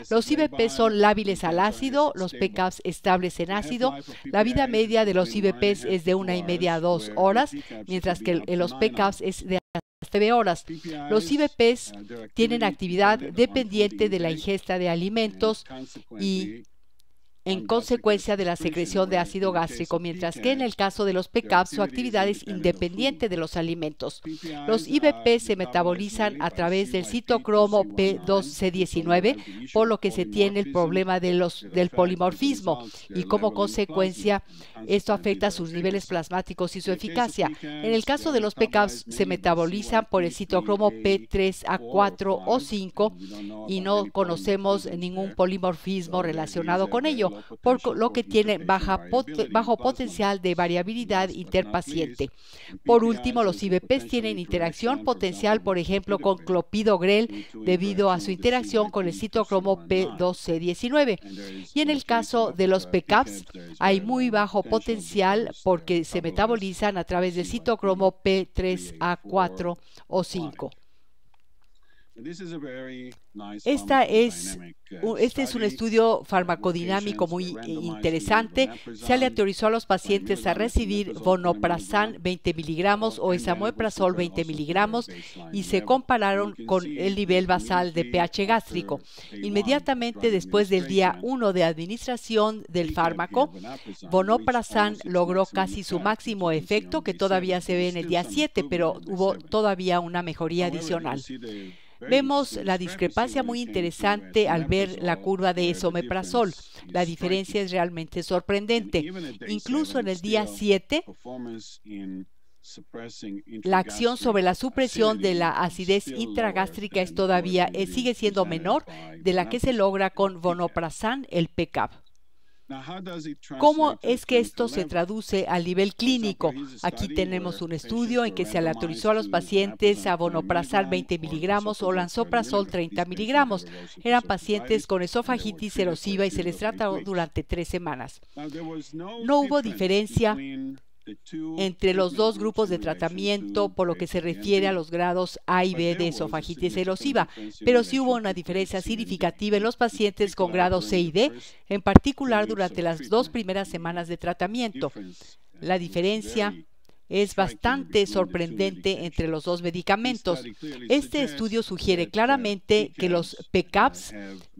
Los IBP son lábiles al ácido, los PCAPs estables en ácido. La vida media de los IBPs es de una y media a dos horas, mientras que los PCAPs es de tres horas. Los IBPs tienen actividad dependiente de la ingesta de alimentos y en consecuencia de la secreción de ácido gástrico, mientras que en el caso de los PCAP su actividad es independiente de los alimentos. Los IBP se metabolizan a través del citocromo P2C19, por lo que se tiene el problema del polimorfismo y como consecuencia esto afecta sus niveles plasmáticos y su eficacia. En el caso de los PCAPs se metabolizan por el citocromo P3A4 o 5 y no conocemos ningún polimorfismo relacionado con ello por lo que tiene bajo potencial de variabilidad interpaciente. Por último, los IBPs tienen interacción potencial, por ejemplo, con clopidogrel debido a su interacción con el citocromo p 2 c 19 Y en el caso de los PCAPs, hay muy bajo potencial porque se metabolizan a través del citocromo P3A4 o 5. Esta es, uh, este es un estudio uh, farmacodinámico muy interesante. Se le a los pacientes a recibir vonoprazan 20 miligramos o esamoprazol 20 miligramos y se compararon con el nivel basal de pH gástrico. Inmediatamente después del día 1 de administración del fármaco, vonoprazan logró casi su máximo efecto, que todavía se ve en el día 7, pero hubo todavía una mejoría adicional. Vemos la discrepancia muy interesante al ver la curva de esomeprazol. La diferencia es realmente sorprendente. Incluso en el día 7, la acción sobre la supresión de la acidez intragástrica es todavía eh, sigue siendo menor de la que se logra con bonoprazán, el PCAP. ¿Cómo es que esto se traduce a nivel clínico? Aquí tenemos un estudio en que se aleatorizó a los pacientes a bonoprazol 20 miligramos o lanzoprazol 30 miligramos. Eran pacientes con esofagitis erosiva y se les trató durante tres semanas. No hubo diferencia entre los dos grupos de tratamiento por lo que se refiere a los grados A y B de esofagitis erosiva, pero sí hubo una diferencia significativa en los pacientes con grado C y D, en particular durante las dos primeras semanas de tratamiento. La diferencia es bastante sorprendente entre los dos medicamentos. Este estudio sugiere claramente que los PCAPs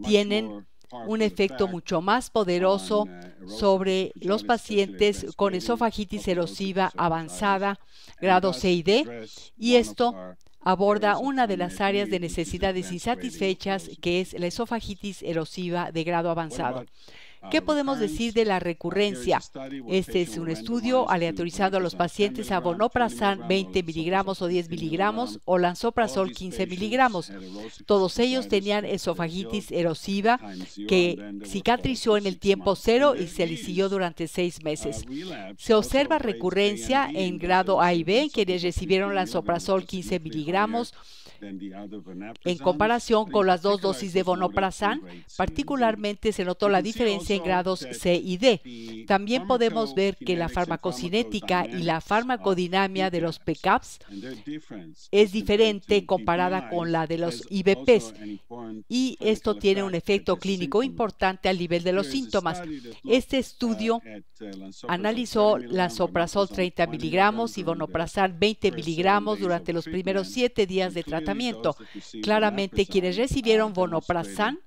tienen un efecto mucho más poderoso sobre los pacientes con esofagitis erosiva avanzada, grado C y D, y esto aborda una de las áreas de necesidades insatisfechas que es la esofagitis erosiva de grado avanzado. ¿Qué podemos decir de la recurrencia? Este es un estudio aleatorizando a los pacientes a bonoprasan 20 miligramos o 10 miligramos o lanzoprazol 15 miligramos. Todos ellos tenían esofagitis erosiva que cicatrizó en el tiempo cero y se siguió durante seis meses. Se observa recurrencia en grado A y B quienes recibieron lanzoprazol 15 miligramos en comparación con las dos dosis de bonoprasan, particularmente se notó la diferencia en oh, grados C y D. También podemos ver que la farmacocinética y la farmacodinamia de los PCAPs es diferente comparada con la de los IBPs y esto tiene un efecto clínico importante al nivel de los síntomas. Este uh, estudio uh, analizó la soprasol 30 miligramos y bonoprasan 20 miligramos durante los primeros siete días de tratamiento Claramente, quienes recibieron bonoprasan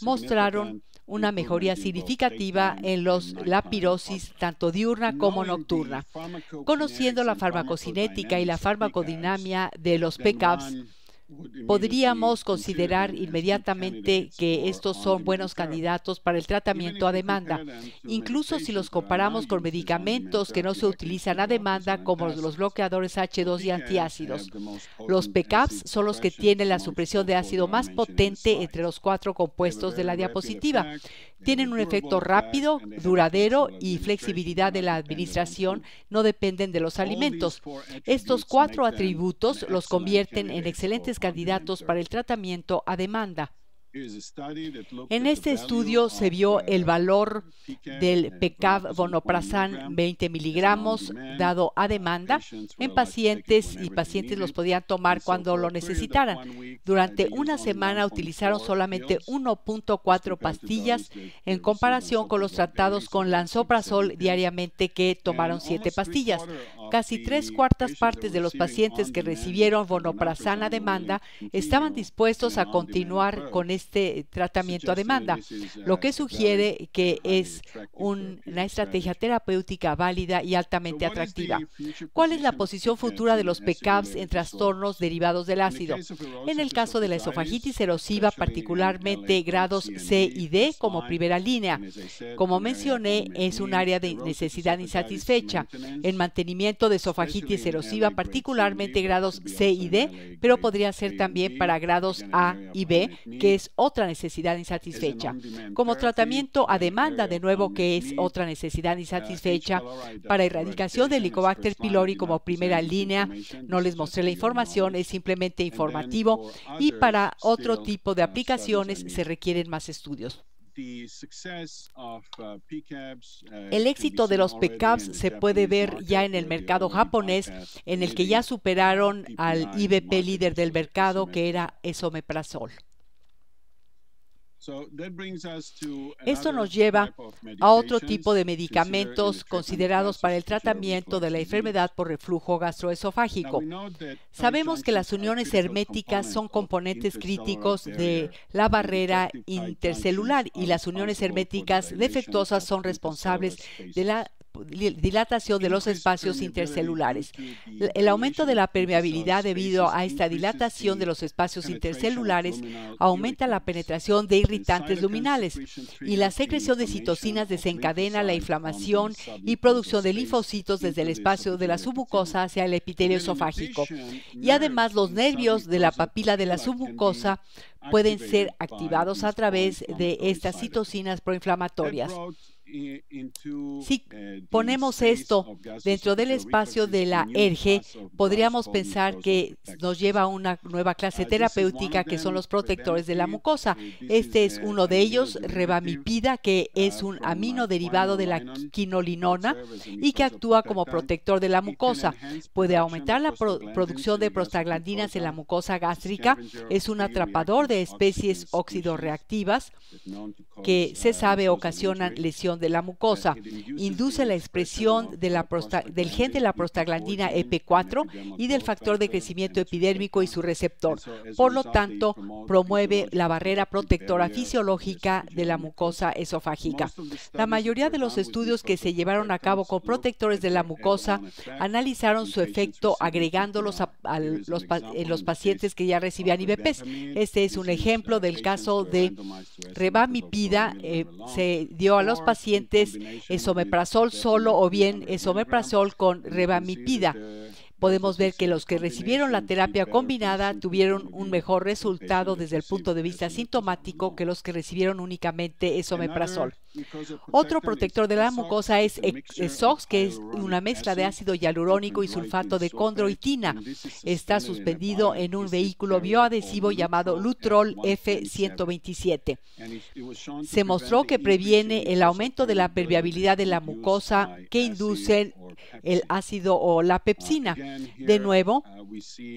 mostraron una mejoría significativa en los, la pirosis tanto diurna como nocturna. Conociendo la farmacocinética y la farmacodinamia de los PCAPs, podríamos considerar inmediatamente que estos son buenos candidatos para el tratamiento a demanda, incluso si los comparamos con medicamentos que no se utilizan a demanda como los bloqueadores H2 y antiácidos. Los PCAPs son los que tienen la supresión de ácido más potente entre los cuatro compuestos de la diapositiva. Tienen un efecto rápido, duradero y flexibilidad de la administración, no dependen de los alimentos. Estos cuatro atributos los convierten en excelentes candidatos para el tratamiento a demanda. En este estudio se vio el valor del PECAV Bonoprasan 20 miligramos dado a demanda en pacientes y pacientes los podían tomar cuando lo necesitaran. Durante una semana utilizaron solamente 1.4 pastillas en comparación con los tratados con lanzoprazol diariamente que tomaron 7 pastillas. Casi tres cuartas partes de los pacientes que recibieron bonoprasana a demanda estaban dispuestos a continuar con este tratamiento a demanda, lo que sugiere que es una estrategia terapéutica válida y altamente atractiva. ¿Cuál es la posición futura de los PCAPS en trastornos derivados del ácido? En el caso de la esofagitis erosiva, particularmente grados C y D como primera línea. Como mencioné, es un área de necesidad insatisfecha. En mantenimiento de esofagitis erosiva, particularmente grados C y D, pero podría ser también para grados A y B, que es otra necesidad insatisfecha. Como tratamiento a demanda, de nuevo, que es otra necesidad ah, insatisfecha, para erradicación del Helicobacter pylori como primera línea, no les mostré la información, es simplemente informativo, y para otro tipo de aplicaciones se requieren más estudios. Uh, uh, el éxito de los PCAPs se puede ver ya en el mercado japonés, en el que ya superaron al IBP líder del mercado, que era esomeprazol. Esto nos lleva a otro tipo de medicamentos considerados para el tratamiento de la enfermedad por reflujo gastroesofágico. Sabemos que las uniones herméticas son componentes críticos de la barrera intercelular y las uniones herméticas defectuosas son responsables de la dilatación de los espacios intercelulares. El aumento de la permeabilidad debido a esta dilatación de los espacios intercelulares aumenta la penetración de irritantes luminales y la secreción de citocinas desencadena la inflamación y producción de linfocitos desde el espacio de la submucosa hacia el epitelio esofágico. Y además los nervios de la papila de la submucosa pueden ser activados a través de estas citocinas proinflamatorias. Si eh, ponemos esto dentro del espacio de la ERGE, e podríamos pensar que nos lleva a una nueva clase terapéutica que son los protectores de la mucosa. Eh, este es eh, uno de ellos, revamipida, que es un uh, amino derivado de la quinolinona y que actúa como protector de la mucosa. Puede aumentar la producción de prostaglandinas en la mucosa gástrica. Es un atrapador de especies reactivas que se uh, sabe ocasionan lesiones de la mucosa. Induce la expresión del gen de la prostaglandina EP4 y del factor de crecimiento epidérmico y su receptor. Por lo tanto, promueve la barrera protectora fisiológica de la mucosa esofágica. La mayoría de los estudios que se llevaron a cabo con protectores de la mucosa analizaron su efecto agregándolos a, los, en los pacientes que ya recibían IBPs. Este es un ejemplo del caso de Rebamipida. Eh, se dio a los pacientes esomeprazol solo o bien esomeprazol con rebamipida. Uh, podemos ver que los que recibieron la terapia combinada tuvieron un mejor resultado desde el punto de vista sintomático que los que recibieron únicamente esomeprazol. Otro protector de la mucosa es sox que es una mezcla de ácido hialurónico y sulfato de condroitina. Está suspendido en un vehículo bioadhesivo llamado Lutrol F127. Se mostró que previene el aumento de la permeabilidad de la mucosa que induce el ácido o la pepsina. De nuevo,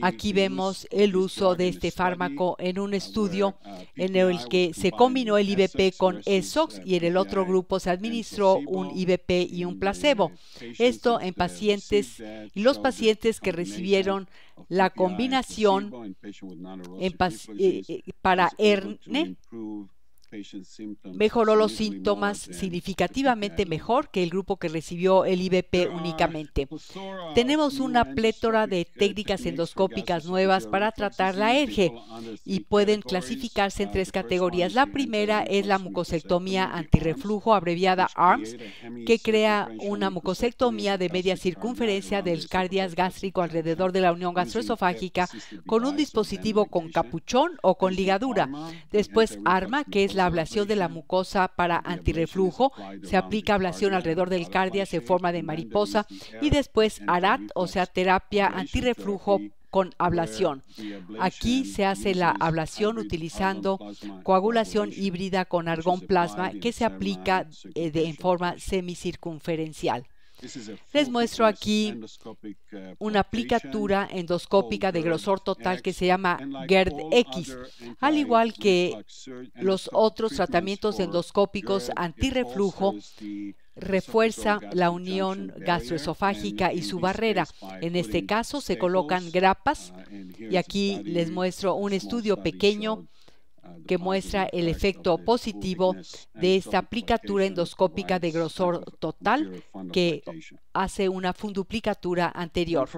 aquí vemos el uso de este fármaco en un estudio en el que se combinó el IBP con ESOX y en el otro otro grupo se administró un IVP y un placebo. Esto en pacientes y los pacientes que recibieron la combinación en, eh, eh, para hernia mejoró los síntomas significativamente mejor que el grupo que recibió el IBP únicamente. Tenemos una plétora de técnicas endoscópicas nuevas para tratar la ERGE y pueden clasificarse en tres categorías. La primera es la mucosectomía antirreflujo, abreviada ARMS, que crea una mucosectomía de media circunferencia del cardias gástrico alrededor de la unión gastroesofágica con un dispositivo con capuchón o con ligadura. Después ARMA, que es la la ablación de la mucosa para antirreflujo, se aplica ablación alrededor del cardia, en forma de mariposa y después ARAT, o sea, terapia antirreflujo con ablación. Aquí se hace la ablación utilizando coagulación híbrida con argón plasma que se aplica eh, en forma semicircunferencial. Les muestro aquí uh, una aplicatura endoscópica de grosor total que se llama GERD-X, e al igual que los otros tratamientos endoscópicos antirreflujo refuerza la unión gastroesofágica y su barrera. En este caso se colocan grapas uh, y aquí les muestro un estudio pequeño que muestra el efecto positivo de esta aplicatura endoscópica de grosor total que hace una funduplicatura anterior.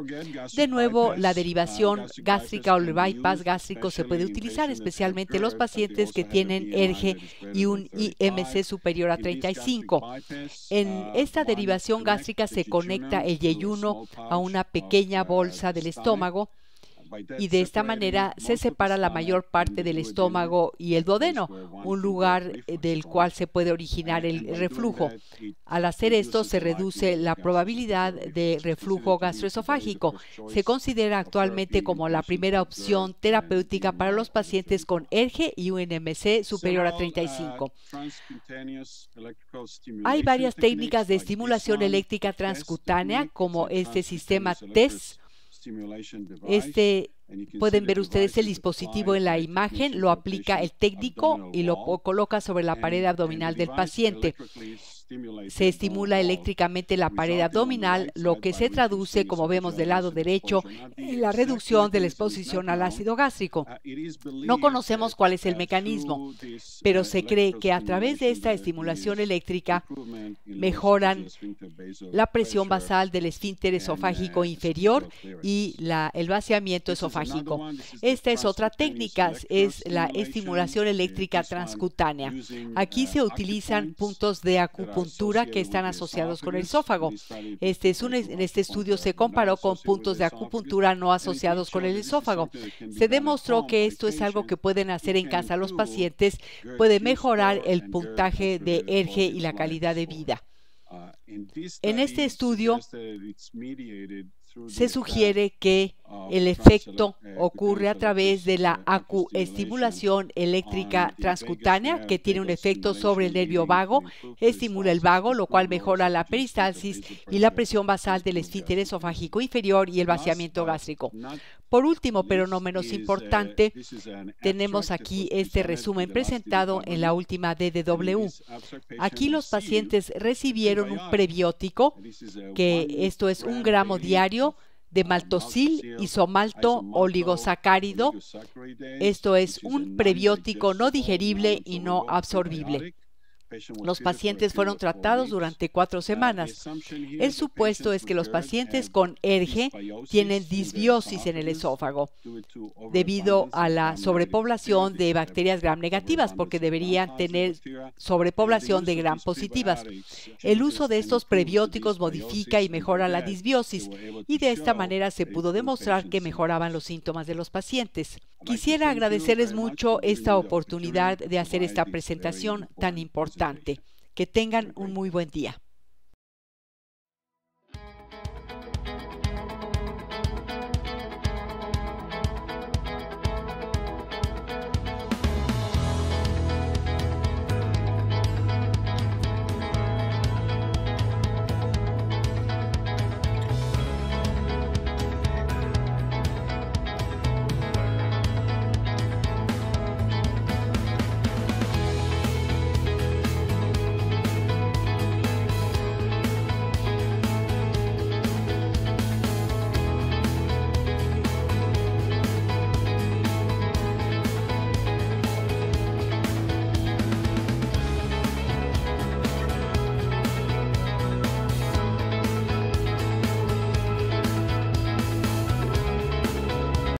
De nuevo, la derivación gástrica o el bypass gástrico se puede utilizar especialmente en los pacientes que tienen ERGE y un IMC superior a 35. En esta derivación gástrica se conecta el yeyuno a una pequeña bolsa del estómago y de esta manera se separa la mayor parte del estómago y el duodeno, un lugar eh, del cual se puede originar el reflujo. Al hacer esto se reduce la probabilidad de reflujo gastroesofágico. Se considera actualmente como la primera opción terapéutica para los pacientes con ERGE y UNMC superior a 35. Uh, Hay varias técnicas de estimulación eléctrica transcutánea como este sistema TES este, pueden ver ustedes el dispositivo en la imagen, lo aplica el técnico y lo coloca sobre la pared abdominal del paciente se estimula eléctricamente la pared abdominal, lo que se traduce, como vemos del lado derecho, en la reducción de la exposición al ácido gástrico. Uh, no conocemos cuál es el mecanismo, uh, pero se cree que a través de esta estimulación eléctrica mejoran la presión basal del esfínter uh, esofágico inferior y el vaciamiento esofágico. Esta es otra técnica, es la estimulación eléctrica transcutánea. Aquí se utilizan puntos de acupuntura que están asociados con el esófago. Este, en este estudio se comparó con puntos de acupuntura no asociados con el esófago. Se demostró que esto es algo que pueden hacer en casa los pacientes, puede mejorar el puntaje de ERGE y la calidad de vida. En este estudio se sugiere que el efecto eh, ocurre a través de la acuestimulación eléctrica transcutánea, que tiene un efecto sobre el nervio vago, estimula el vago, lo cual mejora la peristalsis y la presión basal del esfínter esofágico inferior y el vaciamiento gástrico. Por último, pero no menos importante, tenemos aquí este resumen presentado en la última DDW. Aquí los pacientes recibieron un prebiótico, que esto es un gramo diario de maltosil isomalto oligosacárido. Esto es un prebiótico no digerible y no absorbible. Los pacientes fueron tratados durante cuatro uh, semanas. El supuesto es que los pacientes con ERGE tienen disbiosis en el esófago debido a la sobrepoblación de bacterias gram negativas, porque deberían tener sobrepoblación de gram positivas. El uso de estos prebióticos modifica y mejora la disbiosis y de esta manera se pudo demostrar que mejoraban los síntomas de los pacientes. Quisiera agradecerles mucho esta oportunidad de hacer esta presentación tan importante que tengan un muy buen día.